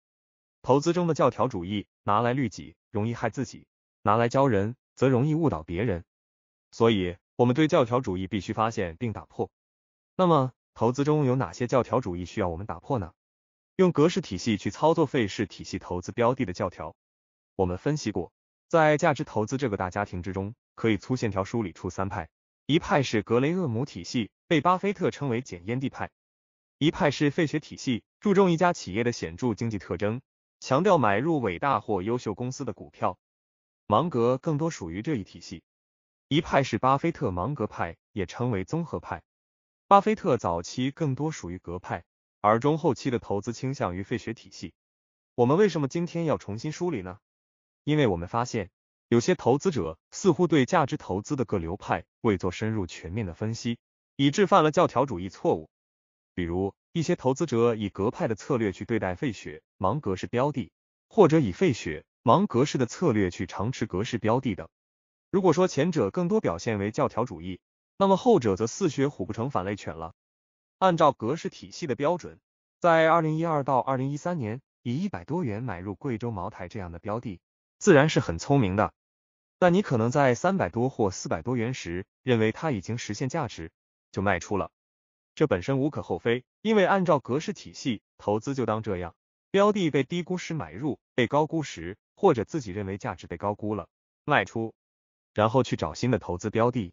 投资中的教条主义拿来律己容易害自己，拿来教人则容易误导别人。所以，我们对教条主义必须发现并打破。那么，投资中有哪些教条主义需要我们打破呢？用格式体系去操作费氏体系投资标的的教条，我们分析过，在价值投资这个大家庭之中。可以粗线条梳理出三派，一派是格雷厄姆体系，被巴菲特称为“捡烟地派”；一派是费雪体系，注重一家企业的显著经济特征，强调买入伟大或优秀公司的股票。芒格更多属于这一体系。一派是巴菲特芒格派，也称为综合派。巴菲特早期更多属于格派，而中后期的投资倾向于费雪体系。我们为什么今天要重新梳理呢？因为我们发现。有些投资者似乎对价值投资的各流派未做深入全面的分析，以致犯了教条主义错误。比如，一些投资者以格派的策略去对待费雪、芒格式标的，或者以费雪、芒格式的策略去长持格式标的等。如果说前者更多表现为教条主义，那么后者则似学虎不成反类犬了。按照格式体系的标准，在二零一二到二零一三年，以一百多元买入贵州茅台这样的标的。自然是很聪明的，但你可能在三百多或四百多元时，认为它已经实现价值，就卖出了。这本身无可厚非，因为按照格式体系，投资就当这样：标的被低估时买入，被高估时，或者自己认为价值被高估了，卖出，然后去找新的投资标的。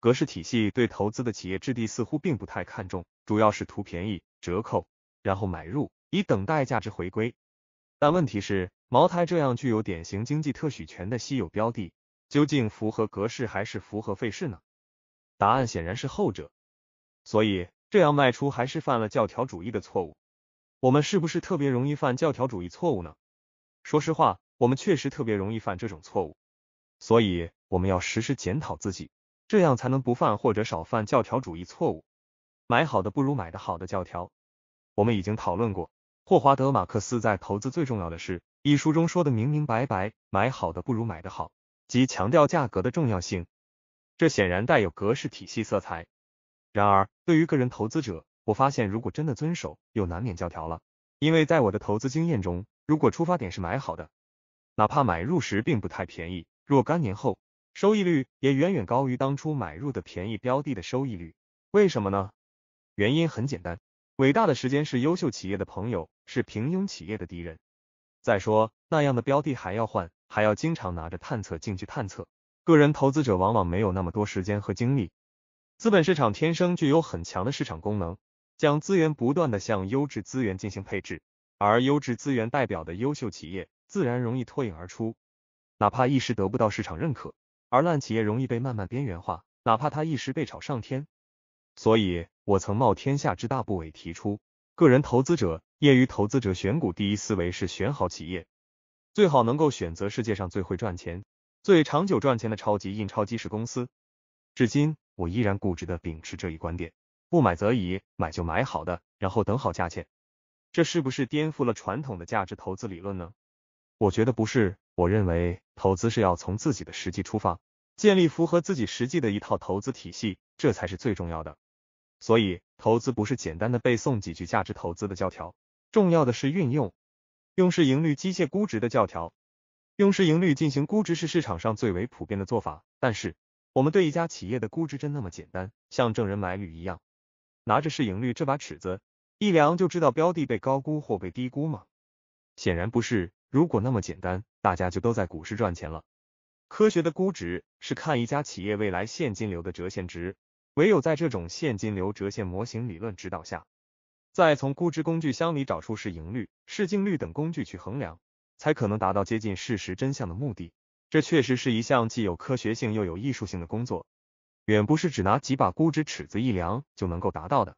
格式体系对投资的企业质地似乎并不太看重，主要是图便宜、折扣，然后买入，以等待价值回归。但问题是，茅台这样具有典型经济特许权的稀有标的，究竟符合格式还是符合费事呢？答案显然是后者。所以这样卖出还是犯了教条主义的错误。我们是不是特别容易犯教条主义错误呢？说实话，我们确实特别容易犯这种错误。所以我们要时时检讨自己，这样才能不犯或者少犯教条主义错误。买好的不如买的好的教条，我们已经讨论过。霍华德·马克思在《投资最重要的事》一书中说的明明白白：买好的不如买的好，即强调价格的重要性。这显然带有格式体系色彩。然而，对于个人投资者，我发现如果真的遵守，又难免教条了。因为在我的投资经验中，如果出发点是买好的，哪怕买入时并不太便宜，若干年后，收益率也远远高于当初买入的便宜标的的收益率。为什么呢？原因很简单。伟大的时间是优秀企业的朋友，是平庸企业的敌人。再说那样的标的还要换，还要经常拿着探测镜去探测。个人投资者往往没有那么多时间和精力。资本市场天生具有很强的市场功能，将资源不断的向优质资源进行配置，而优质资源代表的优秀企业自然容易脱颖而出，哪怕一时得不到市场认可；而烂企业容易被慢慢边缘化，哪怕它一时被炒上天。所以。我曾冒天下之大不韪提出，个人投资者、业余投资者选股第一思维是选好企业，最好能够选择世界上最会赚钱、最长久赚钱的超级印钞机式公司。至今，我依然固执的秉持这一观点：不买则已，买就买好的，然后等好价钱。这是不是颠覆了传统的价值投资理论呢？我觉得不是。我认为投资是要从自己的实际出发，建立符合自己实际的一套投资体系，这才是最重要的。所以，投资不是简单的背诵几句价值投资的教条，重要的是运用。用市盈率机械估值的教条，用市盈率进行估值是市场上最为普遍的做法。但是，我们对一家企业的估值真那么简单，像证人买履一样，拿着市盈率这把尺子一量就知道标的被高估或被低估吗？显然不是。如果那么简单，大家就都在股市赚钱了。科学的估值是看一家企业未来现金流的折现值。唯有在这种现金流折现模型理论指导下，再从估值工具箱里找出市盈率、市净率等工具去衡量，才可能达到接近事实真相的目的。这确实是一项既有科学性又有艺术性的工作，远不是只拿几把估值尺子一量就能够达到的。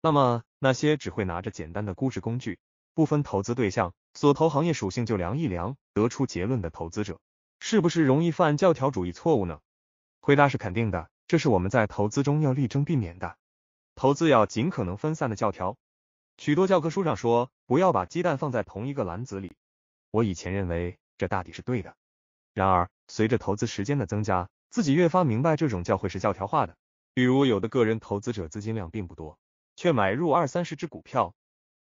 那么，那些只会拿着简单的估值工具，不分投资对象、所投行业属性就量一量，得出结论的投资者，是不是容易犯教条主义错误呢？回答是肯定的。这是我们在投资中要力争避免的，投资要尽可能分散的教条。许多教科书上说，不要把鸡蛋放在同一个篮子里。我以前认为这大抵是对的。然而，随着投资时间的增加，自己越发明白这种教诲是教条化的。比如，有的个人投资者资金量并不多，却买入二三十只股票。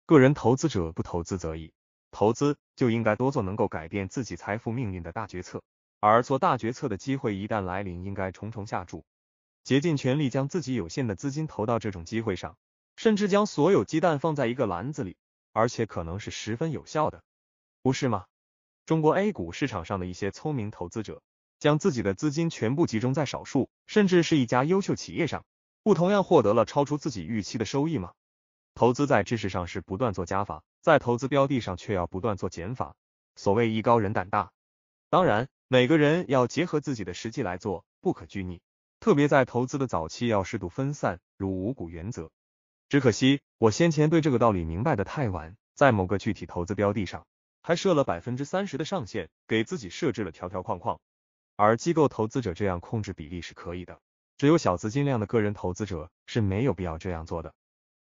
个人投资者不投资则已，投资就应该多做能够改变自己财富命运的大决策。而做大决策的机会一旦来临，应该重重下注。竭尽全力将自己有限的资金投到这种机会上，甚至将所有鸡蛋放在一个篮子里，而且可能是十分有效的，不是吗？中国 A 股市场上的一些聪明投资者，将自己的资金全部集中在少数，甚至是一家优秀企业上，不同样获得了超出自己预期的收益吗？投资在知识上是不断做加法，在投资标的上却要不断做减法。所谓艺高人胆大，当然每个人要结合自己的实际来做，不可拘泥。特别在投资的早期，要适度分散，如五股原则。只可惜我先前对这个道理明白的太晚，在某个具体投资标的上，还设了百分之三十的上限，给自己设置了条条框框。而机构投资者这样控制比例是可以的，只有小资金量的个人投资者是没有必要这样做的。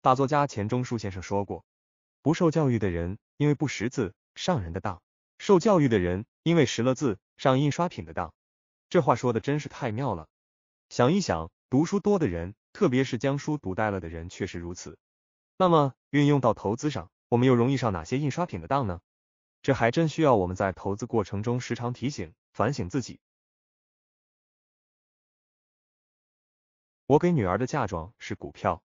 大作家钱钟书先生说过：“不受教育的人，因为不识字，上人的当；受教育的人，因为识了字，上印刷品的当。”这话说的真是太妙了。想一想，读书多的人，特别是将书读呆了的人，确实如此。那么，运用到投资上，我们又容易上哪些印刷品的当呢？这还真需要我们在投资过程中时常提醒、反省自己。我给女儿的嫁妆是股票。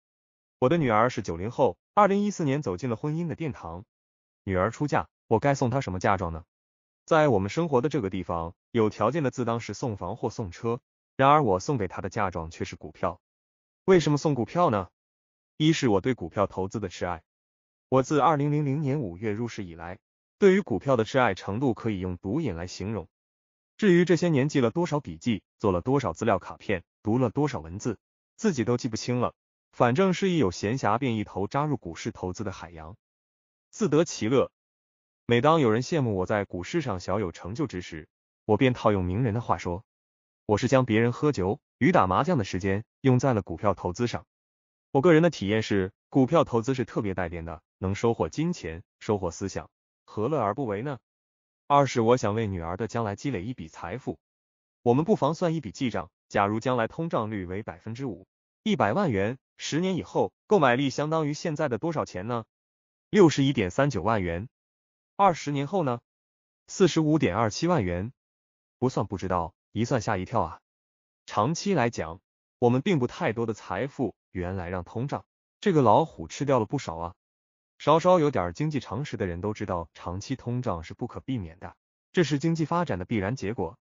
我的女儿是九零后，二零一四年走进了婚姻的殿堂。女儿出嫁，我该送她什么嫁妆呢？在我们生活的这个地方，有条件的自当是送房或送车。然而，我送给他的嫁妆却是股票。为什么送股票呢？一是我对股票投资的痴爱。我自二零零零年五月入市以来，对于股票的痴爱程度可以用毒瘾来形容。至于这些年记了多少笔记，做了多少资料卡片，读了多少文字，自己都记不清了。反正是一有闲暇便一头扎入股市投资的海洋，自得其乐。每当有人羡慕我在股市上小有成就之时，我便套用名人的话说。我是将别人喝酒与打麻将的时间用在了股票投资上。我个人的体验是，股票投资是特别带电的，能收获金钱，收获思想，何乐而不为呢？二是我想为女儿的将来积累一笔财富。我们不妨算一笔记账，假如将来通胀率为百分之五，一百万元，十年以后购买力相当于现在的多少钱呢？六十一点三九万元。二十年后呢？四十五点二七万元。不算不知道。一算吓一跳啊！长期来讲，我们并不太多的财富，原来让通胀这个老虎吃掉了不少啊。稍稍有点经济常识的人都知道，长期通胀是不可避免的，这是经济发展的必然结果。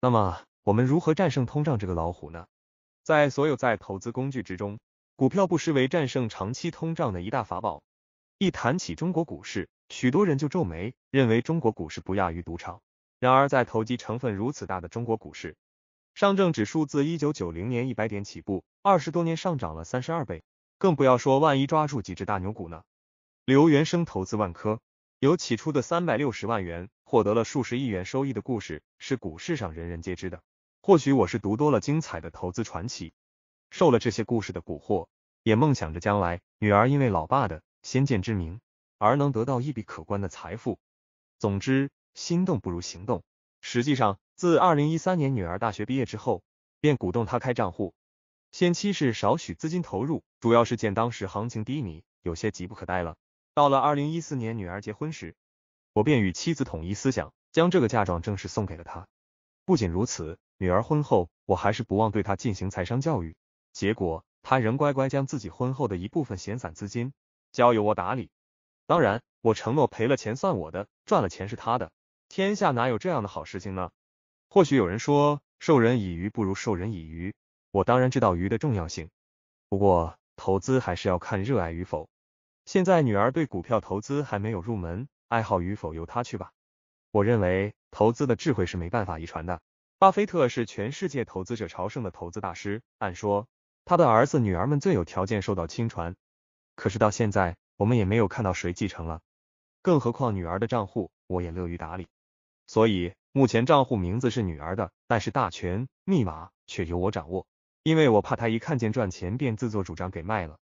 那么，我们如何战胜通胀这个老虎呢？在所有在投资工具之中，股票不失为战胜长期通胀的一大法宝。一谈起中国股市，许多人就皱眉，认为中国股市不亚于赌场。然而，在投机成分如此大的中国股市，上证指数自一九九零年一百点起步，二十多年上涨了三十二倍。更不要说万一抓住几只大牛股呢？刘元生投资万科，由起初的三百六十万元获得了数十亿元收益的故事，是股市上人人皆知的。或许我是读多了精彩的投资传奇，受了这些故事的蛊惑，也梦想着将来女儿因为老爸的先见之明而能得到一笔可观的财富。总之。心动不如行动。实际上，自二零一三年女儿大学毕业之后，便鼓动她开账户，先期是少许资金投入，主要是见当时行情低迷，有些急不可待了。到了二零一四年女儿结婚时，我便与妻子统一思想，将这个嫁妆正式送给了她。不仅如此，女儿婚后，我还是不忘对她进行财商教育。结果，她仍乖乖将自己婚后的一部分闲散资金交由我打理。当然，我承诺赔了钱算我的，赚了钱是她的。天下哪有这样的好事情呢？或许有人说授人以鱼不如授人以渔，我当然知道鱼的重要性，不过投资还是要看热爱与否。现在女儿对股票投资还没有入门，爱好与否由她去吧。我认为投资的智慧是没办法遗传的。巴菲特是全世界投资者朝圣的投资大师，按说他的儿子女儿们最有条件受到亲传，可是到现在我们也没有看到谁继承了。更何况女儿的账户，我也乐于打理。所以，目前账户名字是女儿的，但是大权密码却由我掌握，因为我怕她一看见赚钱便自作主张给卖了。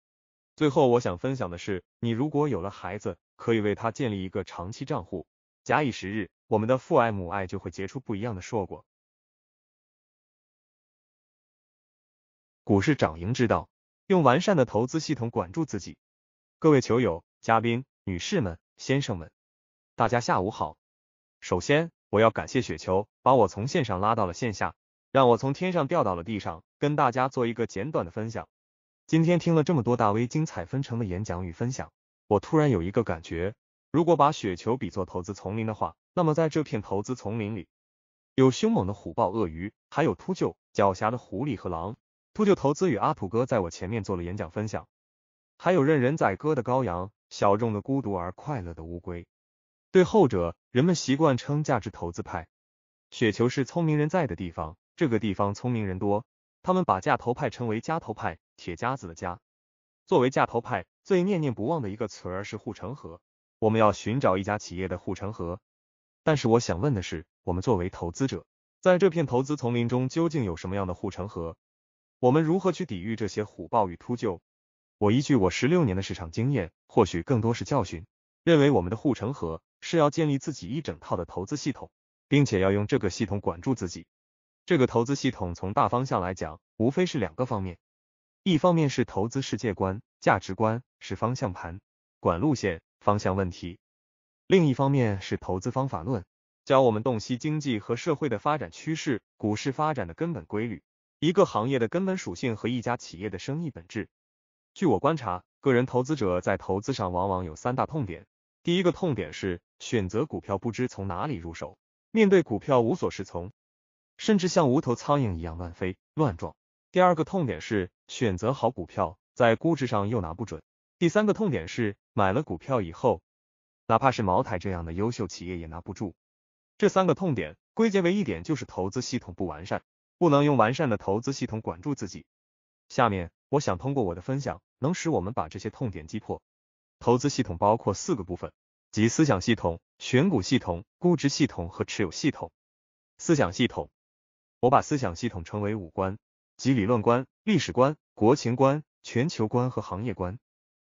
最后，我想分享的是，你如果有了孩子，可以为他建立一个长期账户，假以时日，我们的父爱母爱就会结出不一样的硕果。股市涨盈之道，用完善的投资系统管住自己。各位球友、嘉宾、女士们、先生们，大家下午好。首先，我要感谢雪球，把我从线上拉到了线下，让我从天上掉到了地上，跟大家做一个简短的分享。今天听了这么多大 V 精彩纷呈的演讲与分享，我突然有一个感觉：如果把雪球比作投资丛林的话，那么在这片投资丛林里，有凶猛的虎豹、鳄鱼，还有秃鹫、狡黠的狐狸和狼。秃鹫投资与阿土哥在我前面做了演讲分享，还有任人宰割的羔羊，小众的孤独而快乐的乌龟。对后者，人们习惯称价值投资派。雪球是聪明人在的地方，这个地方聪明人多，他们把价投派称为“夹投派”，铁夹子的夹。作为价投派，最念念不忘的一个词儿是护城河。我们要寻找一家企业的护城河。但是我想问的是，我们作为投资者，在这片投资丛林中究竟有什么样的护城河？我们如何去抵御这些虎豹与秃鹫？我依据我十六年的市场经验，或许更多是教训，认为我们的护城河。是要建立自己一整套的投资系统，并且要用这个系统管住自己。这个投资系统从大方向来讲，无非是两个方面：一方面是投资世界观、价值观，是方向盘，管路线、方向问题；另一方面是投资方法论，教我们洞悉经济和社会的发展趋势、股市发展的根本规律、一个行业的根本属性和一家企业的生意本质。据我观察，个人投资者在投资上往往有三大痛点：第一个痛点是。选择股票不知从哪里入手，面对股票无所适从，甚至像无头苍蝇一样乱飞乱撞。第二个痛点是选择好股票，在估值上又拿不准。第三个痛点是买了股票以后，哪怕是茅台这样的优秀企业也拿不住。这三个痛点归结为一点就是投资系统不完善，不能用完善的投资系统管住自己。下面我想通过我的分享，能使我们把这些痛点击破。投资系统包括四个部分。及思想系统、选股系统、估值系统和持有系统。思想系统，我把思想系统称为五官，即理论观、历史观、国情观、全球观和行业观。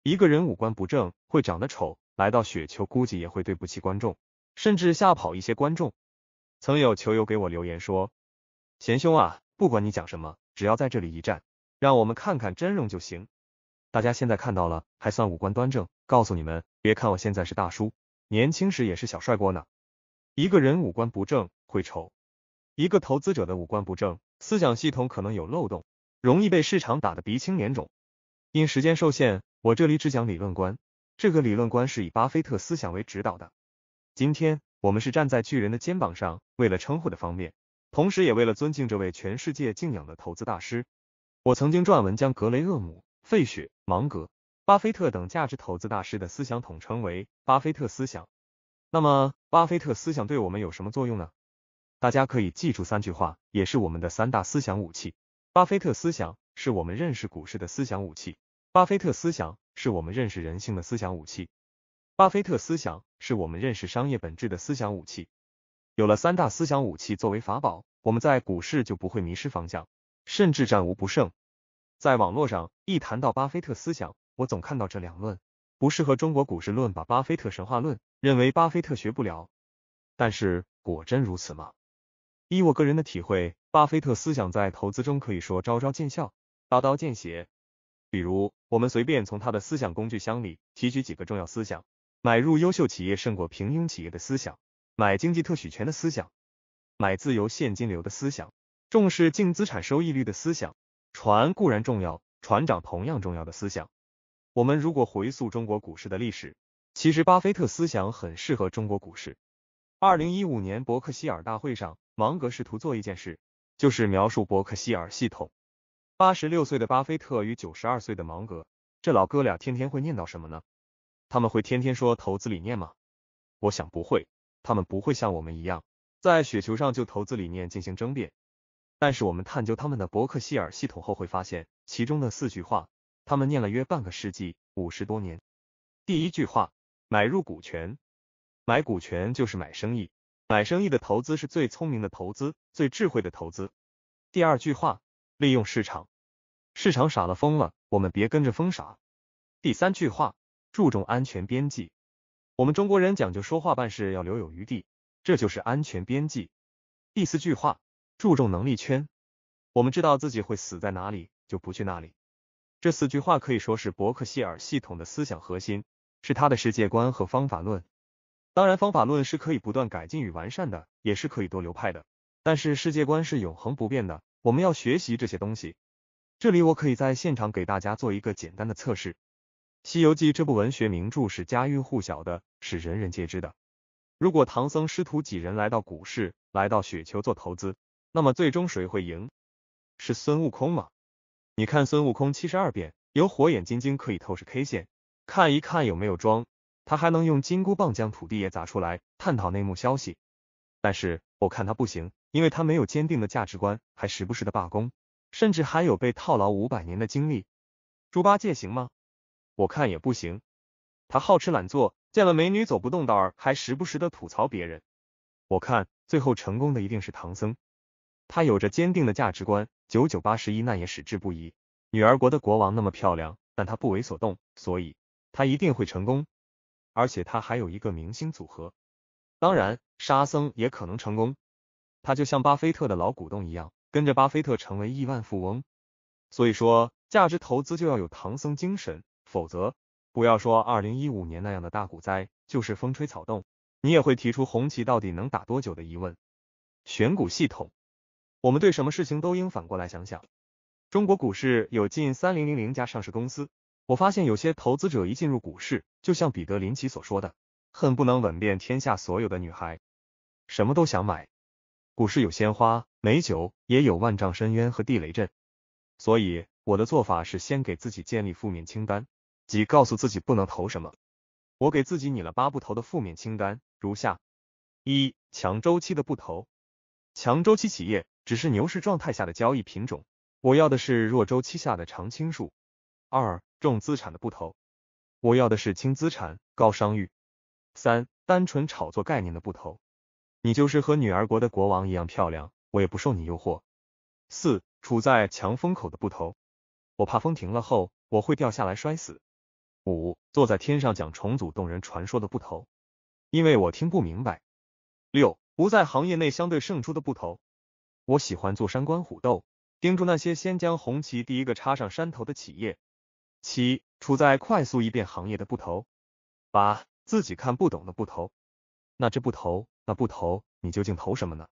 一个人五官不正，会长得丑，来到雪球估计也会对不起观众，甚至吓跑一些观众。曾有球友给我留言说：“贤兄啊，不管你讲什么，只要在这里一站，让我们看看真容就行。”大家现在看到了，还算五官端正。告诉你们，别看我现在是大叔，年轻时也是小帅锅呢。一个人五官不正会丑，一个投资者的五官不正，思想系统可能有漏洞，容易被市场打得鼻青脸肿。因时间受限，我这里只讲理论观，这个理论观是以巴菲特思想为指导的。今天我们是站在巨人的肩膀上，为了称呼的方便，同时也为了尊敬这位全世界敬仰的投资大师。我曾经撰文将格雷厄姆、费雪、芒格。巴菲特等价值投资大师的思想统称为巴菲特思想。那么，巴菲特思想对我们有什么作用呢？大家可以记住三句话，也是我们的三大思想武器。巴菲特思想是我们认识股市的思想武器，巴菲特思想是我们认识人性的思想武器，巴菲特思想是我们认识商业本质的思想武器。有了三大思想武器作为法宝，我们在股市就不会迷失方向，甚至战无不胜。在网络上一谈到巴菲特思想。我总看到这两论，不适合中国股市论，把巴菲特神话论，认为巴菲特学不了。但是果真如此吗？依我个人的体会，巴菲特思想在投资中可以说招招见效，刀刀见血。比如，我们随便从他的思想工具箱里提取几个重要思想：买入优秀企业胜过平庸企业的思想，买经济特许权的思想，买自由现金流的思想，重视净资产收益率的思想，船固然重要，船长同样重要的思想。我们如果回溯中国股市的历史，其实巴菲特思想很适合中国股市。二零一五年伯克希尔大会上，芒格试图做一件事，就是描述伯克希尔系统。八十六岁的巴菲特与九十二岁的芒格，这老哥俩天天会念叨什么呢？他们会天天说投资理念吗？我想不会，他们不会像我们一样在雪球上就投资理念进行争辩。但是我们探究他们的伯克希尔系统后，会发现其中的四句话。他们念了约半个世纪，五十多年。第一句话，买入股权，买股权就是买生意，买生意的投资是最聪明的投资，最智慧的投资。第二句话，利用市场，市场傻了疯了，我们别跟着疯傻。第三句话，注重安全边际，我们中国人讲究说话办事要留有余地，这就是安全边际。第四句话，注重能力圈，我们知道自己会死在哪里，就不去那里。这四句话可以说是伯克希尔系统的思想核心，是他的世界观和方法论。当然，方法论是可以不断改进与完善的，也是可以多流派的。但是世界观是永恒不变的。我们要学习这些东西。这里我可以在现场给大家做一个简单的测试。《西游记》这部文学名著是家喻户晓的，是人人皆知的。如果唐僧师徒几人来到股市，来到雪球做投资，那么最终谁会赢？是孙悟空吗？你看孙悟空七十二变，有火眼金睛可以透视 K 线，看一看有没有装。他还能用金箍棒将土地爷砸出来，探讨内幕消息。但是我看他不行，因为他没有坚定的价值观，还时不时的罢工，甚至还有被套牢五百年的经历。猪八戒行吗？我看也不行，他好吃懒做，见了美女走不动道儿，还时不时的吐槽别人。我看最后成功的一定是唐僧，他有着坚定的价值观。九九八十一，难也矢志不移。女儿国的国王那么漂亮，但她不为所动，所以她一定会成功。而且她还有一个明星组合。当然，沙僧也可能成功。他就像巴菲特的老股东一样，跟着巴菲特成为亿万富翁。所以说，价值投资就要有唐僧精神，否则不要说二零一五年那样的大股灾，就是风吹草动，你也会提出红旗到底能打多久的疑问。选股系统。我们对什么事情都应反过来想想。中国股市有近三零零零家上市公司，我发现有些投资者一进入股市，就像彼得林奇所说的，恨不能吻遍天下所有的女孩，什么都想买。股市有鲜花美酒，也有万丈深渊和地雷阵。所以我的做法是先给自己建立负面清单，即告诉自己不能投什么。我给自己拟了八不投的负面清单，如下：一、强周期的不投，强周期企业。只是牛市状态下的交易品种，我要的是弱周期下的常青树。二重资产的不投，我要的是轻资产高商誉。三单纯炒作概念的不投，你就是和女儿国的国王一样漂亮，我也不受你诱惑。四处在强风口的不投，我怕风停了后我会掉下来摔死。五坐在天上讲重组动人传说的不投，因为我听不明白。六不在行业内相对胜出的不投。我喜欢做山观虎斗，盯住那些先将红旗第一个插上山头的企业。七，处在快速异变行业的不投。八，自己看不懂的不投。那这不投，那不投，你究竟投什么呢？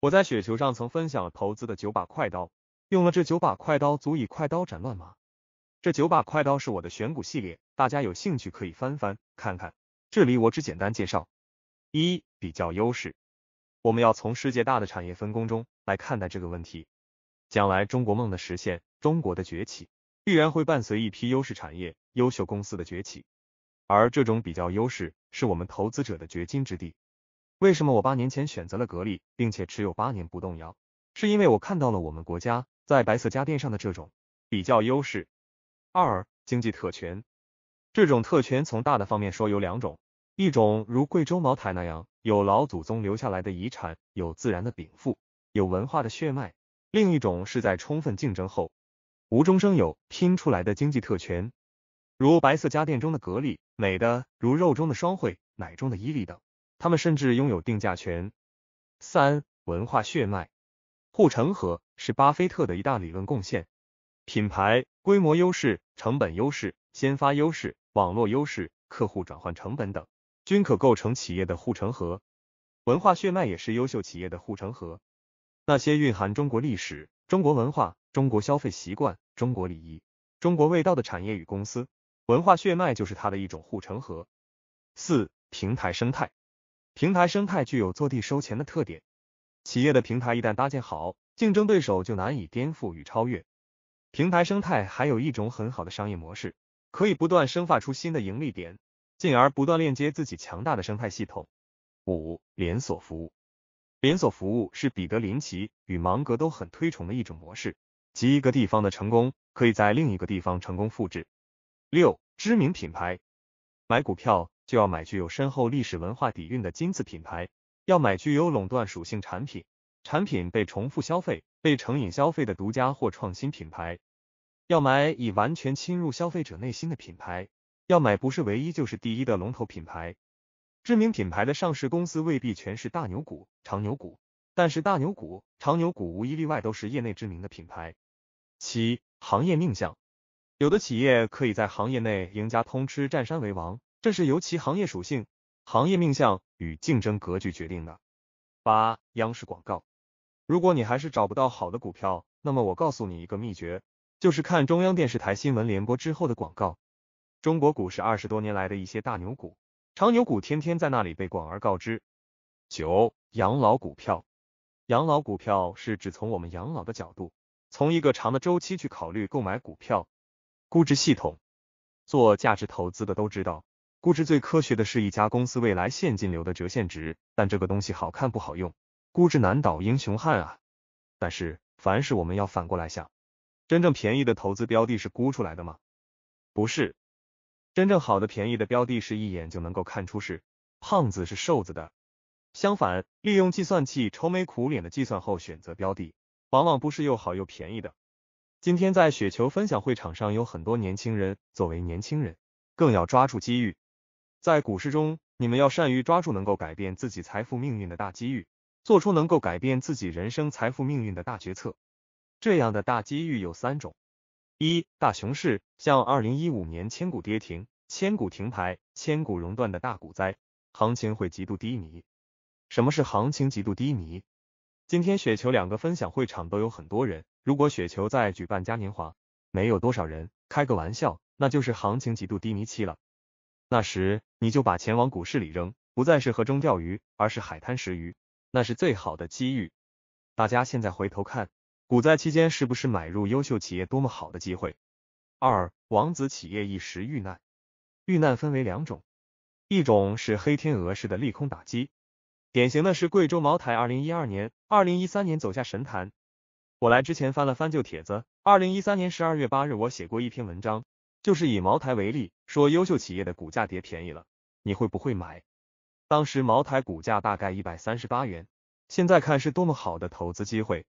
我在雪球上曾分享了投资的九把快刀，用了这九把快刀足以快刀斩乱麻。这九把快刀是我的选股系列，大家有兴趣可以翻翻看看。这里我只简单介绍：一，比较优势。我们要从世界大的产业分工中。来看待这个问题，将来中国梦的实现，中国的崛起必然会伴随一批优势产业、优秀公司的崛起，而这种比较优势是我们投资者的掘金之地。为什么我八年前选择了格力，并且持有八年不动摇？是因为我看到了我们国家在白色家电上的这种比较优势。二、经济特权，这种特权从大的方面说有两种，一种如贵州茅台那样，有老祖宗留下来的遗产，有自然的禀赋。有文化的血脉，另一种是在充分竞争后无中生有拼出来的经济特权，如白色家电中的格力、美的，如肉中的双汇、奶中的伊利等，他们甚至拥有定价权。三、文化血脉护城河是巴菲特的一大理论贡献，品牌、规模优势、成本优势、先发优势、网络优势、客户转换成本等，均可构成企业的护城河。文化血脉也是优秀企业的护城河。那些蕴含中国历史、中国文化、中国消费习惯、中国礼仪、中国味道的产业与公司，文化血脉就是它的一种护城河。四、平台生态，平台生态具有坐地收钱的特点，企业的平台一旦搭建好，竞争对手就难以颠覆与超越。平台生态还有一种很好的商业模式，可以不断生发出新的盈利点，进而不断链接自己强大的生态系统。五、连锁服务。连锁服务是彼得林奇与芒格都很推崇的一种模式，即一个地方的成功可以在另一个地方成功复制。六，知名品牌，买股票就要买具有深厚历史文化底蕴的金字品牌，要买具有垄断属性产品，产品被重复消费、被成瘾消费的独家或创新品牌，要买已完全侵入消费者内心的品牌，要买不是唯一就是第一的龙头品牌。知名品牌的上市公司未必全是大牛股、长牛股，但是大牛股、长牛股无一例外都是业内知名的品牌。七、行业命相，有的企业可以在行业内赢家通吃、占山为王，这是由其行业属性、行业命相与竞争格局决定的。八、央视广告，如果你还是找不到好的股票，那么我告诉你一个秘诀，就是看中央电视台新闻联播之后的广告。中国股市二十多年来的一些大牛股。长牛股天天在那里被广而告之。九、养老股票，养老股票是指从我们养老的角度，从一个长的周期去考虑购买股票。估值系统，做价值投资的都知道，估值最科学的是一家公司未来现金流的折现值，但这个东西好看不好用，估值难倒英雄汉啊！但是凡事我们要反过来想，真正便宜的投资标的是估出来的吗？不是。真正好的、便宜的标的，是一眼就能够看出是胖子是瘦子的。相反，利用计算器愁眉苦脸的计算后选择标的，往往不是又好又便宜的。今天在雪球分享会场上有很多年轻人，作为年轻人，更要抓住机遇。在股市中，你们要善于抓住能够改变自己财富命运的大机遇，做出能够改变自己人生财富命运的大决策。这样的大机遇有三种。一大熊市，像二零一五年千股跌停、千股停牌、千股熔断的大股灾，行情会极度低迷。什么是行情极度低迷？今天雪球两个分享会场都有很多人，如果雪球在举办嘉年华，没有多少人，开个玩笑，那就是行情极度低迷期了。那时你就把钱往股市里扔，不再是河中钓鱼，而是海滩食鱼，那是最好的机遇。大家现在回头看。股灾期间是不是买入优秀企业多么好的机会？二王子企业一时遇难，遇难分为两种，一种是黑天鹅式的利空打击，典型的是贵州茅台，二零一二年、二零一三年走下神坛。我来之前翻了翻旧帖子，二零一三年十二月八日我写过一篇文章，就是以茅台为例，说优秀企业的股价跌便宜了，你会不会买？当时茅台股价大概一百三十八元，现在看是多么好的投资机会。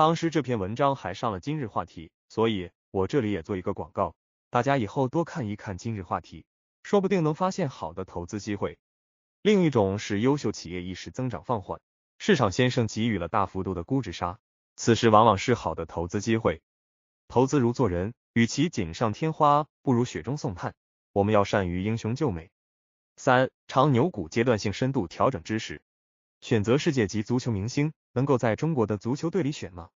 当时这篇文章还上了今日话题，所以我这里也做一个广告，大家以后多看一看今日话题，说不定能发现好的投资机会。另一种是优秀企业一时增长放缓，市场先生给予了大幅度的估值杀，此时往往是好的投资机会。投资如做人，与其锦上添花，不如雪中送炭，我们要善于英雄救美。三长牛股阶段性深度调整知识，选择世界级足球明星。能够在中国的足球队里选吗？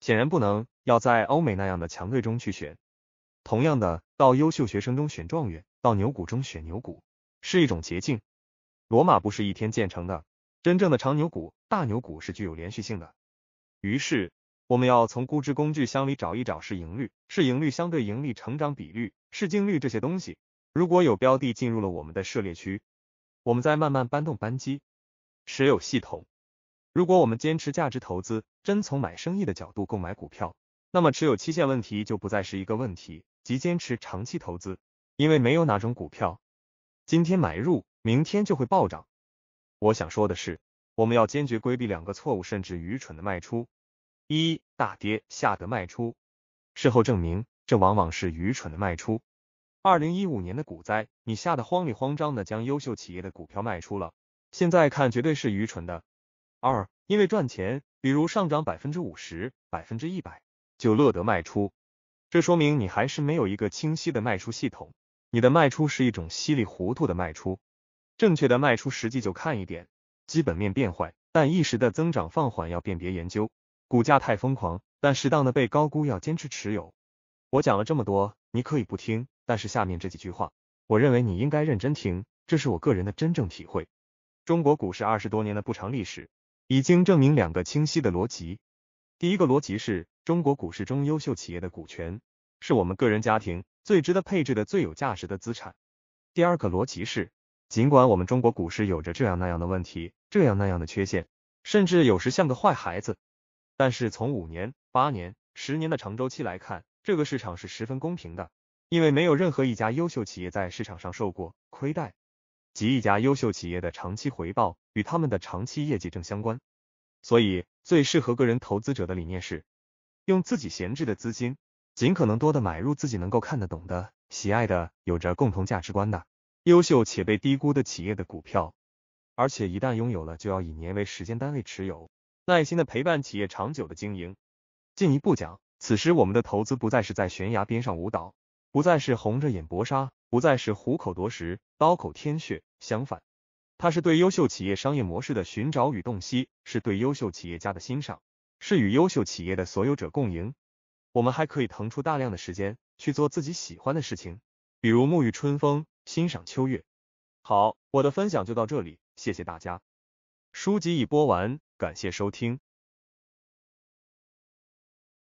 显然不能，要在欧美那样的强队中去选。同样的，到优秀学生中选状元，到牛股中选牛股，是一种捷径。罗马不是一天建成的，真正的长牛股、大牛股是具有连续性的。于是，我们要从估值工具箱里找一找市盈率、市盈率相对盈利成长比率、市净率这些东西。如果有标的进入了我们的涉猎区，我们再慢慢搬动扳机，持有系统。如果我们坚持价值投资，真从买生意的角度购买股票，那么持有期限问题就不再是一个问题，即坚持长期投资，因为没有哪种股票今天买入明天就会暴涨。我想说的是，我们要坚决规避两个错误，甚至愚蠢的卖出：一大跌吓得卖出，事后证明这往往是愚蠢的卖出。二零一五年的股灾，你吓得慌里慌张的将优秀企业的股票卖出了，现在看绝对是愚蠢的。二，因为赚钱，比如上涨百分之五十、百分之一百，就乐得卖出。这说明你还是没有一个清晰的卖出系统，你的卖出是一种稀里糊涂的卖出。正确的卖出实际就看一点，基本面变坏，但一时的增长放缓要辨别研究，股价太疯狂，但适当的被高估要坚持持有。我讲了这么多，你可以不听，但是下面这几句话，我认为你应该认真听，这是我个人的真正体会。中国股市二十多年的不长历史。已经证明两个清晰的逻辑：第一个逻辑是中国股市中优秀企业的股权，是我们个人家庭最值得配置的最有价值的资产；第二个逻辑是，尽管我们中国股市有着这样那样的问题、这样那样的缺陷，甚至有时像个坏孩子，但是从五年、八年、十年的长周期来看，这个市场是十分公平的，因为没有任何一家优秀企业在市场上受过亏待。及一家优秀企业的长期回报与他们的长期业绩正相关，所以最适合个人投资者的理念是，用自己闲置的资金，尽可能多的买入自己能够看得懂的、喜爱的、有着共同价值观的优秀且被低估的企业的股票，而且一旦拥有了，就要以年为时间单位持有，耐心的陪伴企业长久的经营。进一步讲，此时我们的投资不再是在悬崖边上舞蹈。不再是红着眼搏杀，不再是虎口夺食、刀口舔血。相反，它是对优秀企业商业模式的寻找与洞悉，是对优秀企业家的欣赏，是与优秀企业的所有者共赢。我们还可以腾出大量的时间去做自己喜欢的事情，比如沐浴春风、欣赏秋月。好，我的分享就到这里，谢谢大家。书籍已播完，感谢收听。